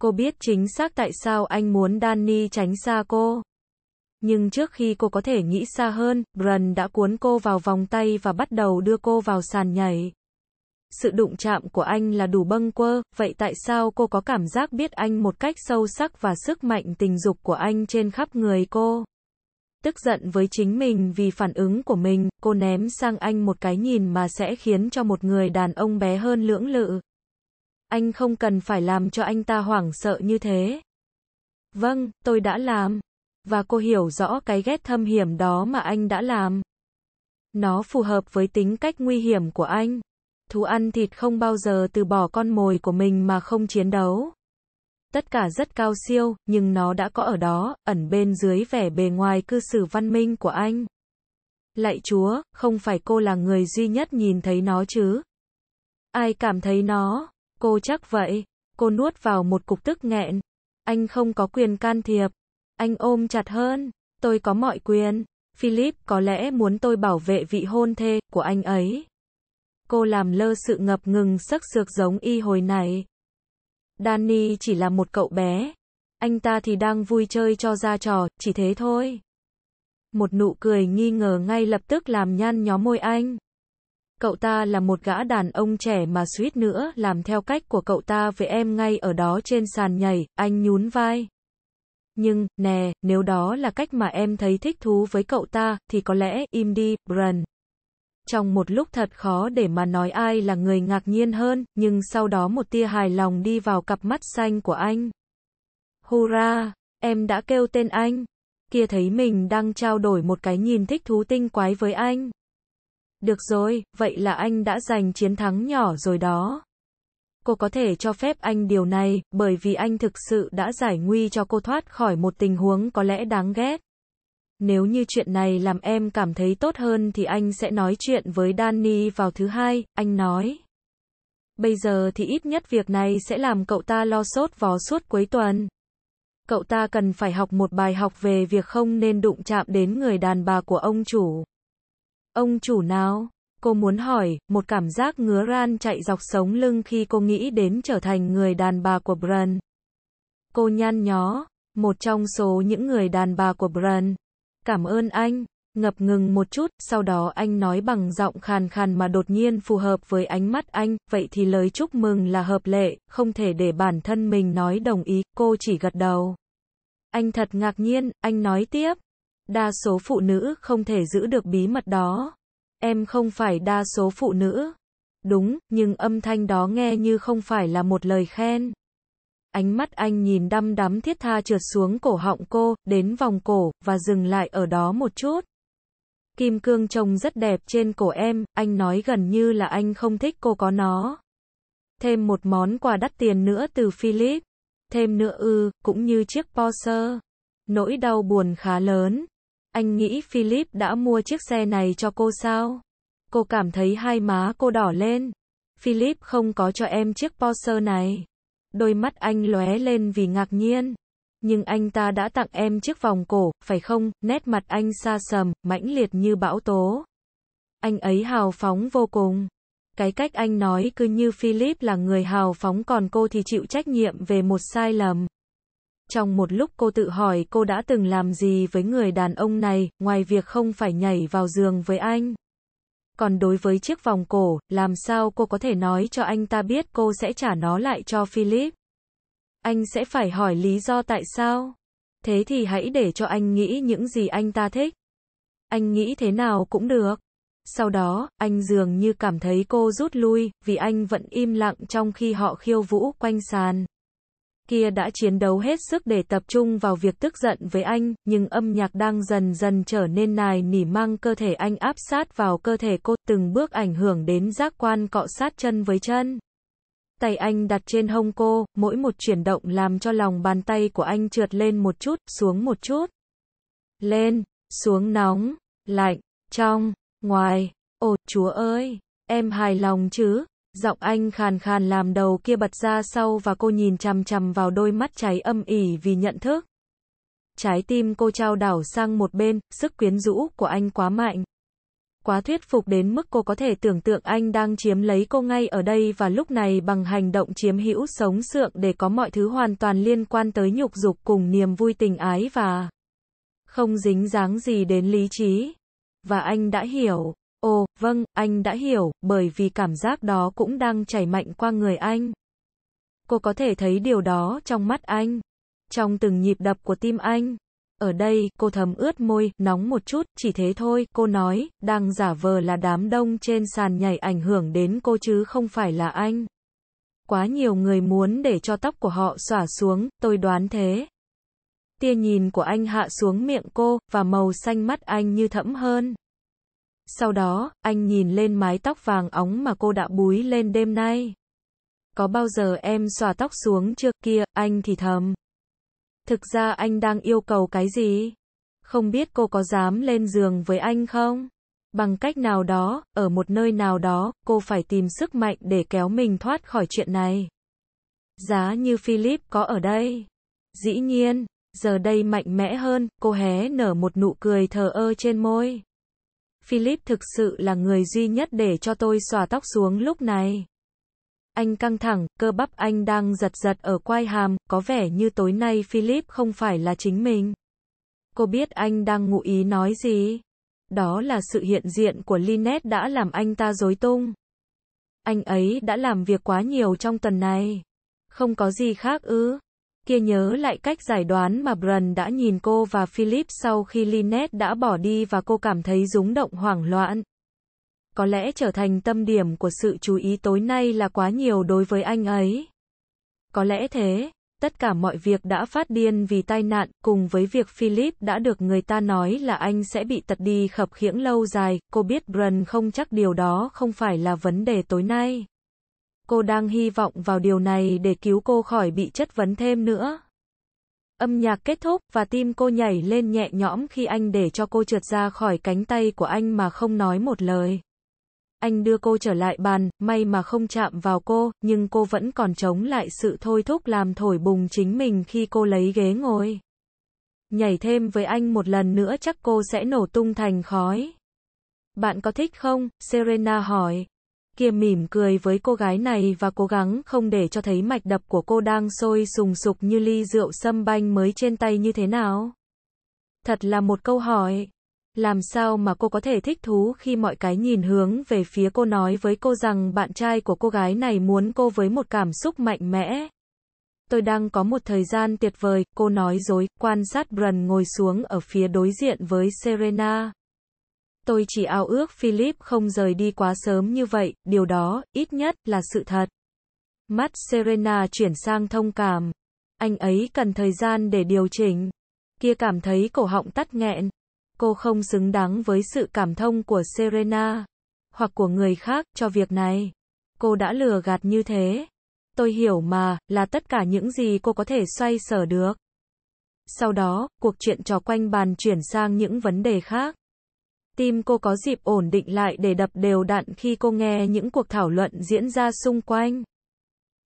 Cô biết chính xác tại sao anh muốn Danny tránh xa cô. Nhưng trước khi cô có thể nghĩ xa hơn, Brun đã cuốn cô vào vòng tay và bắt đầu đưa cô vào sàn nhảy sự đụng chạm của anh là đủ bâng quơ, vậy tại sao cô có cảm giác biết anh một cách sâu sắc và sức mạnh tình dục của anh trên khắp người cô? Tức giận với chính mình vì phản ứng của mình, cô ném sang anh một cái nhìn mà sẽ khiến cho một người đàn ông bé hơn lưỡng lự. Anh không cần phải làm cho anh ta hoảng sợ như thế. Vâng, tôi đã làm. Và cô hiểu rõ cái ghét thâm hiểm đó mà anh đã làm. Nó phù hợp với tính cách nguy hiểm của anh thú ăn thịt không bao giờ từ bỏ con mồi của mình mà không chiến đấu. Tất cả rất cao siêu, nhưng nó đã có ở đó, ẩn bên dưới vẻ bề ngoài cư xử văn minh của anh. Lạy Chúa, không phải cô là người duy nhất nhìn thấy nó chứ? Ai cảm thấy nó? Cô chắc vậy. Cô nuốt vào một cục tức nghẹn. Anh không có quyền can thiệp. Anh ôm chặt hơn. Tôi có mọi quyền. Philip có lẽ muốn tôi bảo vệ vị hôn thê của anh ấy cô làm lơ sự ngập ngừng sắc sược giống y hồi này. Danny chỉ là một cậu bé, anh ta thì đang vui chơi cho ra trò, chỉ thế thôi. Một nụ cười nghi ngờ ngay lập tức làm nhăn nhó môi anh. Cậu ta là một gã đàn ông trẻ mà suýt nữa làm theo cách của cậu ta với em ngay ở đó trên sàn nhảy, anh nhún vai. Nhưng, nè, nếu đó là cách mà em thấy thích thú với cậu ta, thì có lẽ im đi, Bran trong một lúc thật khó để mà nói ai là người ngạc nhiên hơn, nhưng sau đó một tia hài lòng đi vào cặp mắt xanh của anh. Hurra, em đã kêu tên anh. Kia thấy mình đang trao đổi một cái nhìn thích thú tinh quái với anh. Được rồi, vậy là anh đã giành chiến thắng nhỏ rồi đó. Cô có thể cho phép anh điều này, bởi vì anh thực sự đã giải nguy cho cô thoát khỏi một tình huống có lẽ đáng ghét. Nếu như chuyện này làm em cảm thấy tốt hơn thì anh sẽ nói chuyện với Danny vào thứ hai, anh nói. Bây giờ thì ít nhất việc này sẽ làm cậu ta lo sốt vó suốt cuối tuần. Cậu ta cần phải học một bài học về việc không nên đụng chạm đến người đàn bà của ông chủ. Ông chủ nào? Cô muốn hỏi, một cảm giác ngứa ran chạy dọc sống lưng khi cô nghĩ đến trở thành người đàn bà của Brun. Cô nhăn nhó, một trong số những người đàn bà của Brun cảm ơn anh. Ngập ngừng một chút, sau đó anh nói bằng giọng khàn khàn mà đột nhiên phù hợp với ánh mắt anh, vậy thì lời chúc mừng là hợp lệ, không thể để bản thân mình nói đồng ý, cô chỉ gật đầu. Anh thật ngạc nhiên, anh nói tiếp. Đa số phụ nữ không thể giữ được bí mật đó. Em không phải đa số phụ nữ. Đúng, nhưng âm thanh đó nghe như không phải là một lời khen ánh mắt anh nhìn đăm đắm thiết tha trượt xuống cổ họng cô, đến vòng cổ, và dừng lại ở đó một chút. Kim cương trông rất đẹp trên cổ em, anh nói gần như là anh không thích cô có nó. Thêm một món quà đắt tiền nữa từ Philip. Thêm nữa ư, cũng như chiếc Porsche. Nỗi đau buồn khá lớn. Anh nghĩ Philip đã mua chiếc xe này cho cô sao? Cô cảm thấy hai má cô đỏ lên. Philip không có cho em chiếc Porsche này đôi mắt anh lóe lên vì ngạc nhiên. Nhưng anh ta đã tặng em chiếc vòng cổ, phải không? Nét mặt anh xa sầm, mãnh liệt như bão tố. Anh ấy hào phóng vô cùng. Cái cách anh nói cứ như Philip là người hào phóng còn cô thì chịu trách nhiệm về một sai lầm. Trong một lúc cô tự hỏi cô đã từng làm gì với người đàn ông này, ngoài việc không phải nhảy vào giường với anh. Còn đối với chiếc vòng cổ, làm sao cô có thể nói cho anh ta biết cô sẽ trả nó lại cho Philip? Anh sẽ phải hỏi lý do tại sao? Thế thì hãy để cho anh nghĩ những gì anh ta thích. Anh nghĩ thế nào cũng được. Sau đó, anh dường như cảm thấy cô rút lui, vì anh vẫn im lặng trong khi họ khiêu vũ quanh sàn kia đã chiến đấu hết sức để tập trung vào việc tức giận với anh, nhưng âm nhạc đang dần dần trở nên nài nỉ mang cơ thể anh áp sát vào cơ thể cô, từng bước ảnh hưởng đến giác quan cọ sát chân với chân. Tay anh đặt trên hông cô, mỗi một chuyển động làm cho lòng bàn tay của anh trượt lên một chút, xuống một chút. Lên, xuống nóng, lạnh, trong, ngoài. Ồ, chúa ơi, em hài lòng chứ? Giọng anh khàn khàn làm đầu kia bật ra sau và cô nhìn chằm chằm vào đôi mắt cháy âm ỉ vì nhận thức. Trái tim cô trao đảo sang một bên, sức quyến rũ của anh quá mạnh. Quá thuyết phục đến mức cô có thể tưởng tượng anh đang chiếm lấy cô ngay ở đây và lúc này bằng hành động chiếm hữu sống sượng để có mọi thứ hoàn toàn liên quan tới nhục dục cùng niềm vui tình ái và không dính dáng gì đến lý trí. Và anh đã hiểu. Ồ, vâng, anh đã hiểu, bởi vì cảm giác đó cũng đang chảy mạnh qua người anh. Cô có thể thấy điều đó trong mắt anh, trong từng nhịp đập của tim anh. Ở đây, cô thấm ướt môi, nóng một chút, chỉ thế thôi, cô nói, đang giả vờ là đám đông trên sàn nhảy ảnh hưởng đến cô chứ không phải là anh. Quá nhiều người muốn để cho tóc của họ xỏa xuống, tôi đoán thế. Tia nhìn của anh hạ xuống miệng cô, và màu xanh mắt anh như thẫm hơn. Sau đó, anh nhìn lên mái tóc vàng óng mà cô đã búi lên đêm nay. Có bao giờ em xòa tóc xuống chưa kia, anh thì thầm. Thực ra anh đang yêu cầu cái gì? Không biết cô có dám lên giường với anh không? Bằng cách nào đó, ở một nơi nào đó, cô phải tìm sức mạnh để kéo mình thoát khỏi chuyện này. Giá như Philip có ở đây. Dĩ nhiên, giờ đây mạnh mẽ hơn, cô hé nở một nụ cười thờ ơ trên môi. Philip thực sự là người duy nhất để cho tôi xòa tóc xuống lúc này. Anh căng thẳng, cơ bắp anh đang giật giật ở quai hàm, có vẻ như tối nay Philip không phải là chính mình. Cô biết anh đang ngụ ý nói gì? Đó là sự hiện diện của Lynette đã làm anh ta dối tung. Anh ấy đã làm việc quá nhiều trong tuần này. Không có gì khác ư? Kia nhớ lại cách giải đoán mà Brun đã nhìn cô và Philip sau khi Lynette đã bỏ đi và cô cảm thấy rúng động hoảng loạn. Có lẽ trở thành tâm điểm của sự chú ý tối nay là quá nhiều đối với anh ấy. Có lẽ thế, tất cả mọi việc đã phát điên vì tai nạn, cùng với việc Philip đã được người ta nói là anh sẽ bị tật đi khập khiễng lâu dài, cô biết Brun không chắc điều đó không phải là vấn đề tối nay cô đang hy vọng vào điều này để cứu cô khỏi bị chất vấn thêm nữa. Âm nhạc kết thúc và tim cô nhảy lên nhẹ nhõm khi anh để cho cô trượt ra khỏi cánh tay của anh mà không nói một lời. Anh đưa cô trở lại bàn, may mà không chạm vào cô, nhưng cô vẫn còn chống lại sự thôi thúc làm thổi bùng chính mình khi cô lấy ghế ngồi. Nhảy thêm với anh một lần nữa chắc cô sẽ nổ tung thành khói. Bạn có thích không? Serena hỏi kia mỉm cười với cô gái này và cố gắng không để cho thấy mạch đập của cô đang sôi sùng sục như ly rượu sâm banh mới trên tay như thế nào. Thật là một câu hỏi. Làm sao mà cô có thể thích thú khi mọi cái nhìn hướng về phía cô nói với cô rằng bạn trai của cô gái này muốn cô với một cảm xúc mạnh mẽ. Tôi đang có một thời gian tuyệt vời, cô nói dối, quan sát Brần ngồi xuống ở phía đối diện với Serena tôi chỉ ao ước Philip không rời đi quá sớm như vậy, điều đó, ít nhất, là sự thật. Mắt Serena chuyển sang thông cảm. Anh ấy cần thời gian để điều chỉnh. Kia cảm thấy cổ họng tắt nghẹn. Cô không xứng đáng với sự cảm thông của Serena, hoặc của người khác, cho việc này. Cô đã lừa gạt như thế. Tôi hiểu mà, là tất cả những gì cô có thể xoay sở được. Sau đó, cuộc chuyện trò quanh bàn chuyển sang những vấn đề khác tim cô có dịp ổn định lại để đập đều đặn khi cô nghe những cuộc thảo luận diễn ra xung quanh.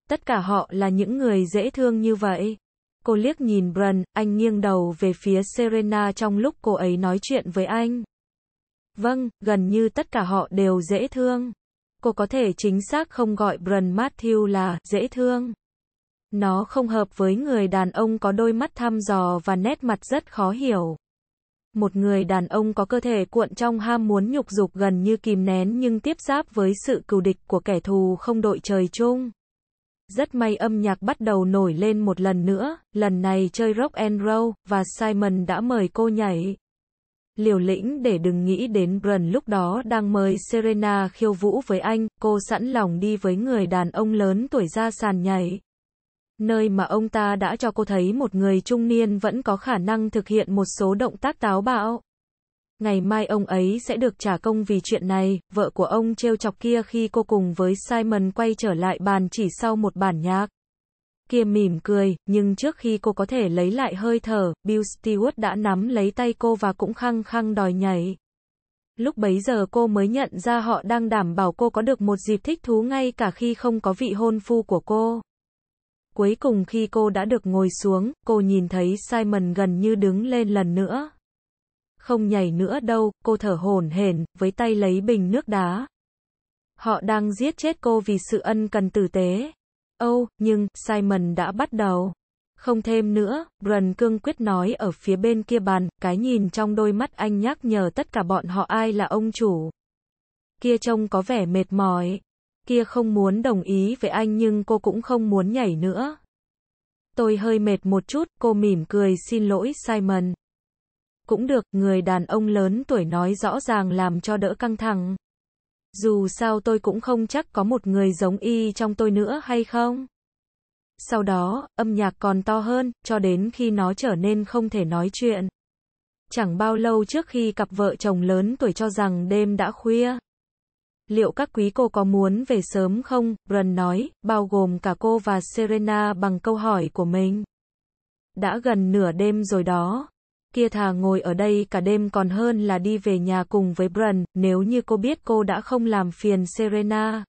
Tất cả họ là những người dễ thương như vậy. Cô liếc nhìn Bran, anh nghiêng đầu về phía Serena trong lúc cô ấy nói chuyện với anh. Vâng, gần như tất cả họ đều dễ thương. Cô có thể chính xác không gọi Bran Matthew là dễ thương. Nó không hợp với người đàn ông có đôi mắt thăm dò và nét mặt rất khó hiểu. Một người đàn ông có cơ thể cuộn trong ham muốn nhục dục gần như kìm nén nhưng tiếp giáp với sự cừu địch của kẻ thù không đội trời chung. Rất may âm nhạc bắt đầu nổi lên một lần nữa, lần này chơi rock and roll, và Simon đã mời cô nhảy. Liều lĩnh để đừng nghĩ đến Brun lúc đó đang mời Serena khiêu vũ với anh, cô sẵn lòng đi với người đàn ông lớn tuổi ra sàn nhảy nơi mà ông ta đã cho cô thấy một người trung niên vẫn có khả năng thực hiện một số động tác táo bạo. Ngày mai ông ấy sẽ được trả công vì chuyện này, vợ của ông trêu chọc kia khi cô cùng với Simon quay trở lại bàn chỉ sau một bản nhạc. Kia mỉm cười, nhưng trước khi cô có thể lấy lại hơi thở, Bill Stewart đã nắm lấy tay cô và cũng khăng khăng đòi nhảy. Lúc bấy giờ cô mới nhận ra họ đang đảm bảo cô có được một dịp thích thú ngay cả khi không có vị hôn phu của cô. Cuối cùng khi cô đã được ngồi xuống, cô nhìn thấy Simon gần như đứng lên lần nữa. Không nhảy nữa đâu, cô thở hổn hển, với tay lấy bình nước đá. Họ đang giết chết cô vì sự ân cần tử tế. Âu, oh, nhưng, Simon đã bắt đầu. Không thêm nữa, Brun cương quyết nói ở phía bên kia bàn, cái nhìn trong đôi mắt anh nhắc nhở tất cả bọn họ ai là ông chủ. Kia trông có vẻ mệt mỏi kia không muốn đồng ý với anh nhưng cô cũng không muốn nhảy nữa. Tôi hơi mệt một chút, cô mỉm cười xin lỗi Simon. Cũng được, người đàn ông lớn tuổi nói rõ ràng làm cho đỡ căng thẳng. Dù sao tôi cũng không chắc có một người giống y trong tôi nữa hay không. Sau đó, âm nhạc còn to hơn, cho đến khi nó trở nên không thể nói chuyện. Chẳng bao lâu trước khi cặp vợ chồng lớn tuổi cho rằng đêm đã khuya liệu các quý cô có muốn về sớm không? Brun nói, bao gồm cả cô và Serena bằng câu hỏi của mình. Đã gần nửa đêm rồi đó. Kia thà ngồi ở đây cả đêm còn hơn là đi về nhà cùng với Brun, nếu như cô biết cô đã không làm phiền Serena.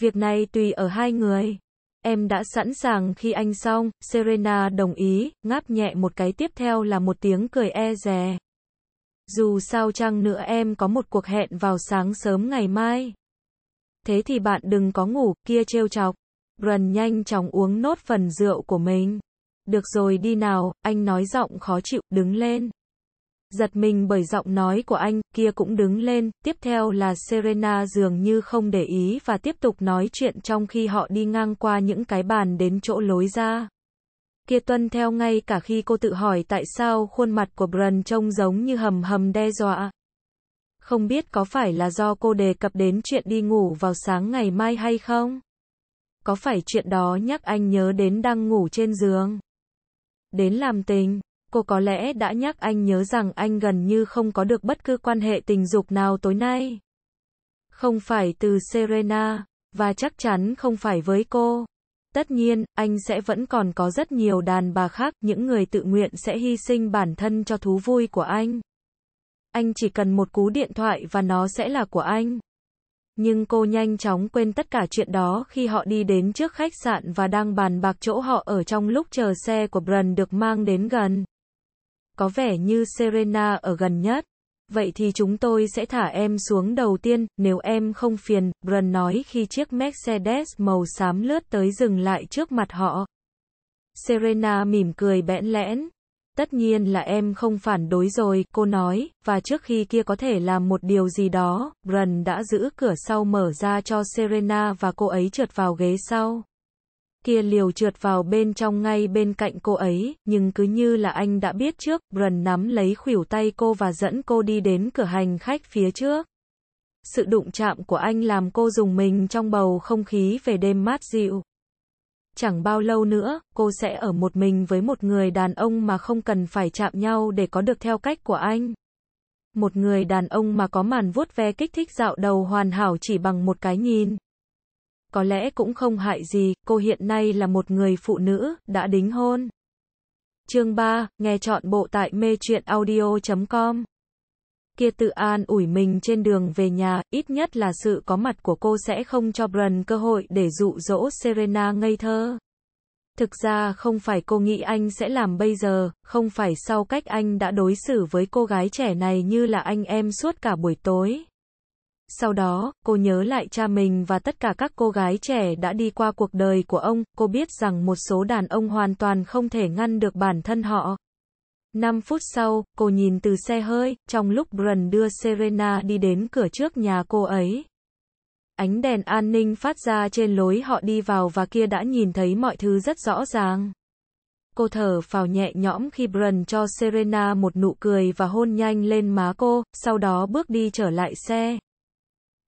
Việc này tùy ở hai người. Em đã sẵn sàng khi anh xong, Serena đồng ý, ngáp nhẹ một cái tiếp theo là một tiếng cười e rè. Dù sao chăng nữa em có một cuộc hẹn vào sáng sớm ngày mai. Thế thì bạn đừng có ngủ, kia trêu chọc. Rần nhanh chóng uống nốt phần rượu của mình. Được rồi đi nào, anh nói giọng khó chịu, đứng lên. Giật mình bởi giọng nói của anh, kia cũng đứng lên, tiếp theo là Serena dường như không để ý và tiếp tục nói chuyện trong khi họ đi ngang qua những cái bàn đến chỗ lối ra kia tuân theo ngay cả khi cô tự hỏi tại sao khuôn mặt của Brun trông giống như hầm hầm đe dọa. Không biết có phải là do cô đề cập đến chuyện đi ngủ vào sáng ngày mai hay không? Có phải chuyện đó nhắc anh nhớ đến đang ngủ trên giường? Đến làm tình, cô có lẽ đã nhắc anh nhớ rằng anh gần như không có được bất cứ quan hệ tình dục nào tối nay. Không phải từ Serena, và chắc chắn không phải với cô. Tất nhiên, anh sẽ vẫn còn có rất nhiều đàn bà khác, những người tự nguyện sẽ hy sinh bản thân cho thú vui của anh. Anh chỉ cần một cú điện thoại và nó sẽ là của anh. Nhưng cô nhanh chóng quên tất cả chuyện đó khi họ đi đến trước khách sạn và đang bàn bạc chỗ họ ở trong lúc chờ xe của Brun được mang đến gần. Có vẻ như Serena ở gần nhất. Vậy thì chúng tôi sẽ thả em xuống đầu tiên, nếu em không phiền, Brun nói khi chiếc Mercedes màu xám lướt tới dừng lại trước mặt họ. Serena mỉm cười bẽn lẽn. Tất nhiên là em không phản đối rồi, cô nói, và trước khi kia có thể làm một điều gì đó, Brun đã giữ cửa sau mở ra cho Serena và cô ấy trượt vào ghế sau kia liều trượt vào bên trong ngay bên cạnh cô ấy, nhưng cứ như là anh đã biết trước, Bren nắm lấy khuỷu tay cô và dẫn cô đi đến cửa hành khách phía trước. Sự đụng chạm của anh làm cô dùng mình trong bầu không khí về đêm mát dịu. Chẳng bao lâu nữa, cô sẽ ở một mình với một người đàn ông mà không cần phải chạm nhau để có được theo cách của anh. Một người đàn ông mà có màn vuốt ve kích thích dạo đầu hoàn hảo chỉ bằng một cái nhìn có lẽ cũng không hại gì, cô hiện nay là một người phụ nữ, đã đính hôn. Chương 3, nghe chọn bộ tại mê chuyện audio.com Kia tự an ủi mình trên đường về nhà, ít nhất là sự có mặt của cô sẽ không cho brun cơ hội để dụ dỗ Serena ngây thơ. Thực ra không phải cô nghĩ anh sẽ làm bây giờ, không phải sau cách anh đã đối xử với cô gái trẻ này như là anh em suốt cả buổi tối. Sau đó, cô nhớ lại cha mình và tất cả các cô gái trẻ đã đi qua cuộc đời của ông, cô biết rằng một số đàn ông hoàn toàn không thể ngăn được bản thân họ. năm phút sau, cô nhìn từ xe hơi, trong lúc Bren đưa Serena đi đến cửa trước nhà cô ấy. Ánh đèn an ninh phát ra trên lối họ đi vào và kia đã nhìn thấy mọi thứ rất rõ ràng. Cô thở phào nhẹ nhõm khi Bren cho Serena một nụ cười và hôn nhanh lên má cô, sau đó bước đi trở lại xe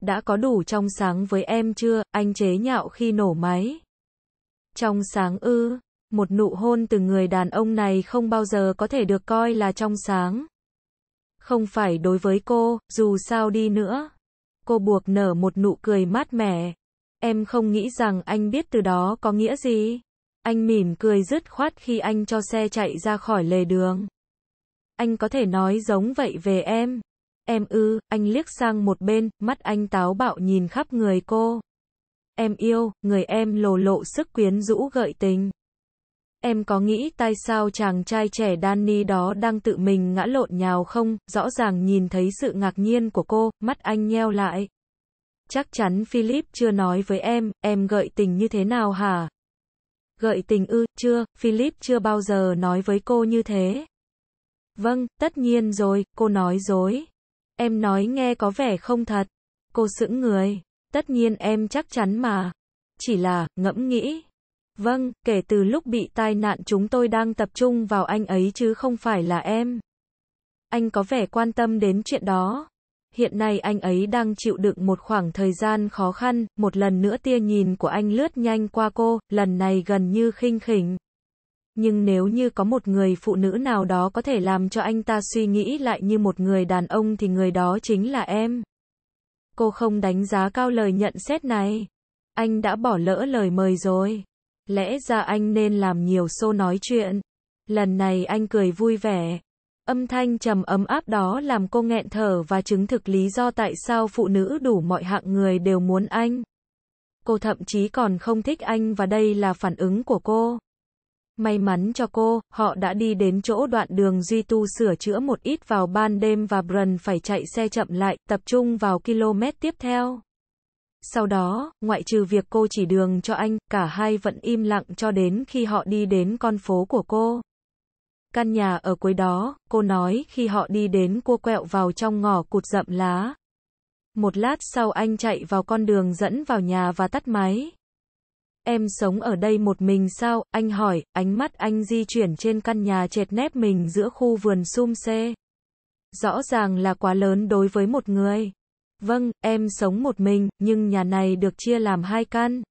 đã có đủ trong sáng với em chưa, anh chế nhạo khi nổ máy. Trong sáng ư, một nụ hôn từ người đàn ông này không bao giờ có thể được coi là trong sáng. Không phải đối với cô, dù sao đi nữa. Cô buộc nở một nụ cười mát mẻ. Em không nghĩ rằng anh biết từ đó có nghĩa gì. Anh mỉm cười dứt khoát khi anh cho xe chạy ra khỏi lề đường. Anh có thể nói giống vậy về em. Em ư, anh liếc sang một bên, mắt anh táo bạo nhìn khắp người cô. Em yêu, người em lồ lộ sức quyến rũ gợi tình. Em có nghĩ tại sao chàng trai trẻ Danny đó đang tự mình ngã lộn nhào không? Rõ ràng nhìn thấy sự ngạc nhiên của cô, mắt anh nheo lại. Chắc chắn Philip chưa nói với em, em gợi tình như thế nào hả? Gợi tình ư, chưa, Philip chưa bao giờ nói với cô như thế. Vâng, tất nhiên rồi, cô nói dối. Em nói nghe có vẻ không thật. Cô sững người. Tất nhiên em chắc chắn mà. Chỉ là, ngẫm nghĩ. Vâng, kể từ lúc bị tai nạn chúng tôi đang tập trung vào anh ấy chứ không phải là em. Anh có vẻ quan tâm đến chuyện đó. Hiện nay anh ấy đang chịu đựng một khoảng thời gian khó khăn, một lần nữa tia nhìn của anh lướt nhanh qua cô, lần này gần như khinh khỉnh nhưng nếu như có một người phụ nữ nào đó có thể làm cho anh ta suy nghĩ lại như một người đàn ông thì người đó chính là em. Cô không đánh giá cao lời nhận xét này. Anh đã bỏ lỡ lời mời rồi. Lẽ ra anh nên làm nhiều xô nói chuyện. Lần này anh cười vui vẻ. Âm thanh trầm ấm áp đó làm cô nghẹn thở và chứng thực lý do tại sao phụ nữ đủ mọi hạng người đều muốn anh. Cô thậm chí còn không thích anh và đây là phản ứng của cô. May mắn cho cô, họ đã đi đến chỗ đoạn đường duy tu sửa chữa một ít vào ban đêm và Brần phải chạy xe chậm lại, tập trung vào km tiếp theo. Sau đó, ngoại trừ việc cô chỉ đường cho anh, cả hai vẫn im lặng cho đến khi họ đi đến con phố của cô. Căn nhà ở cuối đó, cô nói khi họ đi đến cua quẹo vào trong ngõ cụt rậm lá. Một lát sau anh chạy vào con đường dẫn vào nhà và tắt máy. Em sống ở đây một mình sao? Anh hỏi, ánh mắt anh di chuyển trên căn nhà chệt nép mình giữa khu vườn sum xê. Rõ ràng là quá lớn đối với một người. Vâng, em sống một mình, nhưng nhà này được chia làm hai căn.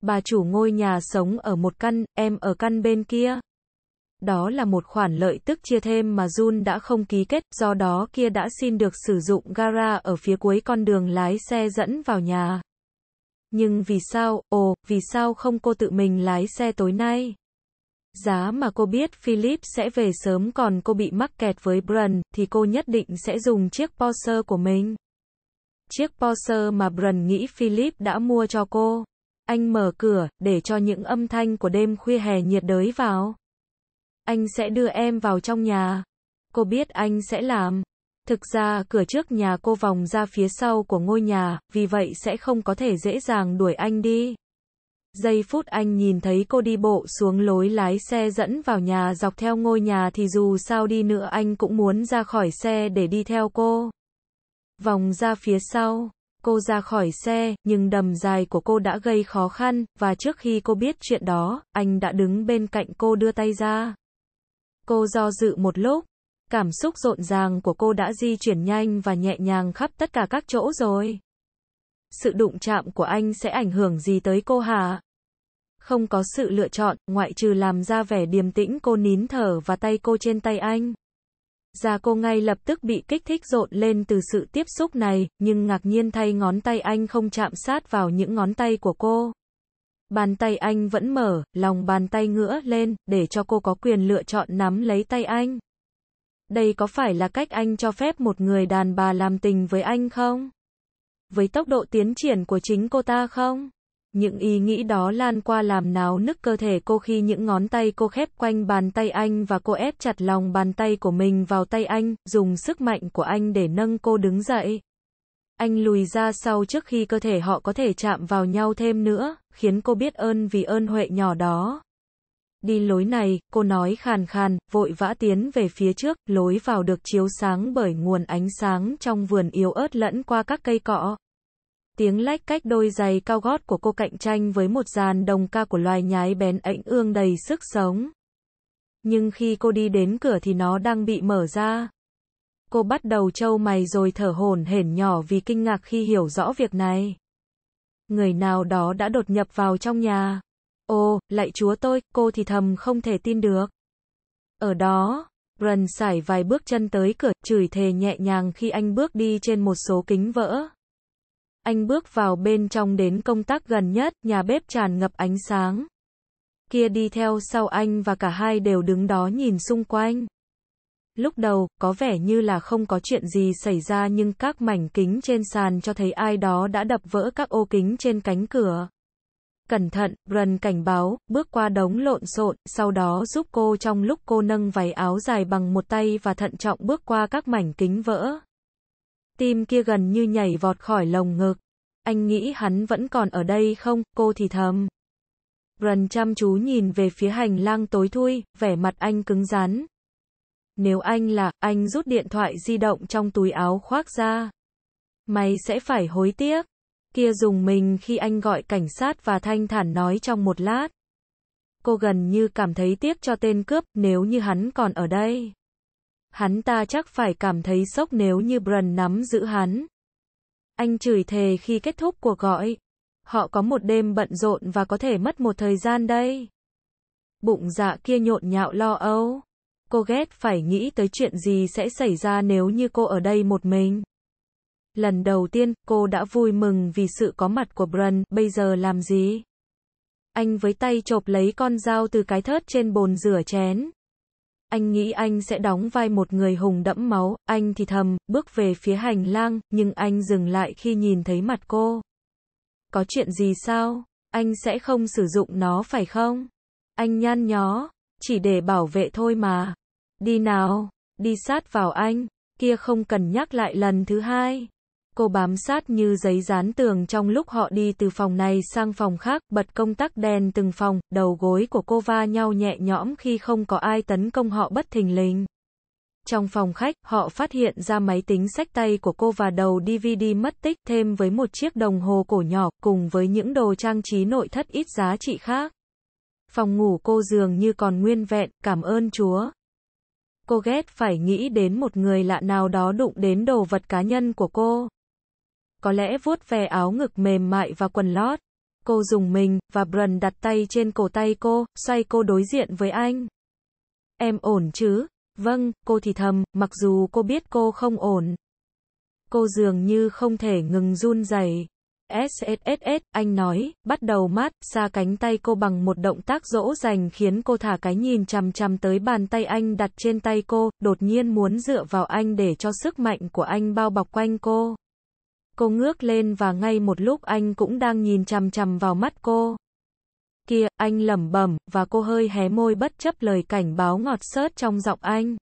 Bà chủ ngôi nhà sống ở một căn, em ở căn bên kia. Đó là một khoản lợi tức chia thêm mà Jun đã không ký kết, do đó kia đã xin được sử dụng gara ở phía cuối con đường lái xe dẫn vào nhà. Nhưng vì sao, ồ, vì sao không cô tự mình lái xe tối nay? Giá mà cô biết Philip sẽ về sớm còn cô bị mắc kẹt với Brun, thì cô nhất định sẽ dùng chiếc Porsche của mình. Chiếc Porsche mà Brun nghĩ Philip đã mua cho cô. Anh mở cửa, để cho những âm thanh của đêm khuya hè nhiệt đới vào. Anh sẽ đưa em vào trong nhà. Cô biết anh sẽ làm. Thực ra, cửa trước nhà cô vòng ra phía sau của ngôi nhà, vì vậy sẽ không có thể dễ dàng đuổi anh đi. Giây phút anh nhìn thấy cô đi bộ xuống lối lái xe dẫn vào nhà dọc theo ngôi nhà thì dù sao đi nữa anh cũng muốn ra khỏi xe để đi theo cô. Vòng ra phía sau, cô ra khỏi xe, nhưng đầm dài của cô đã gây khó khăn, và trước khi cô biết chuyện đó, anh đã đứng bên cạnh cô đưa tay ra. Cô do dự một lúc, Cảm xúc rộn ràng của cô đã di chuyển nhanh và nhẹ nhàng khắp tất cả các chỗ rồi. Sự đụng chạm của anh sẽ ảnh hưởng gì tới cô hả? Không có sự lựa chọn, ngoại trừ làm ra vẻ điềm tĩnh cô nín thở và tay cô trên tay anh. Da cô ngay lập tức bị kích thích rộn lên từ sự tiếp xúc này, nhưng ngạc nhiên thay ngón tay anh không chạm sát vào những ngón tay của cô. Bàn tay anh vẫn mở, lòng bàn tay ngửa lên, để cho cô có quyền lựa chọn nắm lấy tay anh. Đây có phải là cách anh cho phép một người đàn bà làm tình với anh không? Với tốc độ tiến triển của chính cô ta không? Những ý nghĩ đó lan qua làm náo nức cơ thể cô khi những ngón tay cô khép quanh bàn tay anh và cô ép chặt lòng bàn tay của mình vào tay anh, dùng sức mạnh của anh để nâng cô đứng dậy. Anh lùi ra sau trước khi cơ thể họ có thể chạm vào nhau thêm nữa, khiến cô biết ơn vì ơn huệ nhỏ đó đi lối này, cô nói khàn khàn, vội vã tiến về phía trước, lối vào được chiếu sáng bởi nguồn ánh sáng trong vườn yếu ớt lẫn qua các cây cọ. Tiếng lách cách đôi giày cao gót của cô cạnh tranh với một dàn đồng ca của loài nhái bén ảnh ương đầy sức sống. Nhưng khi cô đi đến cửa thì nó đang bị mở ra. Cô bắt đầu trâu mày rồi thở hổn hển nhỏ vì kinh ngạc khi hiểu rõ việc này. Người nào đó đã đột nhập vào trong nhà. Ô, lại chúa tôi, cô thì thầm không thể tin được. Ở đó, Rần sải vài bước chân tới cửa, chửi thề nhẹ nhàng khi anh bước đi trên một số kính vỡ. Anh bước vào bên trong đến công tác gần nhất, nhà bếp tràn ngập ánh sáng. Kia đi theo sau anh và cả hai đều đứng đó nhìn xung quanh. Lúc đầu, có vẻ như là không có chuyện gì xảy ra nhưng các mảnh kính trên sàn cho thấy ai đó đã đập vỡ các ô kính trên cánh cửa cẩn thận, Rần cảnh báo, bước qua đống lộn xộn, sau đó giúp cô trong lúc cô nâng váy áo dài bằng một tay và thận trọng bước qua các mảnh kính vỡ. Tim kia gần như nhảy vọt khỏi lồng ngực. Anh nghĩ hắn vẫn còn ở đây không, cô thì thầm. Rần chăm chú nhìn về phía hành lang tối thui, vẻ mặt anh cứng rắn. Nếu anh là, anh rút điện thoại di động trong túi áo khoác ra. Mày sẽ phải hối tiếc kia dùng mình khi anh gọi cảnh sát và thanh thản nói trong một lát. Cô gần như cảm thấy tiếc cho tên cướp nếu như hắn còn ở đây. Hắn ta chắc phải cảm thấy sốc nếu như Brun nắm giữ hắn. Anh chửi thề khi kết thúc cuộc gọi. Họ có một đêm bận rộn và có thể mất một thời gian đây. Bụng dạ kia nhộn nhạo lo âu. Cô ghét phải nghĩ tới chuyện gì sẽ xảy ra nếu như cô ở đây một mình. Lần đầu tiên, cô đã vui mừng vì sự có mặt của Brun, bây giờ làm gì? Anh với tay chộp lấy con dao từ cái thớt trên bồn rửa chén. Anh nghĩ anh sẽ đóng vai một người hùng đẫm máu, anh thì thầm, bước về phía hành lang, nhưng anh dừng lại khi nhìn thấy mặt cô. Có chuyện gì sao? Anh sẽ không sử dụng nó phải không? Anh nhăn nhó, chỉ để bảo vệ thôi mà. Đi nào, đi sát vào anh, kia không cần nhắc lại lần thứ hai. Cô bám sát như giấy dán tường trong lúc họ đi từ phòng này sang phòng khác, bật công tắc đèn từng phòng, đầu gối của cô va nhau nhẹ nhõm khi không có ai tấn công họ bất thình lình. Trong phòng khách, họ phát hiện ra máy tính sách tay của cô và đầu DVD mất tích, thêm với một chiếc đồng hồ cổ nhỏ, cùng với những đồ trang trí nội thất ít giá trị khác. Phòng ngủ cô dường như còn nguyên vẹn, cảm ơn Chúa. Cô ghét phải nghĩ đến một người lạ nào đó đụng đến đồ vật cá nhân của cô có lẽ vuốt ve áo ngực mềm mại và quần lót. Cô dùng mình, và Brun đặt tay trên cổ tay cô, xoay cô đối diện với anh. Em ổn chứ? Vâng, cô thì thầm, mặc dù cô biết cô không ổn. Cô dường như không thể ngừng run rẩy. SSSS, anh nói, bắt đầu mát, xa cánh tay cô bằng một động tác dỗ dành khiến cô thả cái nhìn chằm chằm tới bàn tay anh đặt trên tay cô, đột nhiên muốn dựa vào anh để cho sức mạnh của anh bao bọc quanh cô. Cô ngước lên và ngay một lúc anh cũng đang nhìn chằm chằm vào mắt cô. Kia anh lẩm bẩm và cô hơi hé môi bất chấp lời cảnh báo ngọt sớt trong giọng anh.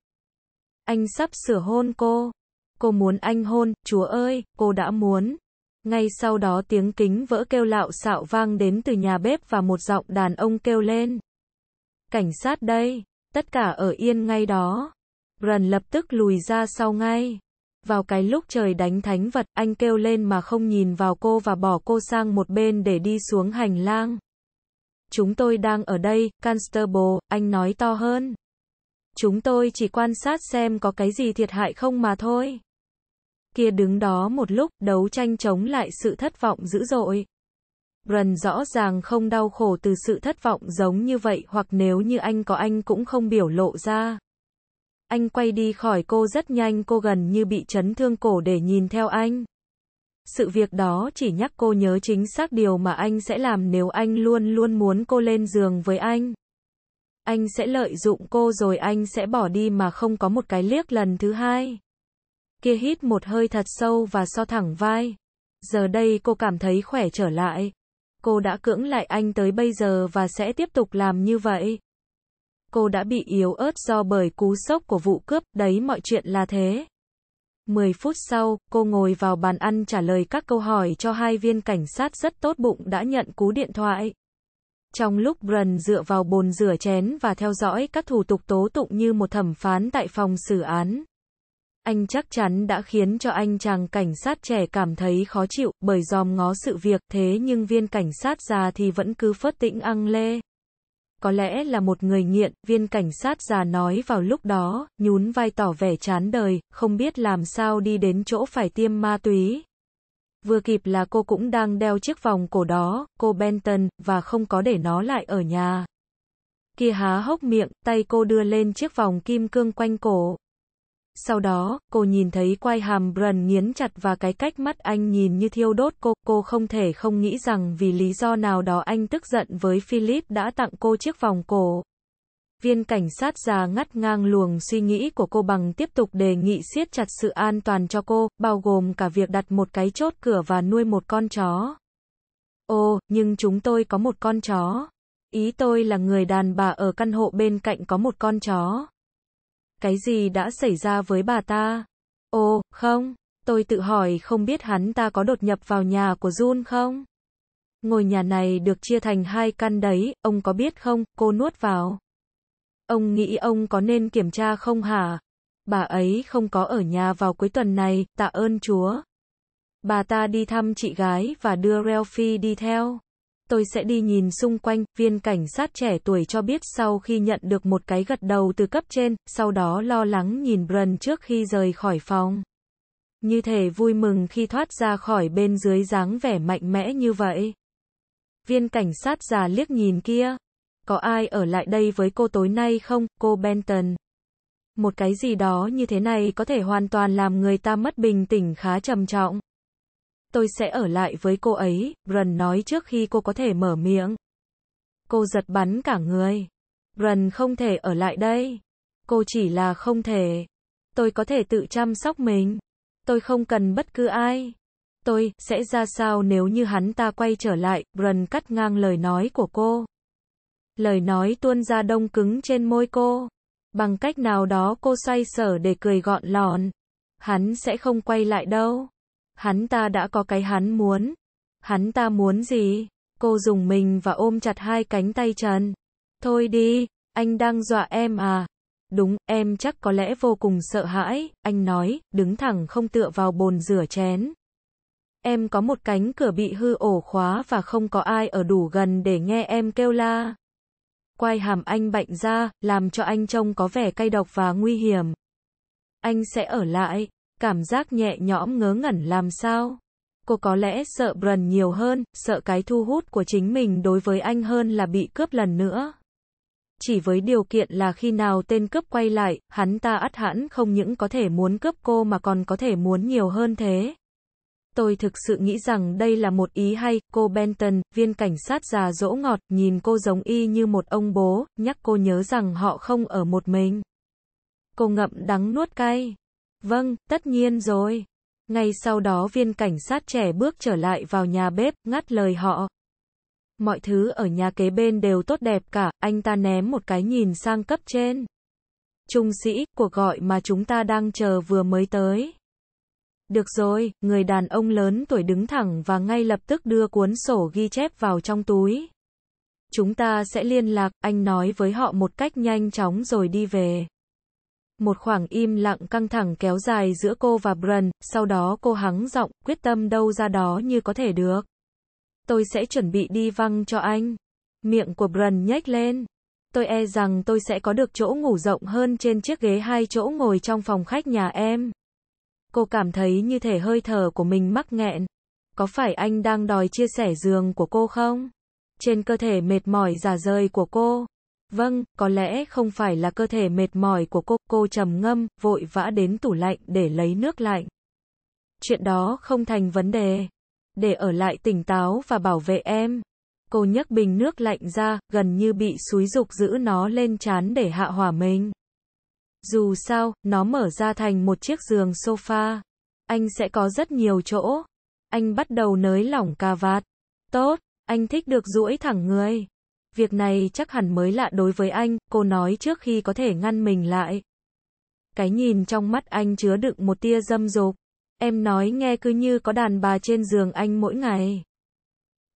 Anh sắp sửa hôn cô. Cô muốn anh hôn, chúa ơi, cô đã muốn. Ngay sau đó tiếng kính vỡ kêu lạo xạo vang đến từ nhà bếp và một giọng đàn ông kêu lên. Cảnh sát đây, tất cả ở yên ngay đó. Rần lập tức lùi ra sau ngay. Vào cái lúc trời đánh thánh vật, anh kêu lên mà không nhìn vào cô và bỏ cô sang một bên để đi xuống hành lang. Chúng tôi đang ở đây, Constable, anh nói to hơn. Chúng tôi chỉ quan sát xem có cái gì thiệt hại không mà thôi. Kia đứng đó một lúc, đấu tranh chống lại sự thất vọng dữ dội. Rần rõ ràng không đau khổ từ sự thất vọng giống như vậy hoặc nếu như anh có anh cũng không biểu lộ ra. Anh quay đi khỏi cô rất nhanh cô gần như bị chấn thương cổ để nhìn theo anh. Sự việc đó chỉ nhắc cô nhớ chính xác điều mà anh sẽ làm nếu anh luôn luôn muốn cô lên giường với anh. Anh sẽ lợi dụng cô rồi anh sẽ bỏ đi mà không có một cái liếc lần thứ hai. Kia hít một hơi thật sâu và so thẳng vai. Giờ đây cô cảm thấy khỏe trở lại. Cô đã cưỡng lại anh tới bây giờ và sẽ tiếp tục làm như vậy cô đã bị yếu ớt do bởi cú sốc của vụ cướp, đấy mọi chuyện là thế. 10 phút sau, cô ngồi vào bàn ăn trả lời các câu hỏi cho hai viên cảnh sát rất tốt bụng đã nhận cú điện thoại. Trong lúc Brần dựa vào bồn rửa chén và theo dõi các thủ tục tố tụng như một thẩm phán tại phòng xử án, anh chắc chắn đã khiến cho anh chàng cảnh sát trẻ cảm thấy khó chịu bởi dòm ngó sự việc thế nhưng viên cảnh sát già thì vẫn cứ phớt tĩnh ăn lê có lẽ là một người nghiện, viên cảnh sát già nói vào lúc đó, nhún vai tỏ vẻ chán đời, không biết làm sao đi đến chỗ phải tiêm ma túy. Vừa kịp là cô cũng đang đeo chiếc vòng cổ đó, cô Benton, và không có để nó lại ở nhà. Kia há hốc miệng, tay cô đưa lên chiếc vòng kim cương quanh cổ. Sau đó, cô nhìn thấy quai hàm Bran nghiến chặt và cái cách mắt anh nhìn như thiêu đốt cô. Cô không thể không nghĩ rằng vì lý do nào đó anh tức giận với Philip đã tặng cô chiếc vòng cổ. Viên cảnh sát già ngắt ngang luồng suy nghĩ của cô bằng tiếp tục đề nghị siết chặt sự an toàn cho cô, bao gồm cả việc đặt một cái chốt cửa và nuôi một con chó. Ồ, nhưng chúng tôi có một con chó. Ý tôi là người đàn bà ở căn hộ bên cạnh có một con chó. Cái gì đã xảy ra với bà ta? Ồ, không, tôi tự hỏi không biết hắn ta có đột nhập vào nhà của Jun không? Ngôi nhà này được chia thành hai căn đấy, ông có biết không, cô nuốt vào. Ông nghĩ ông có nên kiểm tra không hả? Bà ấy không có ở nhà vào cuối tuần này, tạ ơn Chúa. Bà ta đi thăm chị gái và đưa Ralphie đi theo tôi sẽ đi nhìn xung quanh, viên cảnh sát trẻ tuổi cho biết sau khi nhận được một cái gật đầu từ cấp trên, sau đó lo lắng nhìn Brun trước khi rời khỏi phòng. Như thể vui mừng khi thoát ra khỏi bên dưới dáng vẻ mạnh mẽ như vậy. Viên cảnh sát già liếc nhìn kia. Có ai ở lại đây với cô tối nay không, cô Benton? Một cái gì đó như thế này có thể hoàn toàn làm người ta mất bình tĩnh khá trầm trọng tôi sẽ ở lại với cô ấy, brun nói trước khi cô có thể mở miệng. Cô giật bắn cả người. brun không thể ở lại đây. Cô chỉ là không thể. Tôi có thể tự chăm sóc mình. Tôi không cần bất cứ ai. Tôi sẽ ra sao nếu như hắn ta quay trở lại, brun cắt ngang lời nói của cô. Lời nói tuôn ra đông cứng trên môi cô. Bằng cách nào đó cô xoay sở để cười gọn lọn. Hắn sẽ không quay lại đâu. Hắn ta đã có cái hắn muốn. Hắn ta muốn gì? Cô dùng mình và ôm chặt hai cánh tay Trần. Thôi đi, anh đang dọa em à? Đúng, em chắc có lẽ vô cùng sợ hãi, anh nói, đứng thẳng không tựa vào bồn rửa chén. Em có một cánh cửa bị hư ổ khóa và không có ai ở đủ gần để nghe em kêu la. Quay hàm anh bệnh ra, làm cho anh trông có vẻ cay độc và nguy hiểm. Anh sẽ ở lại, Cảm giác nhẹ nhõm ngớ ngẩn làm sao? Cô có lẽ sợ Brần nhiều hơn, sợ cái thu hút của chính mình đối với anh hơn là bị cướp lần nữa. Chỉ với điều kiện là khi nào tên cướp quay lại, hắn ta ắt hẳn không những có thể muốn cướp cô mà còn có thể muốn nhiều hơn thế. Tôi thực sự nghĩ rằng đây là một ý hay, cô Benton, viên cảnh sát già dỗ ngọt, nhìn cô giống y như một ông bố, nhắc cô nhớ rằng họ không ở một mình. Cô ngậm đắng nuốt cay. Vâng, tất nhiên rồi. Ngay sau đó viên cảnh sát trẻ bước trở lại vào nhà bếp, ngắt lời họ. Mọi thứ ở nhà kế bên đều tốt đẹp cả, anh ta ném một cái nhìn sang cấp trên. Trung sĩ, cuộc gọi mà chúng ta đang chờ vừa mới tới. Được rồi, người đàn ông lớn tuổi đứng thẳng và ngay lập tức đưa cuốn sổ ghi chép vào trong túi. Chúng ta sẽ liên lạc, anh nói với họ một cách nhanh chóng rồi đi về một khoảng im lặng căng thẳng kéo dài giữa cô và Brun, sau đó cô hắng giọng, quyết tâm đâu ra đó như có thể được. Tôi sẽ chuẩn bị đi văng cho anh. Miệng của Brun nhếch lên. Tôi e rằng tôi sẽ có được chỗ ngủ rộng hơn trên chiếc ghế hai chỗ ngồi trong phòng khách nhà em. Cô cảm thấy như thể hơi thở của mình mắc nghẹn. Có phải anh đang đòi chia sẻ giường của cô không? Trên cơ thể mệt mỏi giả rời của cô. Vâng, có lẽ không phải là cơ thể mệt mỏi của cô, cô trầm ngâm, vội vã đến tủ lạnh để lấy nước lạnh. Chuyện đó không thành vấn đề. Để ở lại tỉnh táo và bảo vệ em. Cô nhấc bình nước lạnh ra, gần như bị xúi dục giữ nó lên chán để hạ hỏa mình. Dù sao, nó mở ra thành một chiếc giường sofa. Anh sẽ có rất nhiều chỗ. Anh bắt đầu nới lỏng cà vạt. Tốt, anh thích được duỗi thẳng người. Việc này chắc hẳn mới lạ đối với anh, cô nói trước khi có thể ngăn mình lại. Cái nhìn trong mắt anh chứa đựng một tia dâm dục. Em nói nghe cứ như có đàn bà trên giường anh mỗi ngày.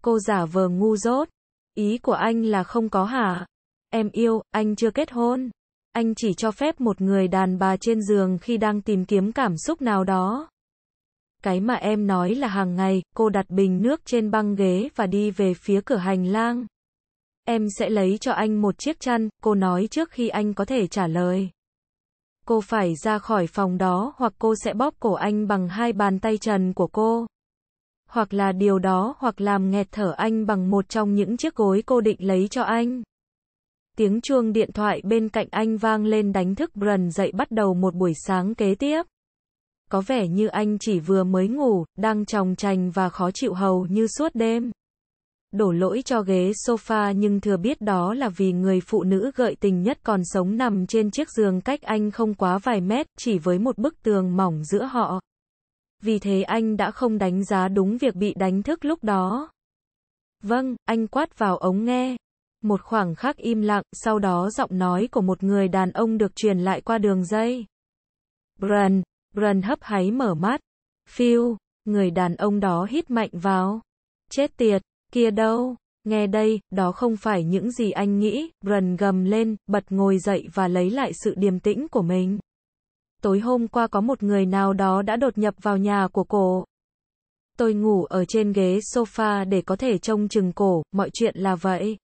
Cô giả vờ ngu dốt. Ý của anh là không có hả? Em yêu, anh chưa kết hôn. Anh chỉ cho phép một người đàn bà trên giường khi đang tìm kiếm cảm xúc nào đó. Cái mà em nói là hàng ngày, cô đặt bình nước trên băng ghế và đi về phía cửa hành lang. Em sẽ lấy cho anh một chiếc chăn, cô nói trước khi anh có thể trả lời. Cô phải ra khỏi phòng đó hoặc cô sẽ bóp cổ anh bằng hai bàn tay trần của cô. Hoặc là điều đó hoặc làm nghẹt thở anh bằng một trong những chiếc gối cô định lấy cho anh. Tiếng chuông điện thoại bên cạnh anh vang lên đánh thức Bren dậy bắt đầu một buổi sáng kế tiếp. Có vẻ như anh chỉ vừa mới ngủ, đang tròng trành và khó chịu hầu như suốt đêm đổ lỗi cho ghế sofa nhưng thừa biết đó là vì người phụ nữ gợi tình nhất còn sống nằm trên chiếc giường cách anh không quá vài mét, chỉ với một bức tường mỏng giữa họ. Vì thế anh đã không đánh giá đúng việc bị đánh thức lúc đó. Vâng, anh quát vào ống nghe. Một khoảng khắc im lặng, sau đó giọng nói của một người đàn ông được truyền lại qua đường dây. Bran, Bran hấp háy mở mắt. phil người đàn ông đó hít mạnh vào. Chết tiệt, kia đâu. Nghe đây, đó không phải những gì anh nghĩ, Brần gầm lên, bật ngồi dậy và lấy lại sự điềm tĩnh của mình. Tối hôm qua có một người nào đó đã đột nhập vào nhà của cô. Tôi ngủ ở trên ghế sofa để có thể trông chừng cổ, mọi chuyện là vậy.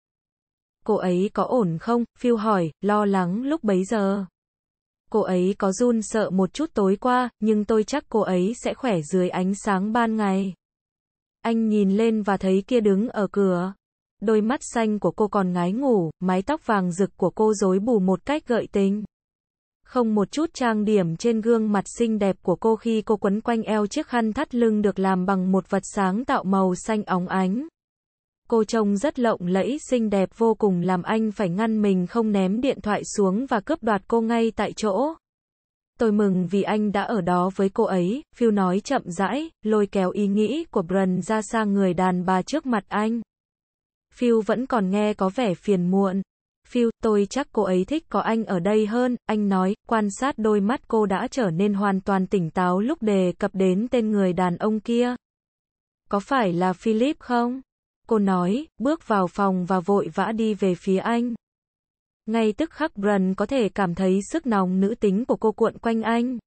Cô ấy có ổn không? Phiêu hỏi, lo lắng lúc bấy giờ. Cô ấy có run sợ một chút tối qua, nhưng tôi chắc cô ấy sẽ khỏe dưới ánh sáng ban ngày. Anh nhìn lên và thấy kia đứng ở cửa. Đôi mắt xanh của cô còn ngái ngủ, mái tóc vàng rực của cô rối bù một cách gợi tình. Không một chút trang điểm trên gương mặt xinh đẹp của cô khi cô quấn quanh eo chiếc khăn thắt lưng được làm bằng một vật sáng tạo màu xanh óng ánh. Cô trông rất lộng lẫy xinh đẹp vô cùng làm anh phải ngăn mình không ném điện thoại xuống và cướp đoạt cô ngay tại chỗ. Tôi mừng vì anh đã ở đó với cô ấy, Phil nói chậm rãi, lôi kéo ý nghĩ của Bren ra sang người đàn bà trước mặt anh. Phil vẫn còn nghe có vẻ phiền muộn. Phil, tôi chắc cô ấy thích có anh ở đây hơn, anh nói, quan sát đôi mắt cô đã trở nên hoàn toàn tỉnh táo lúc đề cập đến tên người đàn ông kia. Có phải là Philip không? Cô nói, bước vào phòng và vội vã đi về phía anh. Ngay tức khắc Bran có thể cảm thấy sức nóng nữ tính của cô cuộn quanh anh.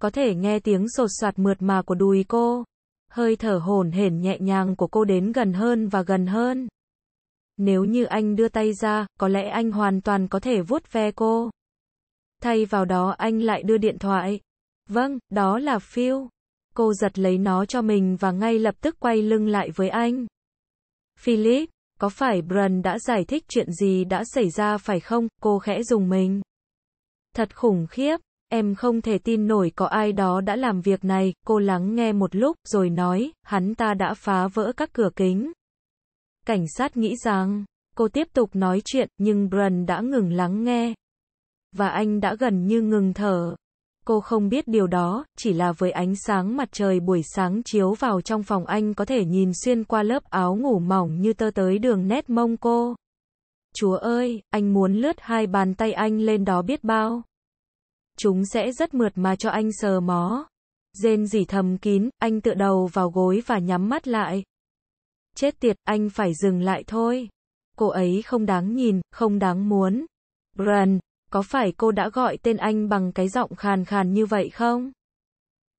Có thể nghe tiếng sột soạt mượt mà của đùi cô. Hơi thở hồn hển nhẹ nhàng của cô đến gần hơn và gần hơn. Nếu như anh đưa tay ra, có lẽ anh hoàn toàn có thể vuốt ve cô. Thay vào đó anh lại đưa điện thoại. Vâng, đó là Phil. Cô giật lấy nó cho mình và ngay lập tức quay lưng lại với anh. Philip, có phải Bran đã giải thích chuyện gì đã xảy ra phải không? Cô khẽ dùng mình. Thật khủng khiếp, em không thể tin nổi có ai đó đã làm việc này. Cô lắng nghe một lúc rồi nói, hắn ta đã phá vỡ các cửa kính. Cảnh sát nghĩ rằng, cô tiếp tục nói chuyện nhưng Bran đã ngừng lắng nghe. Và anh đã gần như ngừng thở cô không biết điều đó, chỉ là với ánh sáng mặt trời buổi sáng chiếu vào trong phòng anh có thể nhìn xuyên qua lớp áo ngủ mỏng như tơ tới đường nét mông cô. Chúa ơi, anh muốn lướt hai bàn tay anh lên đó biết bao. Chúng sẽ rất mượt mà cho anh sờ mó. Dên dỉ thầm kín, anh tựa đầu vào gối và nhắm mắt lại. Chết tiệt, anh phải dừng lại thôi. Cô ấy không đáng nhìn, không đáng muốn. Bran, có phải cô đã gọi tên anh bằng cái giọng khàn khàn như vậy không?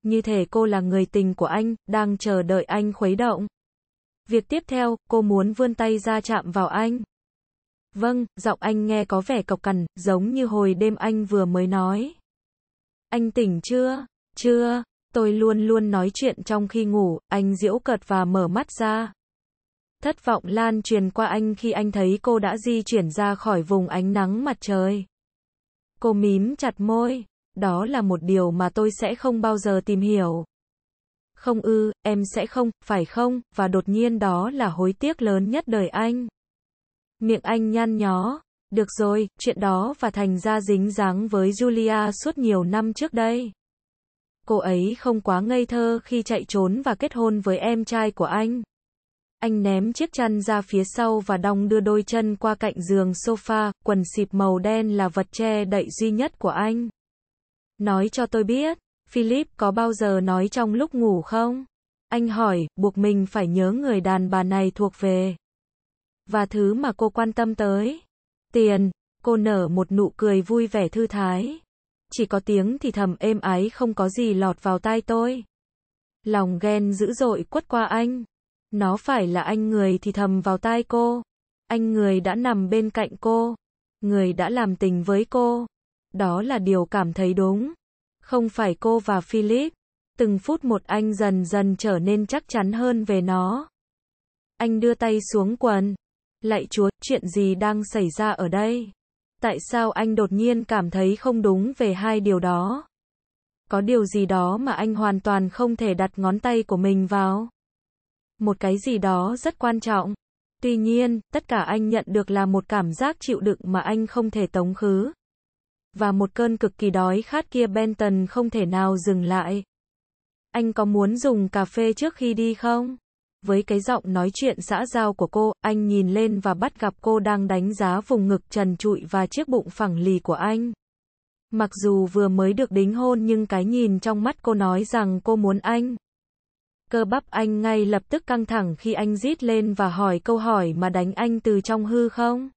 Như thể cô là người tình của anh, đang chờ đợi anh khuấy động. Việc tiếp theo, cô muốn vươn tay ra chạm vào anh. Vâng, giọng anh nghe có vẻ cộc cằn, giống như hồi đêm anh vừa mới nói. Anh tỉnh chưa? Chưa, tôi luôn luôn nói chuyện trong khi ngủ, anh diễu cợt và mở mắt ra. Thất vọng lan truyền qua anh khi anh thấy cô đã di chuyển ra khỏi vùng ánh nắng mặt trời. Cô mím chặt môi. Đó là một điều mà tôi sẽ không bao giờ tìm hiểu. Không ư, em sẽ không, phải không, và đột nhiên đó là hối tiếc lớn nhất đời anh. Miệng anh nhăn nhó. Được rồi, chuyện đó và thành ra dính dáng với Julia suốt nhiều năm trước đây. Cô ấy không quá ngây thơ khi chạy trốn và kết hôn với em trai của anh. Anh ném chiếc chăn ra phía sau và đong đưa đôi chân qua cạnh giường sofa, quần xịp màu đen là vật che đậy duy nhất của anh. Nói cho tôi biết, Philip có bao giờ nói trong lúc ngủ không? Anh hỏi, buộc mình phải nhớ người đàn bà này thuộc về. Và thứ mà cô quan tâm tới. Tiền, cô nở một nụ cười vui vẻ thư thái. Chỉ có tiếng thì thầm êm ái không có gì lọt vào tai tôi. Lòng ghen dữ dội quất qua anh. Nó phải là anh người thì thầm vào tai cô. Anh người đã nằm bên cạnh cô. Người đã làm tình với cô. Đó là điều cảm thấy đúng. Không phải cô và Philip. Từng phút một anh dần dần trở nên chắc chắn hơn về nó. Anh đưa tay xuống quần. Lạy chúa, chuyện gì đang xảy ra ở đây? Tại sao anh đột nhiên cảm thấy không đúng về hai điều đó? Có điều gì đó mà anh hoàn toàn không thể đặt ngón tay của mình vào? một cái gì đó rất quan trọng. Tuy nhiên, tất cả anh nhận được là một cảm giác chịu đựng mà anh không thể tống khứ. Và một cơn cực kỳ đói khát kia Benton không thể nào dừng lại. Anh có muốn dùng cà phê trước khi đi không? Với cái giọng nói chuyện xã giao của cô, anh nhìn lên và bắt gặp cô đang đánh giá vùng ngực trần trụi và chiếc bụng phẳng lì của anh. Mặc dù vừa mới được đính hôn nhưng cái nhìn trong mắt cô nói rằng cô muốn anh. Cơ bắp anh ngay lập tức căng thẳng khi anh rít lên và hỏi câu hỏi mà đánh anh từ trong hư không.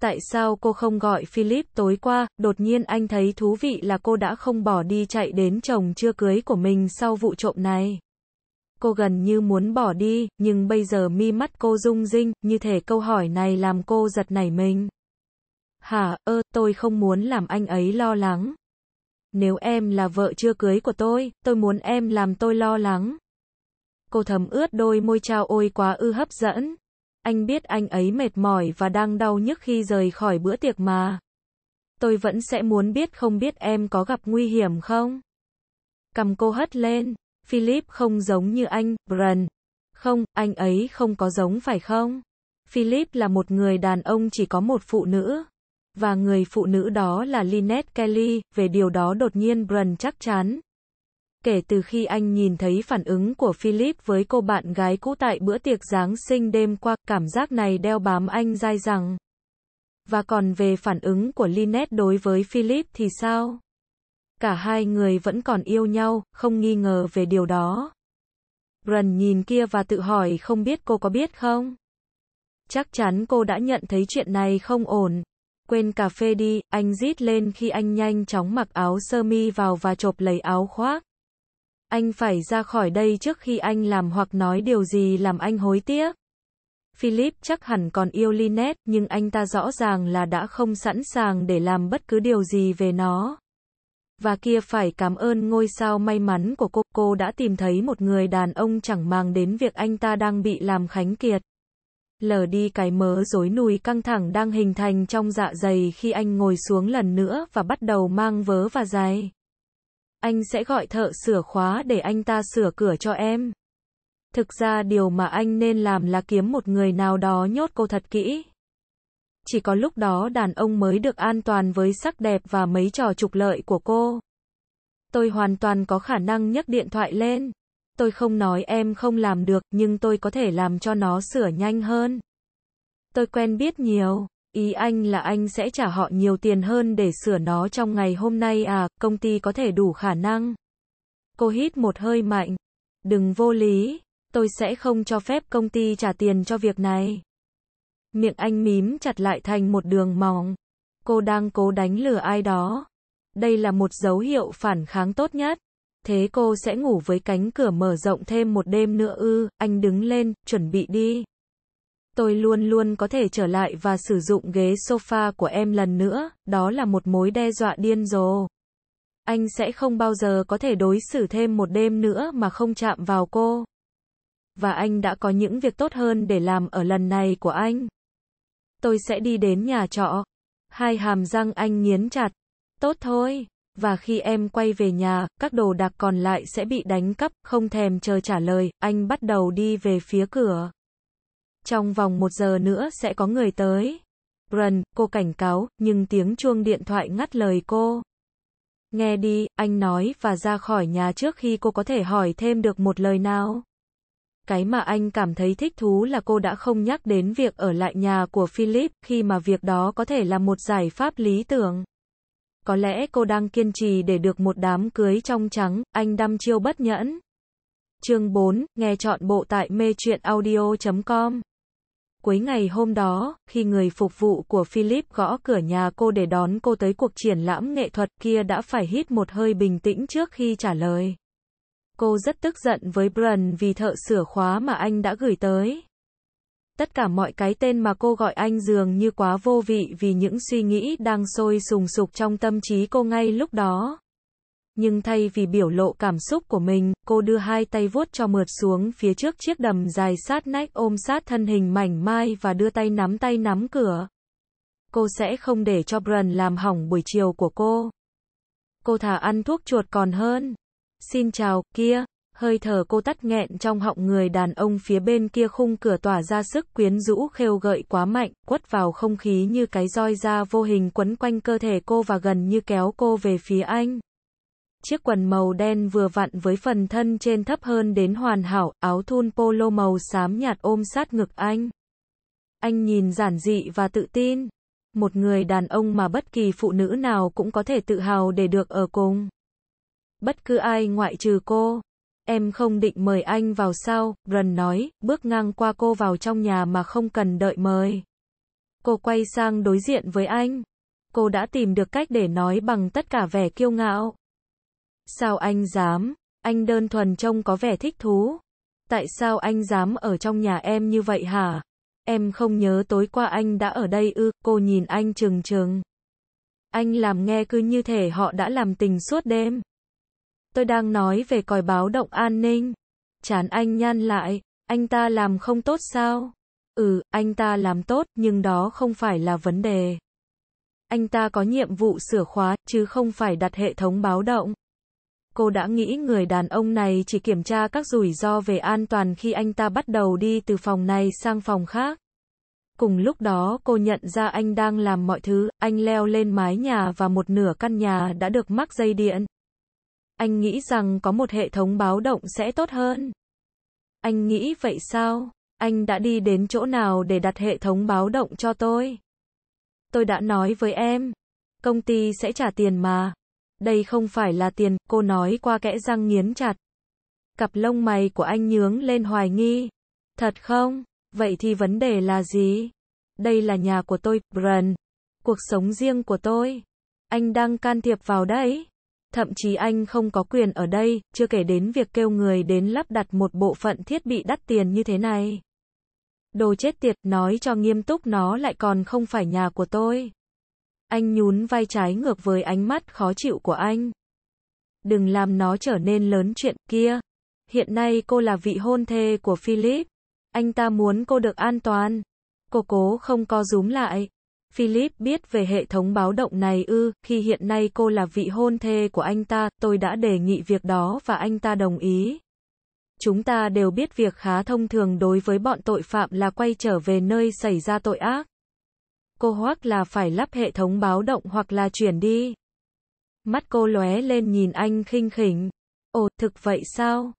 Tại sao cô không gọi Philip tối qua, đột nhiên anh thấy thú vị là cô đã không bỏ đi chạy đến chồng chưa cưới của mình sau vụ trộm này. Cô gần như muốn bỏ đi, nhưng bây giờ mi mắt cô rung rinh, như thể câu hỏi này làm cô giật nảy mình. Hả, ơ, tôi không muốn làm anh ấy lo lắng. Nếu em là vợ chưa cưới của tôi, tôi muốn em làm tôi lo lắng. Cô thấm ướt đôi môi trao ôi quá ư hấp dẫn. Anh biết anh ấy mệt mỏi và đang đau nhức khi rời khỏi bữa tiệc mà. Tôi vẫn sẽ muốn biết không biết em có gặp nguy hiểm không? Cầm cô hất lên. Philip không giống như anh, Bran. Không, anh ấy không có giống phải không? Philip là một người đàn ông chỉ có một phụ nữ. Và người phụ nữ đó là Lynette Kelly, về điều đó đột nhiên Bran chắc chắn kể từ khi anh nhìn thấy phản ứng của Philip với cô bạn gái cũ tại bữa tiệc Giáng sinh đêm qua, cảm giác này đeo bám anh dai dẳng. Và còn về phản ứng của Lynette đối với Philip thì sao? Cả hai người vẫn còn yêu nhau, không nghi ngờ về điều đó. Bren nhìn kia và tự hỏi không biết cô có biết không? Chắc chắn cô đã nhận thấy chuyện này không ổn. Quên cà phê đi, anh rít lên khi anh nhanh chóng mặc áo sơ mi vào và chộp lấy áo khoác. Anh phải ra khỏi đây trước khi anh làm hoặc nói điều gì làm anh hối tiếc. Philip chắc hẳn còn yêu Lynette, nhưng anh ta rõ ràng là đã không sẵn sàng để làm bất cứ điều gì về nó. Và kia phải cảm ơn ngôi sao may mắn của cô, cô đã tìm thấy một người đàn ông chẳng mang đến việc anh ta đang bị làm khánh kiệt. Lờ đi cái mớ rối nùi căng thẳng đang hình thành trong dạ dày khi anh ngồi xuống lần nữa và bắt đầu mang vớ và giày. Anh sẽ gọi thợ sửa khóa để anh ta sửa cửa cho em. Thực ra điều mà anh nên làm là kiếm một người nào đó nhốt cô thật kỹ. Chỉ có lúc đó đàn ông mới được an toàn với sắc đẹp và mấy trò trục lợi của cô. Tôi hoàn toàn có khả năng nhấc điện thoại lên. Tôi không nói em không làm được, nhưng tôi có thể làm cho nó sửa nhanh hơn. Tôi quen biết nhiều. Ý anh là anh sẽ trả họ nhiều tiền hơn để sửa nó trong ngày hôm nay à, công ty có thể đủ khả năng. Cô hít một hơi mạnh. Đừng vô lý, tôi sẽ không cho phép công ty trả tiền cho việc này. Miệng anh mím chặt lại thành một đường mỏng. Cô đang cố đánh lừa ai đó. Đây là một dấu hiệu phản kháng tốt nhất. Thế cô sẽ ngủ với cánh cửa mở rộng thêm một đêm nữa ư, anh đứng lên, chuẩn bị đi tôi luôn luôn có thể trở lại và sử dụng ghế sofa của em lần nữa, đó là một mối đe dọa điên rồ. Anh sẽ không bao giờ có thể đối xử thêm một đêm nữa mà không chạm vào cô. Và anh đã có những việc tốt hơn để làm ở lần này của anh. Tôi sẽ đi đến nhà trọ. Hai hàm răng anh nghiến chặt. Tốt thôi. Và khi em quay về nhà, các đồ đạc còn lại sẽ bị đánh cắp, không thèm chờ trả lời, anh bắt đầu đi về phía cửa trong vòng một giờ nữa sẽ có người tới. Rần, cô cảnh cáo, nhưng tiếng chuông điện thoại ngắt lời cô. Nghe đi, anh nói và ra khỏi nhà trước khi cô có thể hỏi thêm được một lời nào. Cái mà anh cảm thấy thích thú là cô đã không nhắc đến việc ở lại nhà của Philip khi mà việc đó có thể là một giải pháp lý tưởng. Có lẽ cô đang kiên trì để được một đám cưới trong trắng, anh đăm chiêu bất nhẫn. Chương 4, nghe chọn bộ tại mê audio.com Cuối ngày hôm đó, khi người phục vụ của Philip gõ cửa nhà cô để đón cô tới cuộc triển lãm nghệ thuật kia đã phải hít một hơi bình tĩnh trước khi trả lời. Cô rất tức giận với Brun vì thợ sửa khóa mà anh đã gửi tới. Tất cả mọi cái tên mà cô gọi anh dường như quá vô vị vì những suy nghĩ đang sôi sùng sục trong tâm trí cô ngay lúc đó nhưng thay vì biểu lộ cảm xúc của mình, cô đưa hai tay vuốt cho mượt xuống phía trước chiếc đầm dài sát nách ôm sát thân hình mảnh mai và đưa tay nắm tay nắm cửa. Cô sẽ không để cho Bran làm hỏng buổi chiều của cô. Cô thả ăn thuốc chuột còn hơn. Xin chào, kia. Hơi thở cô tắt nghẹn trong họng người đàn ông phía bên kia khung cửa tỏa ra sức quyến rũ khêu gợi quá mạnh, quất vào không khí như cái roi da vô hình quấn quanh cơ thể cô và gần như kéo cô về phía anh chiếc quần màu đen vừa vặn với phần thân trên thấp hơn đến hoàn hảo, áo thun polo màu xám nhạt ôm sát ngực anh. Anh nhìn giản dị và tự tin. Một người đàn ông mà bất kỳ phụ nữ nào cũng có thể tự hào để được ở cùng. Bất cứ ai ngoại trừ cô. Em không định mời anh vào sao, Rần nói, bước ngang qua cô vào trong nhà mà không cần đợi mời. Cô quay sang đối diện với anh. Cô đã tìm được cách để nói bằng tất cả vẻ kiêu ngạo. Sao anh dám? Anh đơn thuần trông có vẻ thích thú. Tại sao anh dám ở trong nhà em như vậy hả? Em không nhớ tối qua anh đã ở đây ư, cô nhìn anh trừng trừng. Anh làm nghe cứ như thể họ đã làm tình suốt đêm. Tôi đang nói về còi báo động an ninh. Chán anh nhan lại, anh ta làm không tốt sao? Ừ, anh ta làm tốt, nhưng đó không phải là vấn đề. Anh ta có nhiệm vụ sửa khóa, chứ không phải đặt hệ thống báo động cô đã nghĩ người đàn ông này chỉ kiểm tra các rủi ro về an toàn khi anh ta bắt đầu đi từ phòng này sang phòng khác. Cùng lúc đó cô nhận ra anh đang làm mọi thứ, anh leo lên mái nhà và một nửa căn nhà đã được mắc dây điện. Anh nghĩ rằng có một hệ thống báo động sẽ tốt hơn. Anh nghĩ vậy sao? Anh đã đi đến chỗ nào để đặt hệ thống báo động cho tôi? Tôi đã nói với em, công ty sẽ trả tiền mà. Đây không phải là tiền, cô nói qua kẽ răng nghiến chặt. Cặp lông mày của anh nhướng lên hoài nghi. Thật không? Vậy thì vấn đề là gì? Đây là nhà của tôi, Bren. Cuộc sống riêng của tôi. Anh đang can thiệp vào đấy. Thậm chí anh không có quyền ở đây, chưa kể đến việc kêu người đến lắp đặt một bộ phận thiết bị đắt tiền như thế này. Đồ chết tiệt, nói cho nghiêm túc nó lại còn không phải nhà của tôi. Anh nhún vai trái ngược với ánh mắt khó chịu của anh. Đừng làm nó trở nên lớn chuyện kia. Hiện nay cô là vị hôn thê của Philip. Anh ta muốn cô được an toàn. Cô cố không co rúm lại. Philip biết về hệ thống báo động này ư, khi hiện nay cô là vị hôn thê của anh ta, tôi đã đề nghị việc đó và anh ta đồng ý. Chúng ta đều biết việc khá thông thường đối với bọn tội phạm là quay trở về nơi xảy ra tội ác cô hoắc là phải lắp hệ thống báo động hoặc là chuyển đi. Mắt cô lóe lên nhìn anh khinh khỉnh. Ồ, thực vậy sao?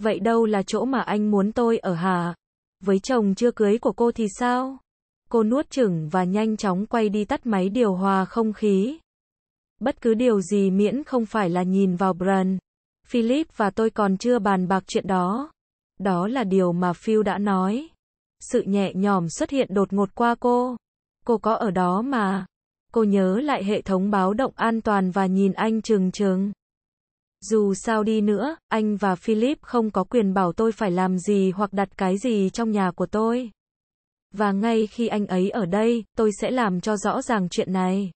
Vậy đâu là chỗ mà anh muốn tôi ở hả? Với chồng chưa cưới của cô thì sao? Cô nuốt chửng và nhanh chóng quay đi tắt máy điều hòa không khí. Bất cứ điều gì miễn không phải là nhìn vào Bran. Philip và tôi còn chưa bàn bạc chuyện đó. Đó là điều mà Phil đã nói. Sự nhẹ nhõm xuất hiện đột ngột qua cô cô có ở đó mà. Cô nhớ lại hệ thống báo động an toàn và nhìn anh trừng trừng. Dù sao đi nữa, anh và Philip không có quyền bảo tôi phải làm gì hoặc đặt cái gì trong nhà của tôi. Và ngay khi anh ấy ở đây, tôi sẽ làm cho rõ ràng chuyện này.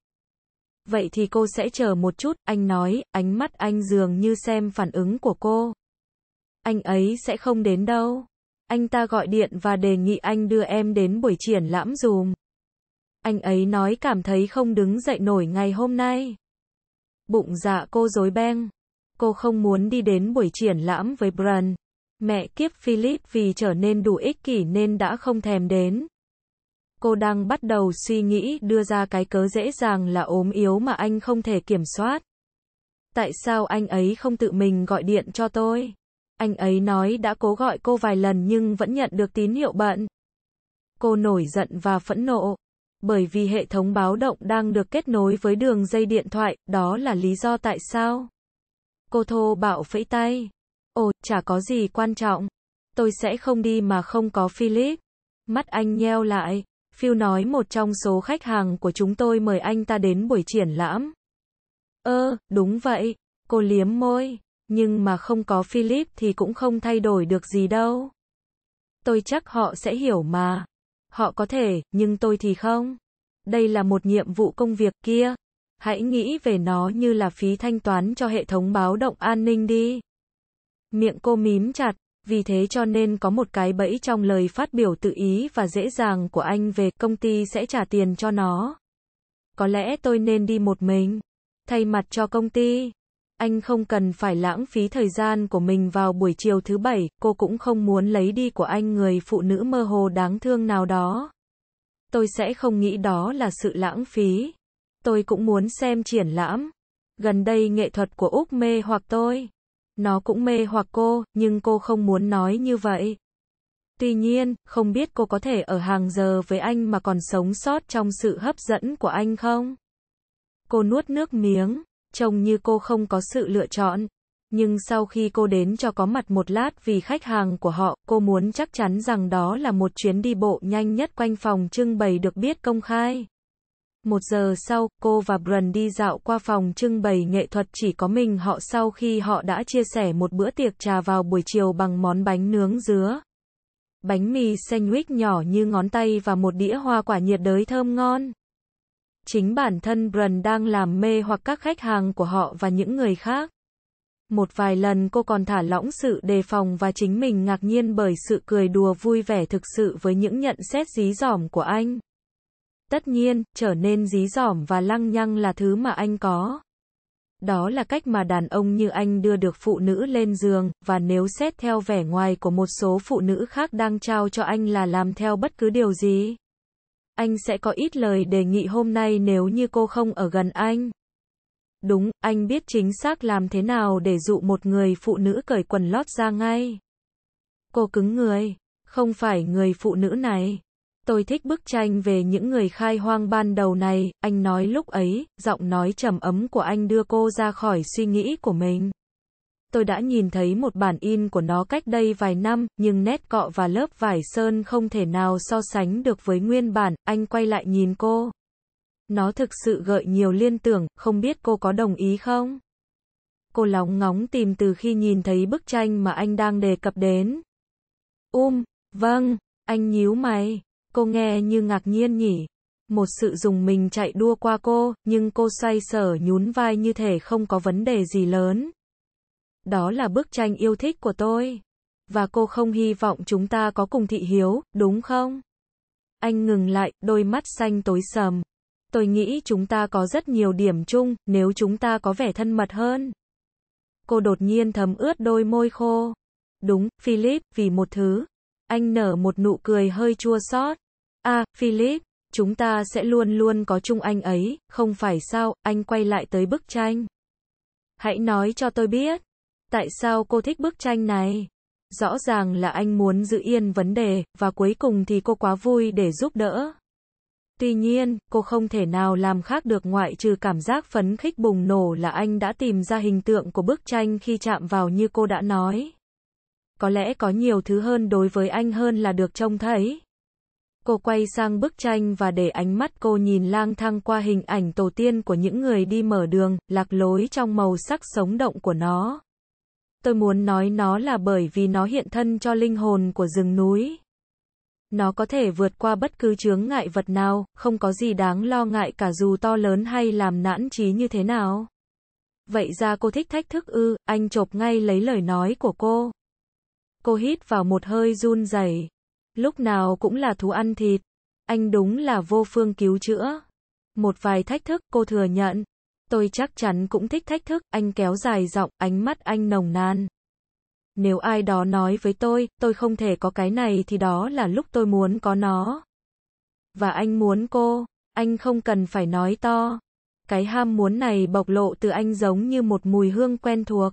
Vậy thì cô sẽ chờ một chút, anh nói, ánh mắt anh dường như xem phản ứng của cô. Anh ấy sẽ không đến đâu. Anh ta gọi điện và đề nghị anh đưa em đến buổi triển lãm dùm. Anh ấy nói cảm thấy không đứng dậy nổi ngày hôm nay. Bụng dạ cô dối beng. Cô không muốn đi đến buổi triển lãm với Bran. Mẹ kiếp Philip vì trở nên đủ ích kỷ nên đã không thèm đến. Cô đang bắt đầu suy nghĩ đưa ra cái cớ dễ dàng là ốm yếu mà anh không thể kiểm soát. Tại sao anh ấy không tự mình gọi điện cho tôi? Anh ấy nói đã cố gọi cô vài lần nhưng vẫn nhận được tín hiệu bận. Cô nổi giận và phẫn nộ. Bởi vì hệ thống báo động đang được kết nối với đường dây điện thoại, đó là lý do tại sao. Cô thô bạo phẫy tay. Ồ, chả có gì quan trọng. Tôi sẽ không đi mà không có Philip. Mắt anh nheo lại. Phil nói một trong số khách hàng của chúng tôi mời anh ta đến buổi triển lãm. Ơ, đúng vậy. Cô liếm môi. Nhưng mà không có Philip thì cũng không thay đổi được gì đâu. Tôi chắc họ sẽ hiểu mà. Họ có thể, nhưng tôi thì không. Đây là một nhiệm vụ công việc kia. Hãy nghĩ về nó như là phí thanh toán cho hệ thống báo động an ninh đi. Miệng cô mím chặt, vì thế cho nên có một cái bẫy trong lời phát biểu tự ý và dễ dàng của anh về công ty sẽ trả tiền cho nó. Có lẽ tôi nên đi một mình, thay mặt cho công ty. Anh không cần phải lãng phí thời gian của mình vào buổi chiều thứ bảy, cô cũng không muốn lấy đi của anh người phụ nữ mơ hồ đáng thương nào đó. Tôi sẽ không nghĩ đó là sự lãng phí. Tôi cũng muốn xem triển lãm. Gần đây nghệ thuật của Úc mê hoặc tôi. Nó cũng mê hoặc cô, nhưng cô không muốn nói như vậy. Tuy nhiên, không biết cô có thể ở hàng giờ với anh mà còn sống sót trong sự hấp dẫn của anh không? Cô nuốt nước miếng trông như cô không có sự lựa chọn. Nhưng sau khi cô đến cho có mặt một lát vì khách hàng của họ, cô muốn chắc chắn rằng đó là một chuyến đi bộ nhanh nhất quanh phòng trưng bày được biết công khai. Một giờ sau, cô và Brun đi dạo qua phòng trưng bày nghệ thuật chỉ có mình họ sau khi họ đã chia sẻ một bữa tiệc trà vào buổi chiều bằng món bánh nướng dứa. Bánh mì sandwich nhỏ như ngón tay và một đĩa hoa quả nhiệt đới thơm ngon chính bản thân Brun đang làm mê hoặc các khách hàng của họ và những người khác. Một vài lần cô còn thả lỏng sự đề phòng và chính mình ngạc nhiên bởi sự cười đùa vui vẻ thực sự với những nhận xét dí dỏm của anh. Tất nhiên, trở nên dí dỏm và lăng nhăng là thứ mà anh có. Đó là cách mà đàn ông như anh đưa được phụ nữ lên giường, và nếu xét theo vẻ ngoài của một số phụ nữ khác đang trao cho anh là làm theo bất cứ điều gì anh sẽ có ít lời đề nghị hôm nay nếu như cô không ở gần anh. Đúng, anh biết chính xác làm thế nào để dụ một người phụ nữ cởi quần lót ra ngay. Cô cứng người, không phải người phụ nữ này. Tôi thích bức tranh về những người khai hoang ban đầu này, anh nói lúc ấy, giọng nói trầm ấm của anh đưa cô ra khỏi suy nghĩ của mình. Tôi đã nhìn thấy một bản in của nó cách đây vài năm, nhưng nét cọ và lớp vải sơn không thể nào so sánh được với nguyên bản, anh quay lại nhìn cô. Nó thực sự gợi nhiều liên tưởng, không biết cô có đồng ý không? Cô lóng ngóng tìm từ khi nhìn thấy bức tranh mà anh đang đề cập đến. Um, vâng, anh nhíu mày. Cô nghe như ngạc nhiên nhỉ. Một sự dùng mình chạy đua qua cô, nhưng cô xoay sở nhún vai như thể không có vấn đề gì lớn đó là bức tranh yêu thích của tôi. Và cô không hy vọng chúng ta có cùng thị hiếu, đúng không? Anh ngừng lại, đôi mắt xanh tối sầm. Tôi nghĩ chúng ta có rất nhiều điểm chung, nếu chúng ta có vẻ thân mật hơn. Cô đột nhiên thấm ướt đôi môi khô. Đúng, Philip, vì một thứ. Anh nở một nụ cười hơi chua xót. À, Philip, chúng ta sẽ luôn luôn có chung anh ấy, không phải sao, anh quay lại tới bức tranh. Hãy nói cho tôi biết, Tại sao cô thích bức tranh này? Rõ ràng là anh muốn giữ yên vấn đề, và cuối cùng thì cô quá vui để giúp đỡ. Tuy nhiên, cô không thể nào làm khác được ngoại trừ cảm giác phấn khích bùng nổ là anh đã tìm ra hình tượng của bức tranh khi chạm vào như cô đã nói. Có lẽ có nhiều thứ hơn đối với anh hơn là được trông thấy. Cô quay sang bức tranh và để ánh mắt cô nhìn lang thang qua hình ảnh tổ tiên của những người đi mở đường, lạc lối trong màu sắc sống động của nó tôi muốn nói nó là bởi vì nó hiện thân cho linh hồn của rừng núi. Nó có thể vượt qua bất cứ chướng ngại vật nào, không có gì đáng lo ngại cả dù to lớn hay làm nản trí như thế nào. Vậy ra cô thích thách thức ư, anh chộp ngay lấy lời nói của cô. Cô hít vào một hơi run rẩy. Lúc nào cũng là thú ăn thịt. Anh đúng là vô phương cứu chữa. Một vài thách thức cô thừa nhận, tôi chắc chắn cũng thích thách thức, anh kéo dài giọng, ánh mắt anh nồng nàn. Nếu ai đó nói với tôi, tôi không thể có cái này thì đó là lúc tôi muốn có nó. Và anh muốn cô, anh không cần phải nói to. Cái ham muốn này bộc lộ từ anh giống như một mùi hương quen thuộc.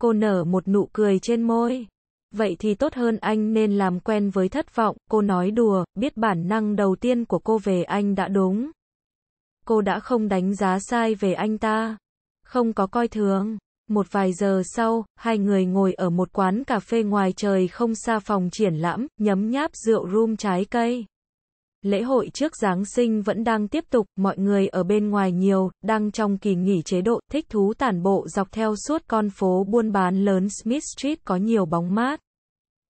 Cô nở một nụ cười trên môi. Vậy thì tốt hơn anh nên làm quen với thất vọng, cô nói đùa, biết bản năng đầu tiên của cô về anh đã đúng cô đã không đánh giá sai về anh ta, không có coi thường. Một vài giờ sau, hai người ngồi ở một quán cà phê ngoài trời không xa phòng triển lãm, nhấm nháp rượu rum trái cây. Lễ hội trước Giáng sinh vẫn đang tiếp tục, mọi người ở bên ngoài nhiều, đang trong kỳ nghỉ chế độ, thích thú tản bộ dọc theo suốt con phố buôn bán lớn Smith Street có nhiều bóng mát.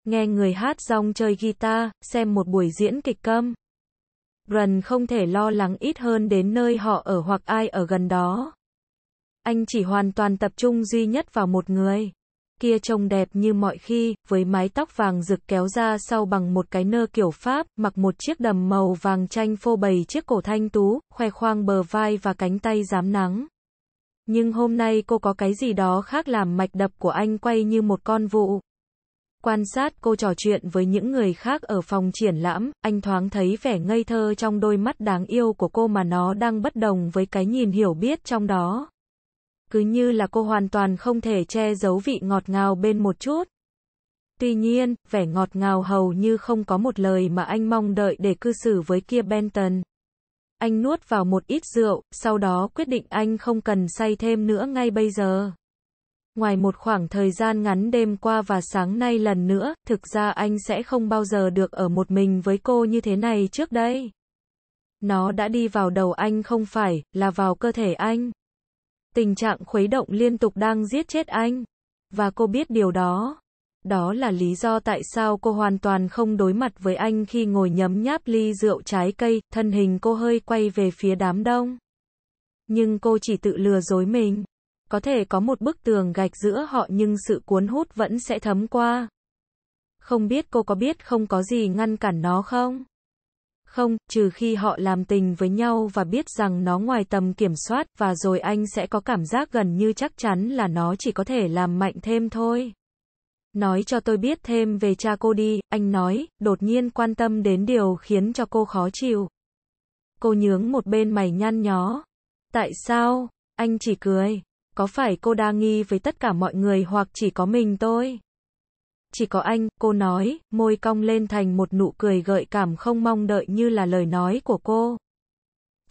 Nghe người hát rong chơi guitar, xem một buổi diễn kịch câm. Rần không thể lo lắng ít hơn đến nơi họ ở hoặc ai ở gần đó. Anh chỉ hoàn toàn tập trung duy nhất vào một người. Kia trông đẹp như mọi khi, với mái tóc vàng rực kéo ra sau bằng một cái nơ kiểu Pháp, mặc một chiếc đầm màu vàng chanh phô bày chiếc cổ thanh tú, khoe khoang bờ vai và cánh tay dám nắng. Nhưng hôm nay cô có cái gì đó khác làm mạch đập của anh quay như một con vụ. Quan sát cô trò chuyện với những người khác ở phòng triển lãm, anh thoáng thấy vẻ ngây thơ trong đôi mắt đáng yêu của cô mà nó đang bất đồng với cái nhìn hiểu biết trong đó. Cứ như là cô hoàn toàn không thể che giấu vị ngọt ngào bên một chút. Tuy nhiên, vẻ ngọt ngào hầu như không có một lời mà anh mong đợi để cư xử với kia Benton. Anh nuốt vào một ít rượu, sau đó quyết định anh không cần say thêm nữa ngay bây giờ. Ngoài một khoảng thời gian ngắn đêm qua và sáng nay lần nữa, thực ra anh sẽ không bao giờ được ở một mình với cô như thế này trước đây. Nó đã đi vào đầu anh không phải, là vào cơ thể anh. Tình trạng khuấy động liên tục đang giết chết anh. Và cô biết điều đó. Đó là lý do tại sao cô hoàn toàn không đối mặt với anh khi ngồi nhấm nháp ly rượu trái cây, thân hình cô hơi quay về phía đám đông. Nhưng cô chỉ tự lừa dối mình có thể có một bức tường gạch giữa họ nhưng sự cuốn hút vẫn sẽ thấm qua. Không biết cô có biết không có gì ngăn cản nó không? Không, trừ khi họ làm tình với nhau và biết rằng nó ngoài tầm kiểm soát và rồi anh sẽ có cảm giác gần như chắc chắn là nó chỉ có thể làm mạnh thêm thôi. Nói cho tôi biết thêm về cha cô đi, anh nói, đột nhiên quan tâm đến điều khiến cho cô khó chịu. Cô nhướng một bên mày nhăn nhó. Tại sao? Anh chỉ cười. Có phải cô đa nghi với tất cả mọi người hoặc chỉ có mình tôi? Chỉ có anh, cô nói, môi cong lên thành một nụ cười gợi cảm không mong đợi như là lời nói của cô.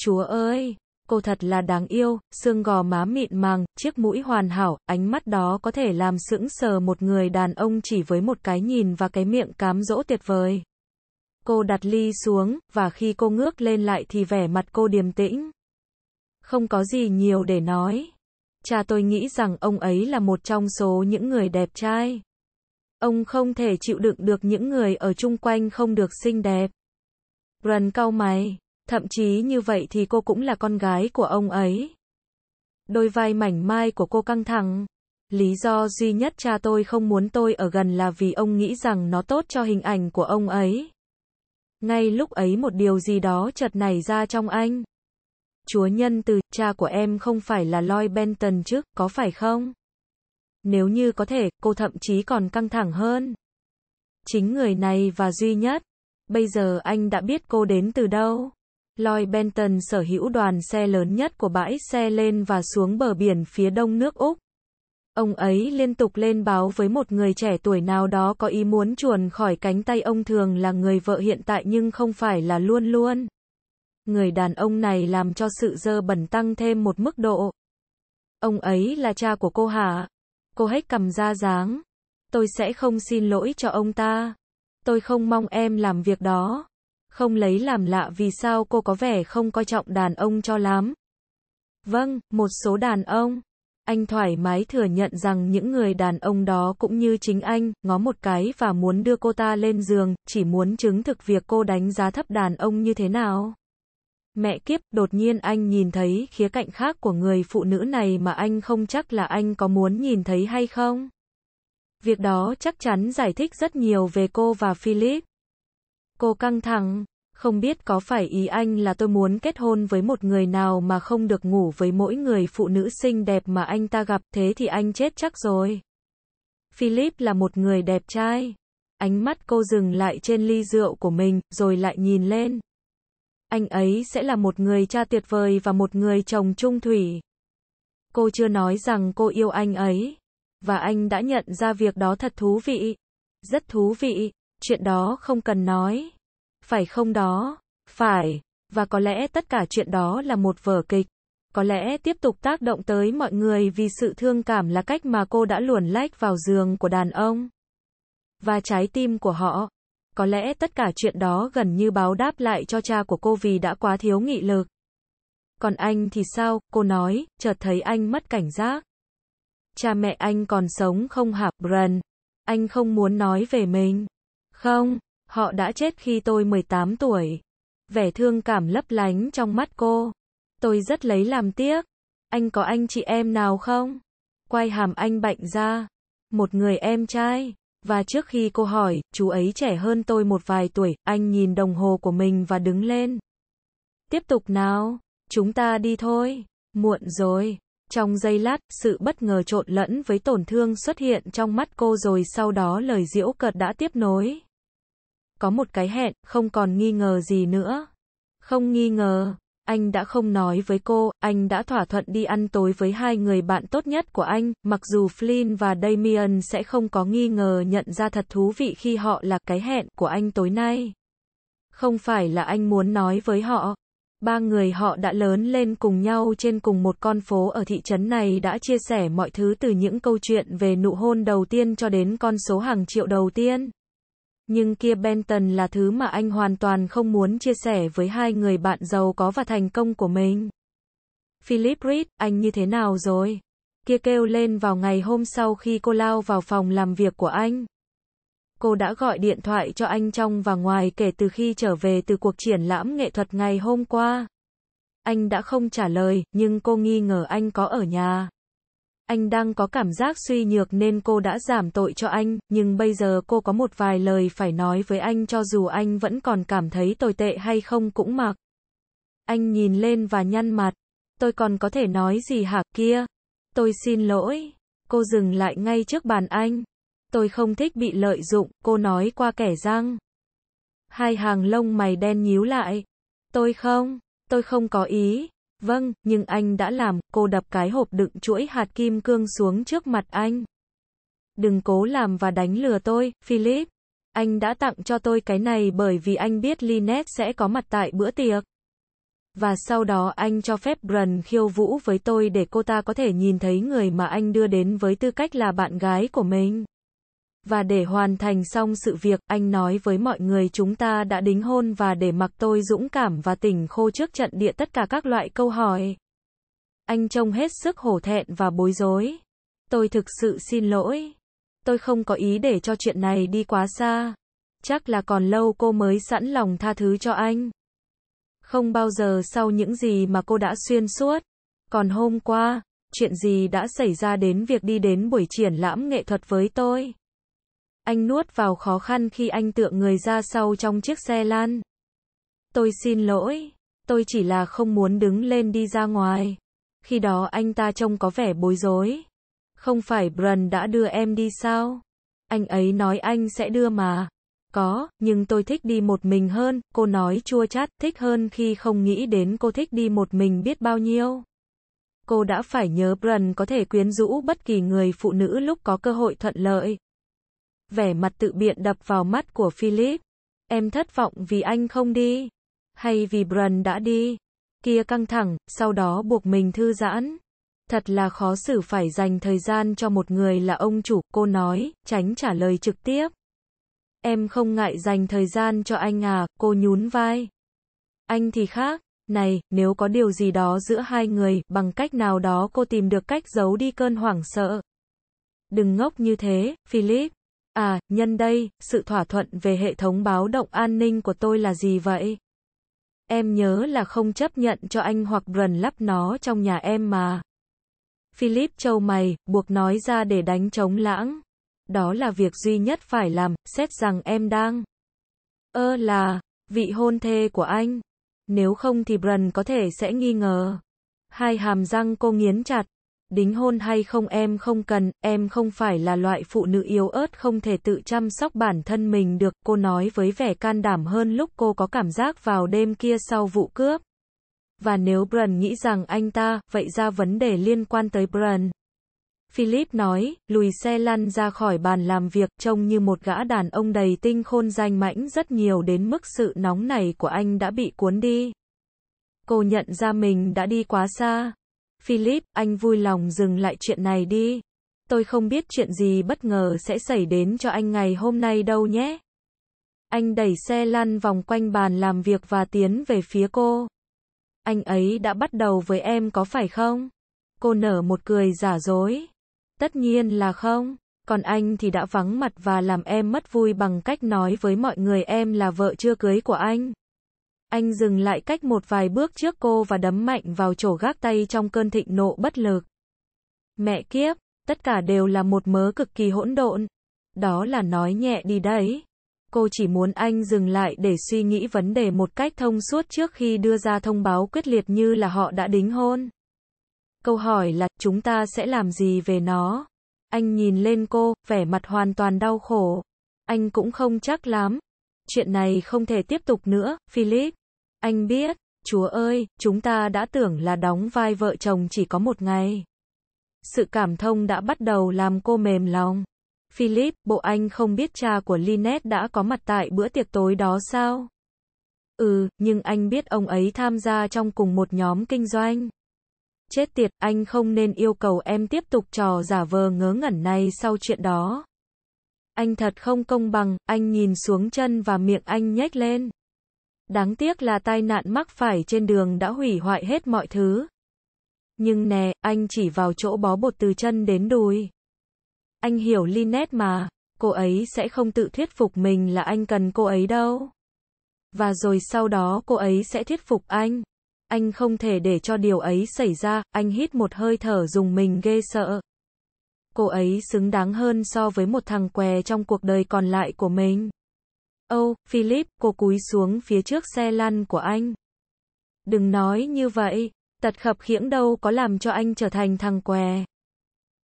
Chúa ơi, cô thật là đáng yêu, xương gò má mịn màng, chiếc mũi hoàn hảo, ánh mắt đó có thể làm sững sờ một người đàn ông chỉ với một cái nhìn và cái miệng cám dỗ tuyệt vời. Cô đặt ly xuống, và khi cô ngước lên lại thì vẻ mặt cô điềm tĩnh. Không có gì nhiều để nói. Cha tôi nghĩ rằng ông ấy là một trong số những người đẹp trai. Ông không thể chịu đựng được những người ở chung quanh không được xinh đẹp. Rần cau mày, thậm chí như vậy thì cô cũng là con gái của ông ấy. Đôi vai mảnh mai của cô căng thẳng. Lý do duy nhất cha tôi không muốn tôi ở gần là vì ông nghĩ rằng nó tốt cho hình ảnh của ông ấy. Ngay lúc ấy một điều gì đó chợt nảy ra trong anh. Chúa nhân từ, cha của em không phải là Lloyd Benton chứ, có phải không? Nếu như có thể, cô thậm chí còn căng thẳng hơn. Chính người này và duy nhất. Bây giờ anh đã biết cô đến từ đâu. Lloyd Benton sở hữu đoàn xe lớn nhất của bãi xe lên và xuống bờ biển phía đông nước Úc. Ông ấy liên tục lên báo với một người trẻ tuổi nào đó có ý muốn chuồn khỏi cánh tay ông thường là người vợ hiện tại nhưng không phải là luôn luôn. Người đàn ông này làm cho sự dơ bẩn tăng thêm một mức độ. Ông ấy là cha của cô hả? Cô hết cầm ra dáng. Tôi sẽ không xin lỗi cho ông ta. Tôi không mong em làm việc đó. Không lấy làm lạ vì sao cô có vẻ không coi trọng đàn ông cho lắm. Vâng, một số đàn ông. Anh thoải mái thừa nhận rằng những người đàn ông đó cũng như chính anh, ngó một cái và muốn đưa cô ta lên giường, chỉ muốn chứng thực việc cô đánh giá thấp đàn ông như thế nào. Mẹ kiếp, đột nhiên anh nhìn thấy khía cạnh khác của người phụ nữ này mà anh không chắc là anh có muốn nhìn thấy hay không. Việc đó chắc chắn giải thích rất nhiều về cô và Philip. Cô căng thẳng, không biết có phải ý anh là tôi muốn kết hôn với một người nào mà không được ngủ với mỗi người phụ nữ xinh đẹp mà anh ta gặp, thế thì anh chết chắc rồi. Philip là một người đẹp trai. Ánh mắt cô dừng lại trên ly rượu của mình, rồi lại nhìn lên. Anh ấy sẽ là một người cha tuyệt vời và một người chồng trung thủy. Cô chưa nói rằng cô yêu anh ấy. Và anh đã nhận ra việc đó thật thú vị. Rất thú vị, chuyện đó không cần nói. Phải không đó? Phải. Và có lẽ tất cả chuyện đó là một vở kịch. Có lẽ tiếp tục tác động tới mọi người vì sự thương cảm là cách mà cô đã luồn lách vào giường của đàn ông. Và trái tim của họ có lẽ tất cả chuyện đó gần như báo đáp lại cho cha của cô vì đã quá thiếu nghị lực. Còn anh thì sao, cô nói, chợt thấy anh mất cảnh giác. Cha mẹ anh còn sống không hả, Bren? Anh không muốn nói về mình. Không, họ đã chết khi tôi 18 tuổi. Vẻ thương cảm lấp lánh trong mắt cô. Tôi rất lấy làm tiếc. Anh có anh chị em nào không? Quay hàm anh bệnh ra. Một người em trai. Và trước khi cô hỏi, chú ấy trẻ hơn tôi một vài tuổi, anh nhìn đồng hồ của mình và đứng lên. Tiếp tục nào, chúng ta đi thôi, muộn rồi. Trong giây lát, sự bất ngờ trộn lẫn với tổn thương xuất hiện trong mắt cô rồi sau đó lời diễu cợt đã tiếp nối. Có một cái hẹn, không còn nghi ngờ gì nữa. Không nghi ngờ, anh đã không nói với cô, anh đã thỏa thuận đi ăn tối với hai người bạn tốt nhất của anh, mặc dù Flynn và Damien sẽ không có nghi ngờ nhận ra thật thú vị khi họ là cái hẹn của anh tối nay. Không phải là anh muốn nói với họ. Ba người họ đã lớn lên cùng nhau trên cùng một con phố ở thị trấn này đã chia sẻ mọi thứ từ những câu chuyện về nụ hôn đầu tiên cho đến con số hàng triệu đầu tiên nhưng kia Benton là thứ mà anh hoàn toàn không muốn chia sẻ với hai người bạn giàu có và thành công của mình. Philip Reed, anh như thế nào rồi? Kia kêu lên vào ngày hôm sau khi cô lao vào phòng làm việc của anh. Cô đã gọi điện thoại cho anh trong và ngoài kể từ khi trở về từ cuộc triển lãm nghệ thuật ngày hôm qua. Anh đã không trả lời, nhưng cô nghi ngờ anh có ở nhà. Anh đang có cảm giác suy nhược nên cô đã giảm tội cho anh, nhưng bây giờ cô có một vài lời phải nói với anh cho dù anh vẫn còn cảm thấy tồi tệ hay không cũng mặc. Anh nhìn lên và nhăn mặt. Tôi còn có thể nói gì hả kia? Tôi xin lỗi. Cô dừng lại ngay trước bàn anh. Tôi không thích bị lợi dụng, cô nói qua kẻ răng. Hai hàng lông mày đen nhíu lại. Tôi không, tôi không có ý. Vâng, nhưng anh đã làm, cô đập cái hộp đựng chuỗi hạt kim cương xuống trước mặt anh. Đừng cố làm và đánh lừa tôi, Philip. Anh đã tặng cho tôi cái này bởi vì anh biết Linet sẽ có mặt tại bữa tiệc. Và sau đó anh cho phép Bren khiêu vũ với tôi để cô ta có thể nhìn thấy người mà anh đưa đến với tư cách là bạn gái của mình và để hoàn thành xong sự việc, anh nói với mọi người chúng ta đã đính hôn và để mặc tôi dũng cảm và tỉnh khô trước trận địa tất cả các loại câu hỏi. Anh trông hết sức hổ thẹn và bối rối. Tôi thực sự xin lỗi. Tôi không có ý để cho chuyện này đi quá xa. Chắc là còn lâu cô mới sẵn lòng tha thứ cho anh. Không bao giờ sau những gì mà cô đã xuyên suốt. Còn hôm qua, chuyện gì đã xảy ra đến việc đi đến buổi triển lãm nghệ thuật với tôi? Anh nuốt vào khó khăn khi anh tượng người ra sau trong chiếc xe lan. Tôi xin lỗi, tôi chỉ là không muốn đứng lên đi ra ngoài. Khi đó anh ta trông có vẻ bối rối. Không phải Brun đã đưa em đi sao? Anh ấy nói anh sẽ đưa mà. Có, nhưng tôi thích đi một mình hơn, cô nói chua chát, thích hơn khi không nghĩ đến cô thích đi một mình biết bao nhiêu. Cô đã phải nhớ Brun có thể quyến rũ bất kỳ người phụ nữ lúc có cơ hội thuận lợi. Vẻ mặt tự biện đập vào mắt của Philip. Em thất vọng vì anh không đi. Hay vì Brun đã đi. Kia căng thẳng, sau đó buộc mình thư giãn. Thật là khó xử phải dành thời gian cho một người là ông chủ, cô nói, tránh trả lời trực tiếp. Em không ngại dành thời gian cho anh à, cô nhún vai. Anh thì khác, này, nếu có điều gì đó giữa hai người, bằng cách nào đó cô tìm được cách giấu đi cơn hoảng sợ. Đừng ngốc như thế, Philip. À, nhân đây, sự thỏa thuận về hệ thống báo động an ninh của tôi là gì vậy? Em nhớ là không chấp nhận cho anh hoặc Bren lắp nó trong nhà em mà. Philip châu mày, buộc nói ra để đánh trống lãng. Đó là việc duy nhất phải làm, xét rằng em đang. Ơ là, vị hôn thê của anh. Nếu không thì Bren có thể sẽ nghi ngờ. Hai hàm răng cô nghiến chặt đính hôn hay không em không cần, em không phải là loại phụ nữ yếu ớt không thể tự chăm sóc bản thân mình được, cô nói với vẻ can đảm hơn lúc cô có cảm giác vào đêm kia sau vụ cướp. Và nếu Brun nghĩ rằng anh ta, vậy ra vấn đề liên quan tới Brun. Philip nói, lùi xe lăn ra khỏi bàn làm việc, trông như một gã đàn ông đầy tinh khôn danh mãnh rất nhiều đến mức sự nóng này của anh đã bị cuốn đi. Cô nhận ra mình đã đi quá xa. Philip, anh vui lòng dừng lại chuyện này đi. Tôi không biết chuyện gì bất ngờ sẽ xảy đến cho anh ngày hôm nay đâu nhé. Anh đẩy xe lăn vòng quanh bàn làm việc và tiến về phía cô. Anh ấy đã bắt đầu với em có phải không? Cô nở một cười giả dối. Tất nhiên là không. Còn anh thì đã vắng mặt và làm em mất vui bằng cách nói với mọi người em là vợ chưa cưới của anh. Anh dừng lại cách một vài bước trước cô và đấm mạnh vào chỗ gác tay trong cơn thịnh nộ bất lực. Mẹ kiếp, tất cả đều là một mớ cực kỳ hỗn độn. Đó là nói nhẹ đi đấy. Cô chỉ muốn anh dừng lại để suy nghĩ vấn đề một cách thông suốt trước khi đưa ra thông báo quyết liệt như là họ đã đính hôn. Câu hỏi là, chúng ta sẽ làm gì về nó? Anh nhìn lên cô, vẻ mặt hoàn toàn đau khổ. Anh cũng không chắc lắm. Chuyện này không thể tiếp tục nữa, Philip. Anh biết, Chúa ơi, chúng ta đã tưởng là đóng vai vợ chồng chỉ có một ngày. Sự cảm thông đã bắt đầu làm cô mềm lòng. Philip, bộ anh không biết cha của Lynette đã có mặt tại bữa tiệc tối đó sao? Ừ, nhưng anh biết ông ấy tham gia trong cùng một nhóm kinh doanh. Chết tiệt, anh không nên yêu cầu em tiếp tục trò giả vờ ngớ ngẩn này sau chuyện đó. Anh thật không công bằng, anh nhìn xuống chân và miệng anh nhếch lên. Đáng tiếc là tai nạn mắc phải trên đường đã hủy hoại hết mọi thứ. Nhưng nè, anh chỉ vào chỗ bó bột từ chân đến đùi. Anh hiểu Linet mà, cô ấy sẽ không tự thuyết phục mình là anh cần cô ấy đâu. Và rồi sau đó cô ấy sẽ thuyết phục anh. Anh không thể để cho điều ấy xảy ra, anh hít một hơi thở dùng mình ghê sợ. Cô ấy xứng đáng hơn so với một thằng què trong cuộc đời còn lại của mình. Ô, oh, Philip, cô cúi xuống phía trước xe lăn của anh. Đừng nói như vậy, tật khập khiễng đâu có làm cho anh trở thành thằng què.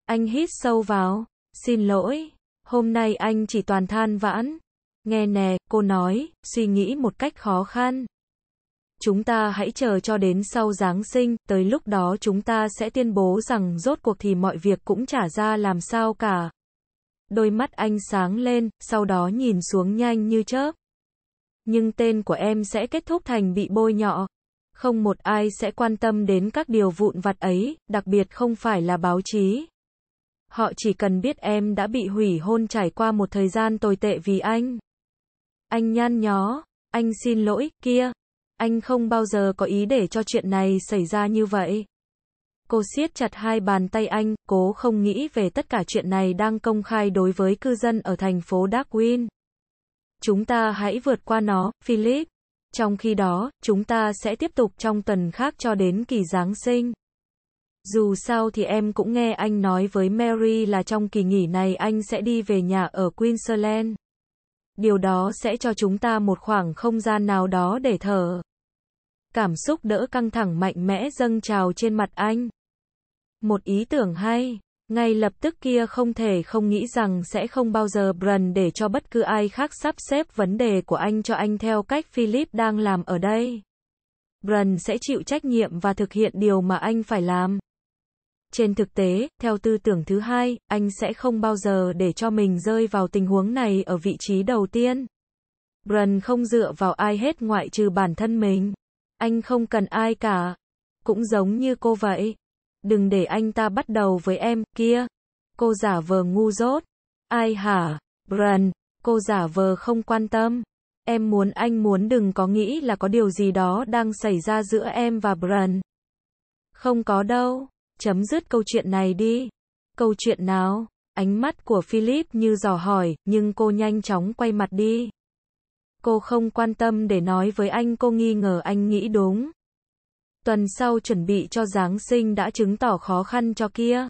Anh hít sâu vào, xin lỗi, hôm nay anh chỉ toàn than vãn. Nghe nè, cô nói, suy nghĩ một cách khó khăn. Chúng ta hãy chờ cho đến sau Giáng sinh, tới lúc đó chúng ta sẽ tuyên bố rằng rốt cuộc thì mọi việc cũng trả ra làm sao cả đôi mắt anh sáng lên, sau đó nhìn xuống nhanh như chớp. Nhưng tên của em sẽ kết thúc thành bị bôi nhọ. Không một ai sẽ quan tâm đến các điều vụn vặt ấy, đặc biệt không phải là báo chí. Họ chỉ cần biết em đã bị hủy hôn trải qua một thời gian tồi tệ vì anh. Anh nhăn nhó, anh xin lỗi, kia. Anh không bao giờ có ý để cho chuyện này xảy ra như vậy. Cô siết chặt hai bàn tay anh, cố không nghĩ về tất cả chuyện này đang công khai đối với cư dân ở thành phố Darwin. Chúng ta hãy vượt qua nó, Philip. Trong khi đó, chúng ta sẽ tiếp tục trong tuần khác cho đến kỳ Giáng sinh. Dù sao thì em cũng nghe anh nói với Mary là trong kỳ nghỉ này anh sẽ đi về nhà ở Queensland. Điều đó sẽ cho chúng ta một khoảng không gian nào đó để thở. Cảm xúc đỡ căng thẳng mạnh mẽ dâng trào trên mặt anh. Một ý tưởng hay, ngay lập tức kia không thể không nghĩ rằng sẽ không bao giờ Brand để cho bất cứ ai khác sắp xếp vấn đề của anh cho anh theo cách Philip đang làm ở đây. Brand sẽ chịu trách nhiệm và thực hiện điều mà anh phải làm. Trên thực tế, theo tư tưởng thứ hai, anh sẽ không bao giờ để cho mình rơi vào tình huống này ở vị trí đầu tiên. Brand không dựa vào ai hết ngoại trừ bản thân mình. Anh không cần ai cả. Cũng giống như cô vậy. Đừng để anh ta bắt đầu với em, kia. Cô giả vờ ngu dốt. Ai hả? Bran, cô giả vờ không quan tâm. Em muốn anh muốn đừng có nghĩ là có điều gì đó đang xảy ra giữa em và Bran. Không có đâu. Chấm dứt câu chuyện này đi. Câu chuyện nào? Ánh mắt của Philip như dò hỏi, nhưng cô nhanh chóng quay mặt đi. Cô không quan tâm để nói với anh cô nghi ngờ anh nghĩ đúng. Tuần sau chuẩn bị cho Giáng sinh đã chứng tỏ khó khăn cho kia.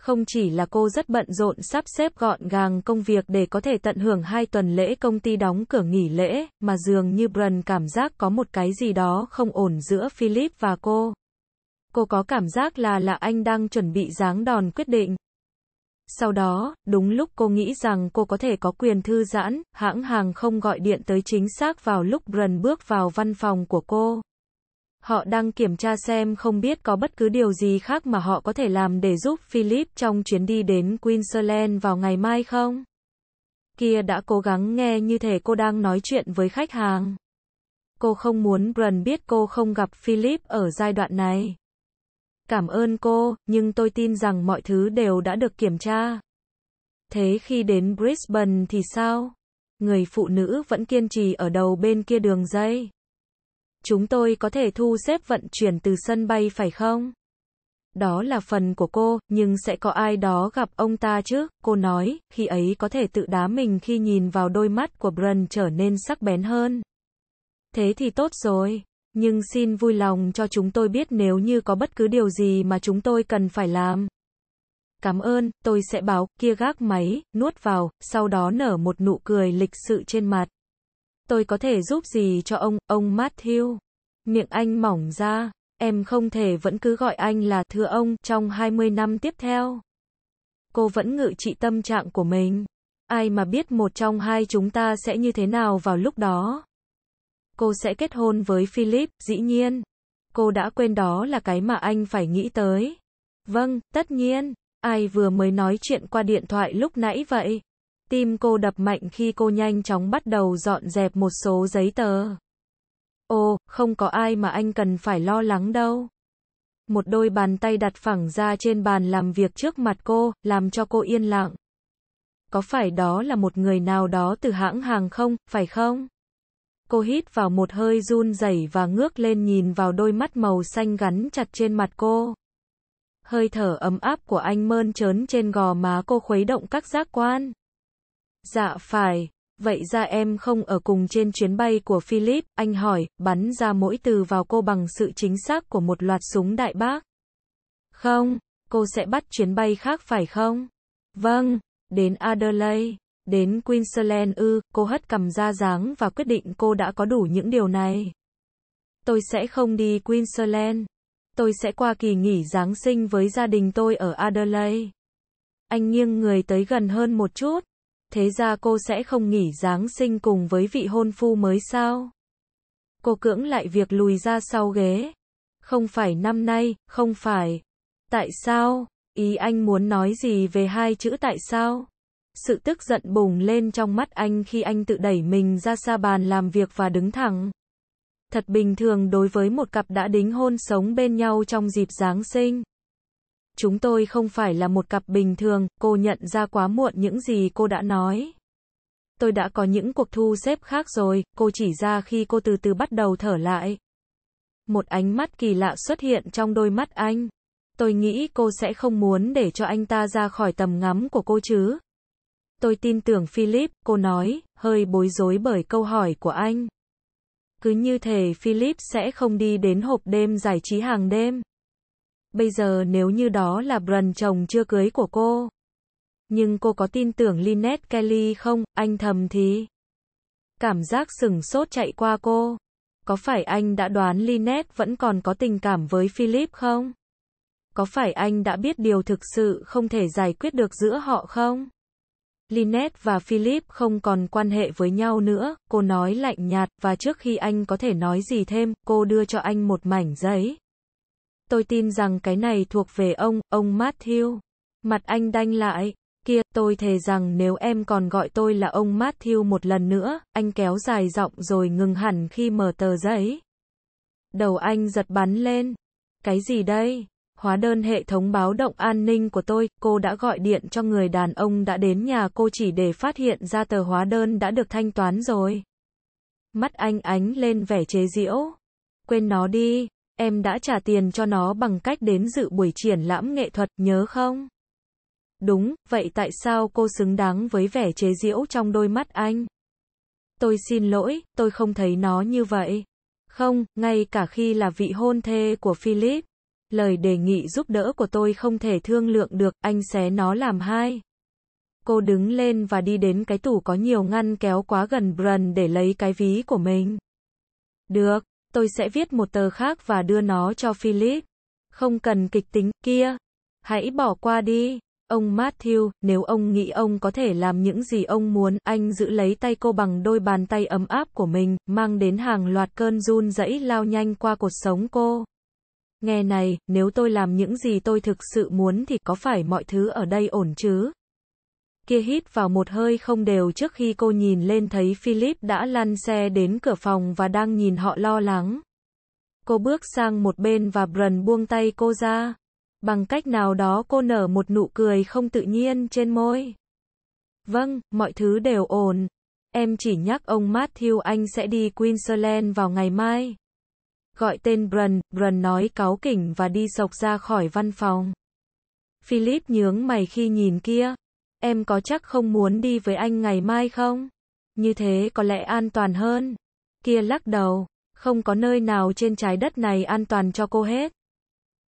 Không chỉ là cô rất bận rộn sắp xếp gọn gàng công việc để có thể tận hưởng hai tuần lễ công ty đóng cửa nghỉ lễ, mà dường như Brun cảm giác có một cái gì đó không ổn giữa Philip và cô. Cô có cảm giác là là anh đang chuẩn bị giáng đòn quyết định. Sau đó, đúng lúc cô nghĩ rằng cô có thể có quyền thư giãn, hãng hàng không gọi điện tới chính xác vào lúc Brun bước vào văn phòng của cô. Họ đang kiểm tra xem không biết có bất cứ điều gì khác mà họ có thể làm để giúp Philip trong chuyến đi đến Queensland vào ngày mai không. Kia đã cố gắng nghe như thể cô đang nói chuyện với khách hàng. Cô không muốn Bren biết cô không gặp Philip ở giai đoạn này. Cảm ơn cô, nhưng tôi tin rằng mọi thứ đều đã được kiểm tra. Thế khi đến Brisbane thì sao? Người phụ nữ vẫn kiên trì ở đầu bên kia đường dây. Chúng tôi có thể thu xếp vận chuyển từ sân bay phải không? Đó là phần của cô, nhưng sẽ có ai đó gặp ông ta chứ, cô nói, khi ấy có thể tự đá mình khi nhìn vào đôi mắt của Brun trở nên sắc bén hơn. Thế thì tốt rồi, nhưng xin vui lòng cho chúng tôi biết nếu như có bất cứ điều gì mà chúng tôi cần phải làm. Cảm ơn, tôi sẽ báo, kia gác máy, nuốt vào, sau đó nở một nụ cười lịch sự trên mặt. Tôi có thể giúp gì cho ông, ông Matthew? Miệng anh mỏng ra, em không thể vẫn cứ gọi anh là thưa ông trong 20 năm tiếp theo. Cô vẫn ngự trị tâm trạng của mình. Ai mà biết một trong hai chúng ta sẽ như thế nào vào lúc đó. Cô sẽ kết hôn với Philip, dĩ nhiên. Cô đã quên đó là cái mà anh phải nghĩ tới. Vâng, tất nhiên. Ai vừa mới nói chuyện qua điện thoại lúc nãy vậy? tim cô đập mạnh khi cô nhanh chóng bắt đầu dọn dẹp một số giấy tờ. Ồ, không có ai mà anh cần phải lo lắng đâu. Một đôi bàn tay đặt phẳng ra trên bàn làm việc trước mặt cô, làm cho cô yên lặng. Có phải đó là một người nào đó từ hãng hàng không, phải không? Cô hít vào một hơi run rẩy và ngước lên nhìn vào đôi mắt màu xanh gắn chặt trên mặt cô. Hơi thở ấm áp của anh mơn trớn trên gò má cô khuấy động các giác quan. Dạ phải. Vậy ra em không ở cùng trên chuyến bay của Philip, anh hỏi, bắn ra mỗi từ vào cô bằng sự chính xác của một loạt súng đại bác. Không, cô sẽ bắt chuyến bay khác phải không? Vâng, đến Adelaide, đến Queensland ư, cô hất cầm ra dáng và quyết định cô đã có đủ những điều này. Tôi sẽ không đi Queensland. Tôi sẽ qua kỳ nghỉ Giáng sinh với gia đình tôi ở Adelaide. Anh nghiêng người tới gần hơn một chút thế ra cô sẽ không nghỉ Giáng sinh cùng với vị hôn phu mới sao? Cô cưỡng lại việc lùi ra sau ghế. Không phải năm nay, không phải. Tại sao? Ý anh muốn nói gì về hai chữ tại sao? Sự tức giận bùng lên trong mắt anh khi anh tự đẩy mình ra xa bàn làm việc và đứng thẳng. Thật bình thường đối với một cặp đã đính hôn sống bên nhau trong dịp Giáng sinh chúng tôi không phải là một cặp bình thường, cô nhận ra quá muộn những gì cô đã nói. Tôi đã có những cuộc thu xếp khác rồi, cô chỉ ra khi cô từ từ bắt đầu thở lại. Một ánh mắt kỳ lạ xuất hiện trong đôi mắt anh. Tôi nghĩ cô sẽ không muốn để cho anh ta ra khỏi tầm ngắm của cô chứ. Tôi tin tưởng Philip, cô nói, hơi bối rối bởi câu hỏi của anh. Cứ như thể Philip sẽ không đi đến hộp đêm giải trí hàng đêm bây giờ nếu như đó là Brun chồng chưa cưới của cô. Nhưng cô có tin tưởng Lynette Kelly không, anh thầm thì. Cảm giác sừng sốt chạy qua cô. Có phải anh đã đoán Lynette vẫn còn có tình cảm với Philip không? Có phải anh đã biết điều thực sự không thể giải quyết được giữa họ không? Lynette và Philip không còn quan hệ với nhau nữa, cô nói lạnh nhạt, và trước khi anh có thể nói gì thêm, cô đưa cho anh một mảnh giấy tôi tin rằng cái này thuộc về ông, ông Matthew. Mặt anh đanh lại, kia, tôi thề rằng nếu em còn gọi tôi là ông Matthew một lần nữa, anh kéo dài giọng rồi ngừng hẳn khi mở tờ giấy. Đầu anh giật bắn lên. Cái gì đây? Hóa đơn hệ thống báo động an ninh của tôi, cô đã gọi điện cho người đàn ông đã đến nhà cô chỉ để phát hiện ra tờ hóa đơn đã được thanh toán rồi. Mắt anh ánh lên vẻ chế giễu. Quên nó đi, Em đã trả tiền cho nó bằng cách đến dự buổi triển lãm nghệ thuật, nhớ không? Đúng, vậy tại sao cô xứng đáng với vẻ chế giễu trong đôi mắt anh? Tôi xin lỗi, tôi không thấy nó như vậy. Không, ngay cả khi là vị hôn thê của Philip, lời đề nghị giúp đỡ của tôi không thể thương lượng được, anh xé nó làm hai. Cô đứng lên và đi đến cái tủ có nhiều ngăn kéo quá gần Brun để lấy cái ví của mình. Được, tôi sẽ viết một tờ khác và đưa nó cho Philip. Không cần kịch tính kia. Hãy bỏ qua đi. Ông Matthew, nếu ông nghĩ ông có thể làm những gì ông muốn, anh giữ lấy tay cô bằng đôi bàn tay ấm áp của mình, mang đến hàng loạt cơn run rẩy lao nhanh qua cuộc sống cô. Nghe này, nếu tôi làm những gì tôi thực sự muốn thì có phải mọi thứ ở đây ổn chứ? kia hít vào một hơi không đều trước khi cô nhìn lên thấy Philip đã lăn xe đến cửa phòng và đang nhìn họ lo lắng. Cô bước sang một bên và Bren buông tay cô ra. Bằng cách nào đó cô nở một nụ cười không tự nhiên trên môi. Vâng, mọi thứ đều ổn. Em chỉ nhắc ông Matthew anh sẽ đi Queensland vào ngày mai. Gọi tên Bren, Bren nói cáu kỉnh và đi sộc ra khỏi văn phòng. Philip nhướng mày khi nhìn kia em có chắc không muốn đi với anh ngày mai không? Như thế có lẽ an toàn hơn. Kia lắc đầu, không có nơi nào trên trái đất này an toàn cho cô hết.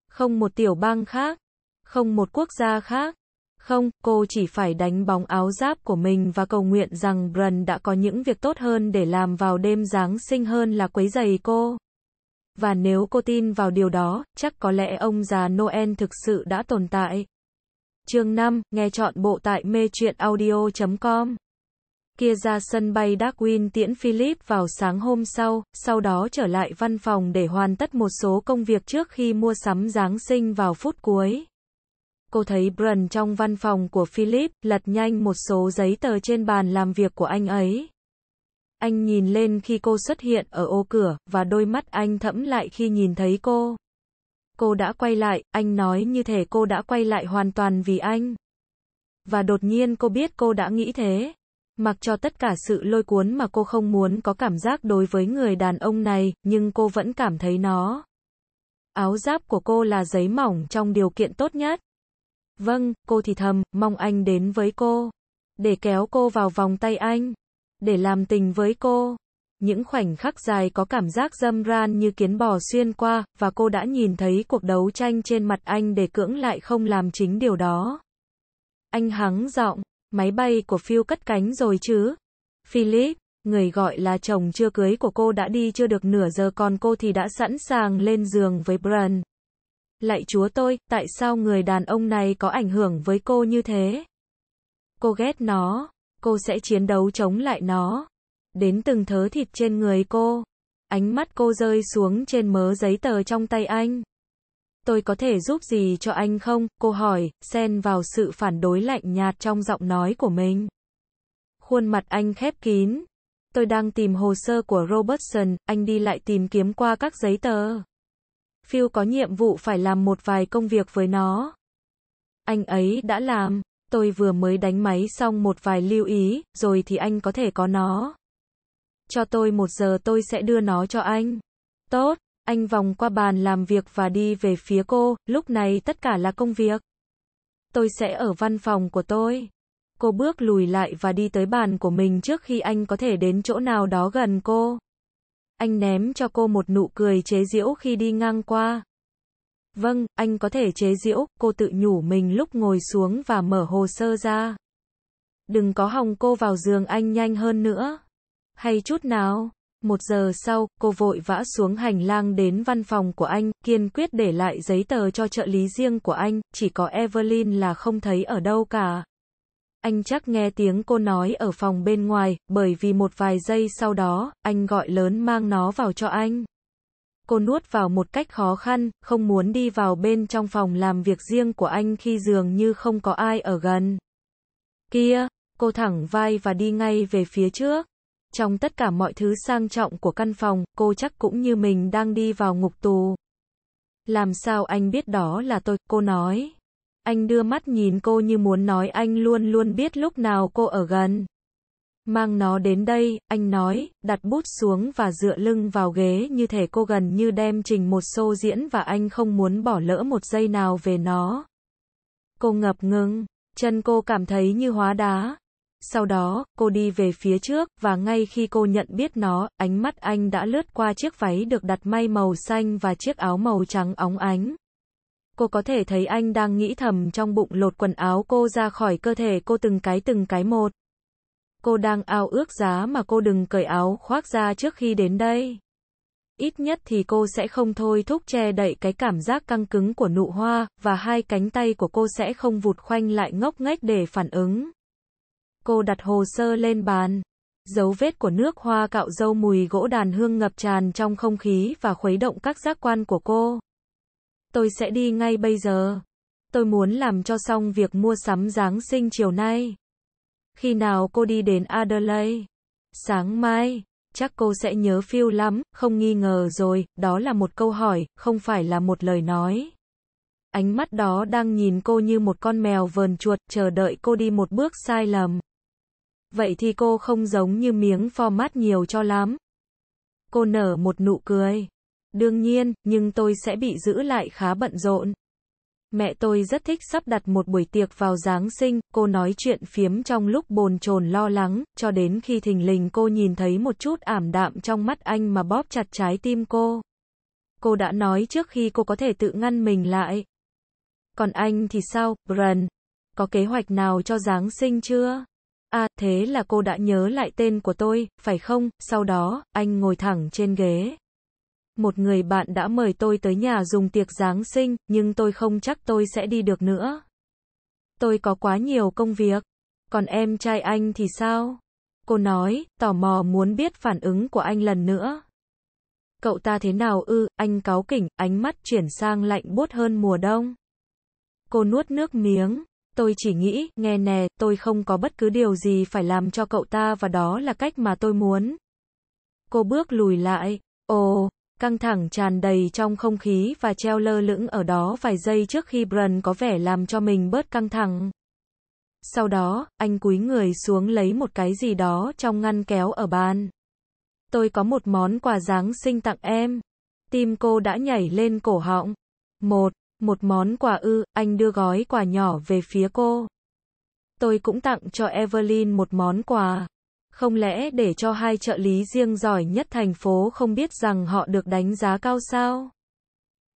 Không một tiểu bang khác, không một quốc gia khác. Không, cô chỉ phải đánh bóng áo giáp của mình và cầu nguyện rằng Bren đã có những việc tốt hơn để làm vào đêm Giáng sinh hơn là quấy giày cô. Và nếu cô tin vào điều đó, chắc có lẽ ông già Noel thực sự đã tồn tại. Chương 5, nghe chọn bộ tại mê truyện audio.com. Kia ra sân bay Darwin tiễn Philip vào sáng hôm sau, sau đó trở lại văn phòng để hoàn tất một số công việc trước khi mua sắm Giáng sinh vào phút cuối. Cô thấy Brun trong văn phòng của Philip, lật nhanh một số giấy tờ trên bàn làm việc của anh ấy. Anh nhìn lên khi cô xuất hiện ở ô cửa, và đôi mắt anh thẫm lại khi nhìn thấy cô cô đã quay lại, anh nói như thể cô đã quay lại hoàn toàn vì anh. Và đột nhiên cô biết cô đã nghĩ thế. Mặc cho tất cả sự lôi cuốn mà cô không muốn có cảm giác đối với người đàn ông này, nhưng cô vẫn cảm thấy nó. Áo giáp của cô là giấy mỏng trong điều kiện tốt nhất. Vâng, cô thì thầm, mong anh đến với cô. Để kéo cô vào vòng tay anh. Để làm tình với cô. Những khoảnh khắc dài có cảm giác dâm ran như kiến bò xuyên qua, và cô đã nhìn thấy cuộc đấu tranh trên mặt anh để cưỡng lại không làm chính điều đó. Anh hắng giọng, máy bay của Phil cất cánh rồi chứ? Philip, người gọi là chồng chưa cưới của cô đã đi chưa được nửa giờ còn cô thì đã sẵn sàng lên giường với Bran. Lại chúa tôi, tại sao người đàn ông này có ảnh hưởng với cô như thế? Cô ghét nó, cô sẽ chiến đấu chống lại nó đến từng thớ thịt trên người cô. Ánh mắt cô rơi xuống trên mớ giấy tờ trong tay anh. Tôi có thể giúp gì cho anh không? Cô hỏi, xen vào sự phản đối lạnh nhạt trong giọng nói của mình. Khuôn mặt anh khép kín. Tôi đang tìm hồ sơ của Robertson, anh đi lại tìm kiếm qua các giấy tờ. Phil có nhiệm vụ phải làm một vài công việc với nó. Anh ấy đã làm, tôi vừa mới đánh máy xong một vài lưu ý, rồi thì anh có thể có nó cho tôi một giờ tôi sẽ đưa nó cho anh. Tốt, anh vòng qua bàn làm việc và đi về phía cô, lúc này tất cả là công việc. Tôi sẽ ở văn phòng của tôi. Cô bước lùi lại và đi tới bàn của mình trước khi anh có thể đến chỗ nào đó gần cô. Anh ném cho cô một nụ cười chế giễu khi đi ngang qua. Vâng, anh có thể chế giễu, cô tự nhủ mình lúc ngồi xuống và mở hồ sơ ra. Đừng có hòng cô vào giường anh nhanh hơn nữa hay chút nào. Một giờ sau, cô vội vã xuống hành lang đến văn phòng của anh, kiên quyết để lại giấy tờ cho trợ lý riêng của anh, chỉ có Evelyn là không thấy ở đâu cả. Anh chắc nghe tiếng cô nói ở phòng bên ngoài, bởi vì một vài giây sau đó, anh gọi lớn mang nó vào cho anh. Cô nuốt vào một cách khó khăn, không muốn đi vào bên trong phòng làm việc riêng của anh khi dường như không có ai ở gần. Kia, cô thẳng vai và đi ngay về phía trước. Trong tất cả mọi thứ sang trọng của căn phòng, cô chắc cũng như mình đang đi vào ngục tù. Làm sao anh biết đó là tôi, cô nói. Anh đưa mắt nhìn cô như muốn nói anh luôn luôn biết lúc nào cô ở gần. Mang nó đến đây, anh nói, đặt bút xuống và dựa lưng vào ghế như thể cô gần như đem trình một show diễn và anh không muốn bỏ lỡ một giây nào về nó. Cô ngập ngừng, chân cô cảm thấy như hóa đá, sau đó, cô đi về phía trước, và ngay khi cô nhận biết nó, ánh mắt anh đã lướt qua chiếc váy được đặt may màu xanh và chiếc áo màu trắng óng ánh. Cô có thể thấy anh đang nghĩ thầm trong bụng lột quần áo cô ra khỏi cơ thể cô từng cái từng cái một. Cô đang ao ước giá mà cô đừng cởi áo khoác ra trước khi đến đây. Ít nhất thì cô sẽ không thôi thúc che đậy cái cảm giác căng cứng của nụ hoa, và hai cánh tay của cô sẽ không vụt khoanh lại ngốc nghếch để phản ứng. Cô đặt hồ sơ lên bàn. Dấu vết của nước hoa cạo dâu mùi gỗ đàn hương ngập tràn trong không khí và khuấy động các giác quan của cô. Tôi sẽ đi ngay bây giờ. Tôi muốn làm cho xong việc mua sắm Giáng sinh chiều nay. Khi nào cô đi đến Adelaide? Sáng mai, chắc cô sẽ nhớ phiêu lắm, không nghi ngờ rồi, đó là một câu hỏi, không phải là một lời nói. Ánh mắt đó đang nhìn cô như một con mèo vờn chuột, chờ đợi cô đi một bước sai lầm vậy thì cô không giống như miếng format nhiều cho lắm. Cô nở một nụ cười. Đương nhiên, nhưng tôi sẽ bị giữ lại khá bận rộn. Mẹ tôi rất thích sắp đặt một buổi tiệc vào Giáng sinh, cô nói chuyện phiếm trong lúc bồn chồn lo lắng, cho đến khi thình lình cô nhìn thấy một chút ảm đạm trong mắt anh mà bóp chặt trái tim cô. Cô đã nói trước khi cô có thể tự ngăn mình lại. Còn anh thì sao, Bren? Có kế hoạch nào cho Giáng sinh chưa? À, thế là cô đã nhớ lại tên của tôi, phải không? Sau đó, anh ngồi thẳng trên ghế. Một người bạn đã mời tôi tới nhà dùng tiệc Giáng sinh, nhưng tôi không chắc tôi sẽ đi được nữa. Tôi có quá nhiều công việc. Còn em trai anh thì sao? Cô nói, tò mò muốn biết phản ứng của anh lần nữa. Cậu ta thế nào ư, anh cáu kỉnh, ánh mắt chuyển sang lạnh buốt hơn mùa đông. Cô nuốt nước miếng, tôi chỉ nghĩ, nghe nè, tôi không có bất cứ điều gì phải làm cho cậu ta và đó là cách mà tôi muốn. Cô bước lùi lại, ồ, căng thẳng tràn đầy trong không khí và treo lơ lửng ở đó vài giây trước khi Bran có vẻ làm cho mình bớt căng thẳng. Sau đó, anh cúi người xuống lấy một cái gì đó trong ngăn kéo ở bàn. Tôi có một món quà Giáng sinh tặng em. Tim cô đã nhảy lên cổ họng. Một, một món quà ư, anh đưa gói quà nhỏ về phía cô. Tôi cũng tặng cho Evelyn một món quà. Không lẽ để cho hai trợ lý riêng giỏi nhất thành phố không biết rằng họ được đánh giá cao sao?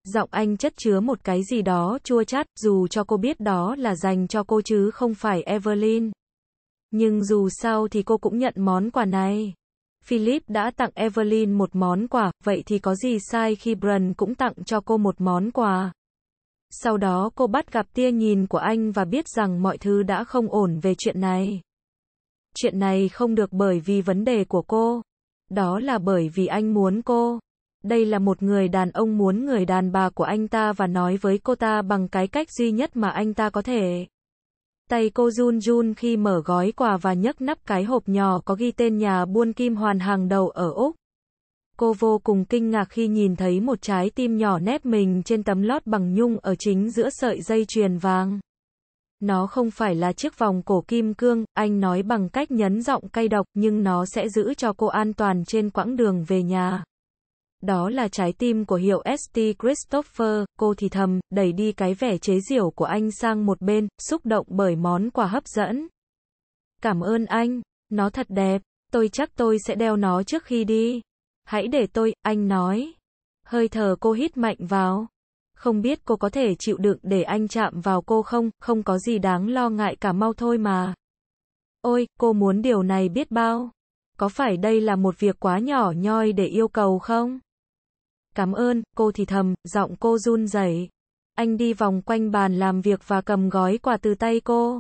Giọng anh chất chứa một cái gì đó chua chát, dù cho cô biết đó là dành cho cô chứ không phải Evelyn. Nhưng dù sao thì cô cũng nhận món quà này. Philip đã tặng Evelyn một món quà, vậy thì có gì sai khi Bran cũng tặng cho cô một món quà? Sau đó cô bắt gặp tia nhìn của anh và biết rằng mọi thứ đã không ổn về chuyện này. Chuyện này không được bởi vì vấn đề của cô. Đó là bởi vì anh muốn cô. Đây là một người đàn ông muốn người đàn bà của anh ta và nói với cô ta bằng cái cách duy nhất mà anh ta có thể. Tay cô run run khi mở gói quà và nhấc nắp cái hộp nhỏ có ghi tên nhà buôn kim hoàn hàng đầu ở Úc cô vô cùng kinh ngạc khi nhìn thấy một trái tim nhỏ nép mình trên tấm lót bằng nhung ở chính giữa sợi dây chuyền vàng. Nó không phải là chiếc vòng cổ kim cương, anh nói bằng cách nhấn giọng cay độc nhưng nó sẽ giữ cho cô an toàn trên quãng đường về nhà. Đó là trái tim của hiệu ST Christopher, cô thì thầm, đẩy đi cái vẻ chế giễu của anh sang một bên, xúc động bởi món quà hấp dẫn. Cảm ơn anh, nó thật đẹp, tôi chắc tôi sẽ đeo nó trước khi đi. Hãy để tôi, anh nói. Hơi thở cô hít mạnh vào. Không biết cô có thể chịu đựng để anh chạm vào cô không, không có gì đáng lo ngại cả mau thôi mà. Ôi, cô muốn điều này biết bao. Có phải đây là một việc quá nhỏ nhoi để yêu cầu không? Cảm ơn, cô thì thầm, giọng cô run rẩy. Anh đi vòng quanh bàn làm việc và cầm gói quà từ tay cô.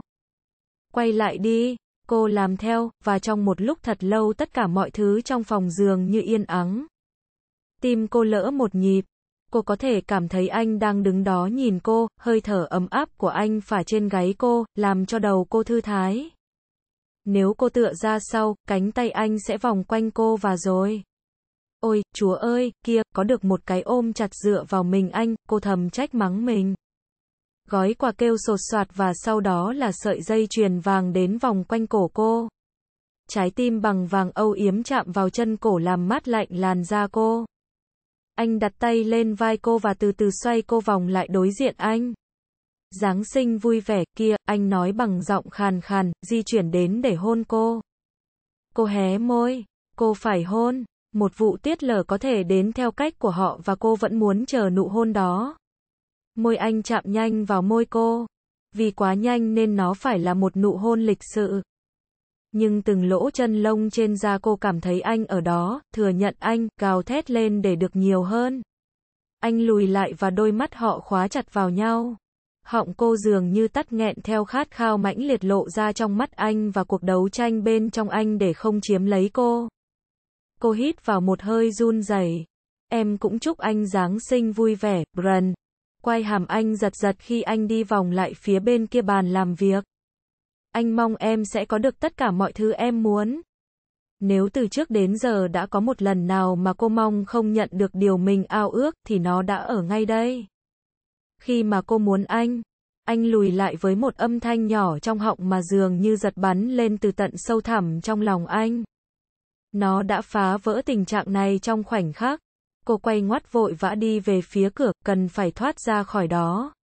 Quay lại đi, Cô làm theo, và trong một lúc thật lâu tất cả mọi thứ trong phòng giường như yên ắng. Tim cô lỡ một nhịp. Cô có thể cảm thấy anh đang đứng đó nhìn cô, hơi thở ấm áp của anh phả trên gáy cô, làm cho đầu cô thư thái. Nếu cô tựa ra sau, cánh tay anh sẽ vòng quanh cô và rồi. Ôi, chúa ơi, kia, có được một cái ôm chặt dựa vào mình anh, cô thầm trách mắng mình gói quà kêu sột soạt và sau đó là sợi dây chuyền vàng đến vòng quanh cổ cô. Trái tim bằng vàng âu yếm chạm vào chân cổ làm mát lạnh làn da cô. Anh đặt tay lên vai cô và từ từ xoay cô vòng lại đối diện anh. Giáng sinh vui vẻ kia, anh nói bằng giọng khàn khàn, di chuyển đến để hôn cô. Cô hé môi, cô phải hôn, một vụ tiết lở có thể đến theo cách của họ và cô vẫn muốn chờ nụ hôn đó. Môi anh chạm nhanh vào môi cô. Vì quá nhanh nên nó phải là một nụ hôn lịch sự. Nhưng từng lỗ chân lông trên da cô cảm thấy anh ở đó, thừa nhận anh, gào thét lên để được nhiều hơn. Anh lùi lại và đôi mắt họ khóa chặt vào nhau. Họng cô dường như tắt nghẹn theo khát khao mãnh liệt lộ ra trong mắt anh và cuộc đấu tranh bên trong anh để không chiếm lấy cô. Cô hít vào một hơi run rẩy. Em cũng chúc anh Giáng sinh vui vẻ, Bran quay hàm anh giật giật khi anh đi vòng lại phía bên kia bàn làm việc. Anh mong em sẽ có được tất cả mọi thứ em muốn. Nếu từ trước đến giờ đã có một lần nào mà cô mong không nhận được điều mình ao ước thì nó đã ở ngay đây. Khi mà cô muốn anh, anh lùi lại với một âm thanh nhỏ trong họng mà dường như giật bắn lên từ tận sâu thẳm trong lòng anh. Nó đã phá vỡ tình trạng này trong khoảnh khắc cô quay ngoắt vội vã đi về phía cửa, cần phải thoát ra khỏi đó.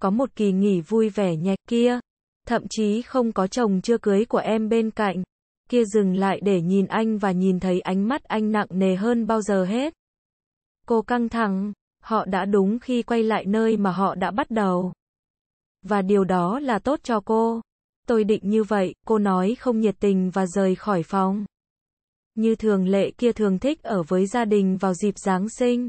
Có một kỳ nghỉ vui vẻ nhẹ kia, thậm chí không có chồng chưa cưới của em bên cạnh. Kia dừng lại để nhìn anh và nhìn thấy ánh mắt anh nặng nề hơn bao giờ hết. Cô căng thẳng, họ đã đúng khi quay lại nơi mà họ đã bắt đầu. Và điều đó là tốt cho cô. Tôi định như vậy, cô nói không nhiệt tình và rời khỏi phòng như thường lệ kia thường thích ở với gia đình vào dịp Giáng sinh.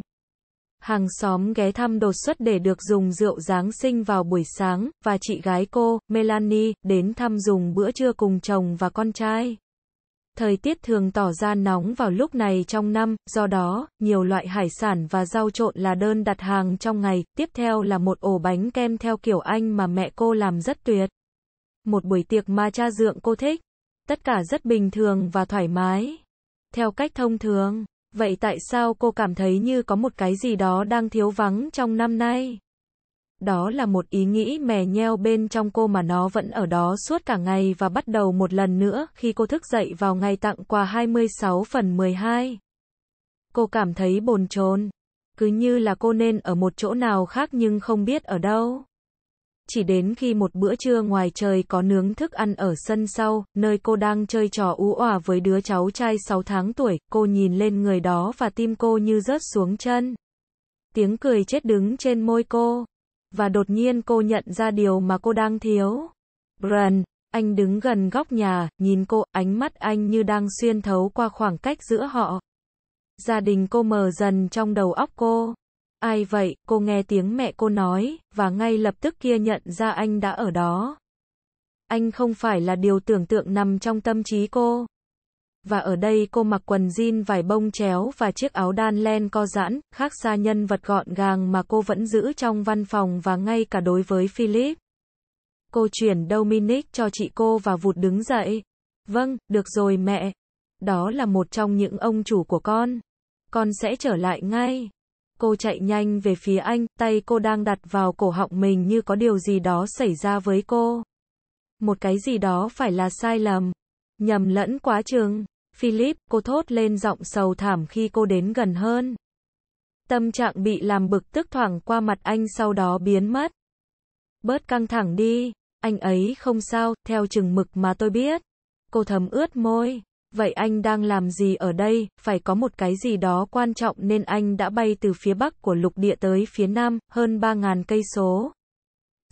Hàng xóm ghé thăm đột xuất để được dùng rượu Giáng sinh vào buổi sáng, và chị gái cô, Melanie, đến thăm dùng bữa trưa cùng chồng và con trai. Thời tiết thường tỏ ra nóng vào lúc này trong năm, do đó, nhiều loại hải sản và rau trộn là đơn đặt hàng trong ngày, tiếp theo là một ổ bánh kem theo kiểu Anh mà mẹ cô làm rất tuyệt. Một buổi tiệc mà cha dượng cô thích. Tất cả rất bình thường và thoải mái theo cách thông thường. Vậy tại sao cô cảm thấy như có một cái gì đó đang thiếu vắng trong năm nay? Đó là một ý nghĩ mè nheo bên trong cô mà nó vẫn ở đó suốt cả ngày và bắt đầu một lần nữa khi cô thức dậy vào ngày tặng quà 26 phần 12. Cô cảm thấy bồn chồn, cứ như là cô nên ở một chỗ nào khác nhưng không biết ở đâu chỉ đến khi một bữa trưa ngoài trời có nướng thức ăn ở sân sau, nơi cô đang chơi trò ú òa với đứa cháu trai 6 tháng tuổi, cô nhìn lên người đó và tim cô như rớt xuống chân. Tiếng cười chết đứng trên môi cô. Và đột nhiên cô nhận ra điều mà cô đang thiếu. Bran, anh đứng gần góc nhà, nhìn cô, ánh mắt anh như đang xuyên thấu qua khoảng cách giữa họ. Gia đình cô mờ dần trong đầu óc cô. Ai vậy, cô nghe tiếng mẹ cô nói, và ngay lập tức kia nhận ra anh đã ở đó. Anh không phải là điều tưởng tượng nằm trong tâm trí cô. Và ở đây cô mặc quần jean vải bông chéo và chiếc áo đan len co giãn, khác xa nhân vật gọn gàng mà cô vẫn giữ trong văn phòng và ngay cả đối với Philip. Cô chuyển Dominic cho chị cô và vụt đứng dậy. Vâng, được rồi mẹ. Đó là một trong những ông chủ của con. Con sẽ trở lại ngay cô chạy nhanh về phía anh, tay cô đang đặt vào cổ họng mình như có điều gì đó xảy ra với cô. Một cái gì đó phải là sai lầm, nhầm lẫn quá trường. Philip, cô thốt lên giọng sầu thảm khi cô đến gần hơn. Tâm trạng bị làm bực tức thoảng qua mặt anh sau đó biến mất. Bớt căng thẳng đi, anh ấy không sao, theo chừng mực mà tôi biết. Cô thấm ướt môi. Vậy anh đang làm gì ở đây, phải có một cái gì đó quan trọng nên anh đã bay từ phía bắc của lục địa tới phía nam, hơn 3.000 cây số.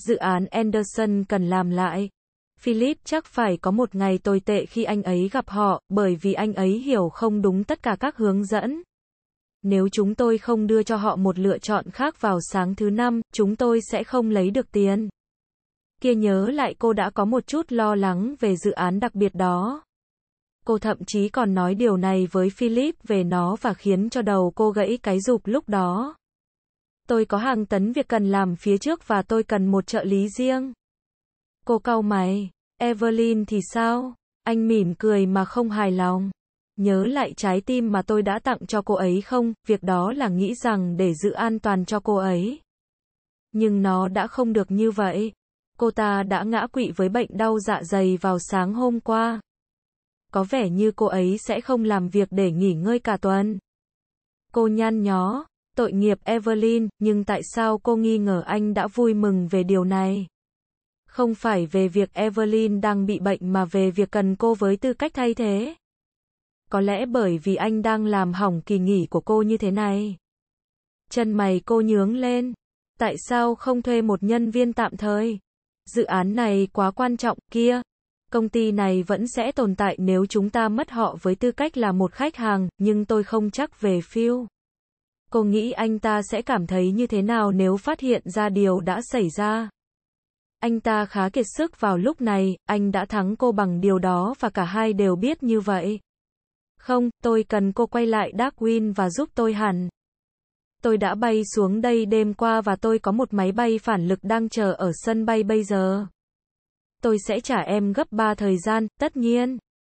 Dự án Anderson cần làm lại. Philip chắc phải có một ngày tồi tệ khi anh ấy gặp họ, bởi vì anh ấy hiểu không đúng tất cả các hướng dẫn. Nếu chúng tôi không đưa cho họ một lựa chọn khác vào sáng thứ năm, chúng tôi sẽ không lấy được tiền. Kia nhớ lại cô đã có một chút lo lắng về dự án đặc biệt đó cô thậm chí còn nói điều này với Philip về nó và khiến cho đầu cô gãy cái rụp lúc đó. Tôi có hàng tấn việc cần làm phía trước và tôi cần một trợ lý riêng. Cô cau mày, Evelyn thì sao? Anh mỉm cười mà không hài lòng. Nhớ lại trái tim mà tôi đã tặng cho cô ấy không, việc đó là nghĩ rằng để giữ an toàn cho cô ấy. Nhưng nó đã không được như vậy. Cô ta đã ngã quỵ với bệnh đau dạ dày vào sáng hôm qua có vẻ như cô ấy sẽ không làm việc để nghỉ ngơi cả tuần. Cô nhăn nhó, tội nghiệp Evelyn, nhưng tại sao cô nghi ngờ anh đã vui mừng về điều này? Không phải về việc Evelyn đang bị bệnh mà về việc cần cô với tư cách thay thế. Có lẽ bởi vì anh đang làm hỏng kỳ nghỉ của cô như thế này. Chân mày cô nhướng lên. Tại sao không thuê một nhân viên tạm thời? Dự án này quá quan trọng kia công ty này vẫn sẽ tồn tại nếu chúng ta mất họ với tư cách là một khách hàng, nhưng tôi không chắc về Phil. Cô nghĩ anh ta sẽ cảm thấy như thế nào nếu phát hiện ra điều đã xảy ra? Anh ta khá kiệt sức vào lúc này, anh đã thắng cô bằng điều đó và cả hai đều biết như vậy. Không, tôi cần cô quay lại Darwin và giúp tôi hẳn. Tôi đã bay xuống đây đêm qua và tôi có một máy bay phản lực đang chờ ở sân bay bây giờ tôi sẽ trả em gấp 3 thời gian, tất nhiên.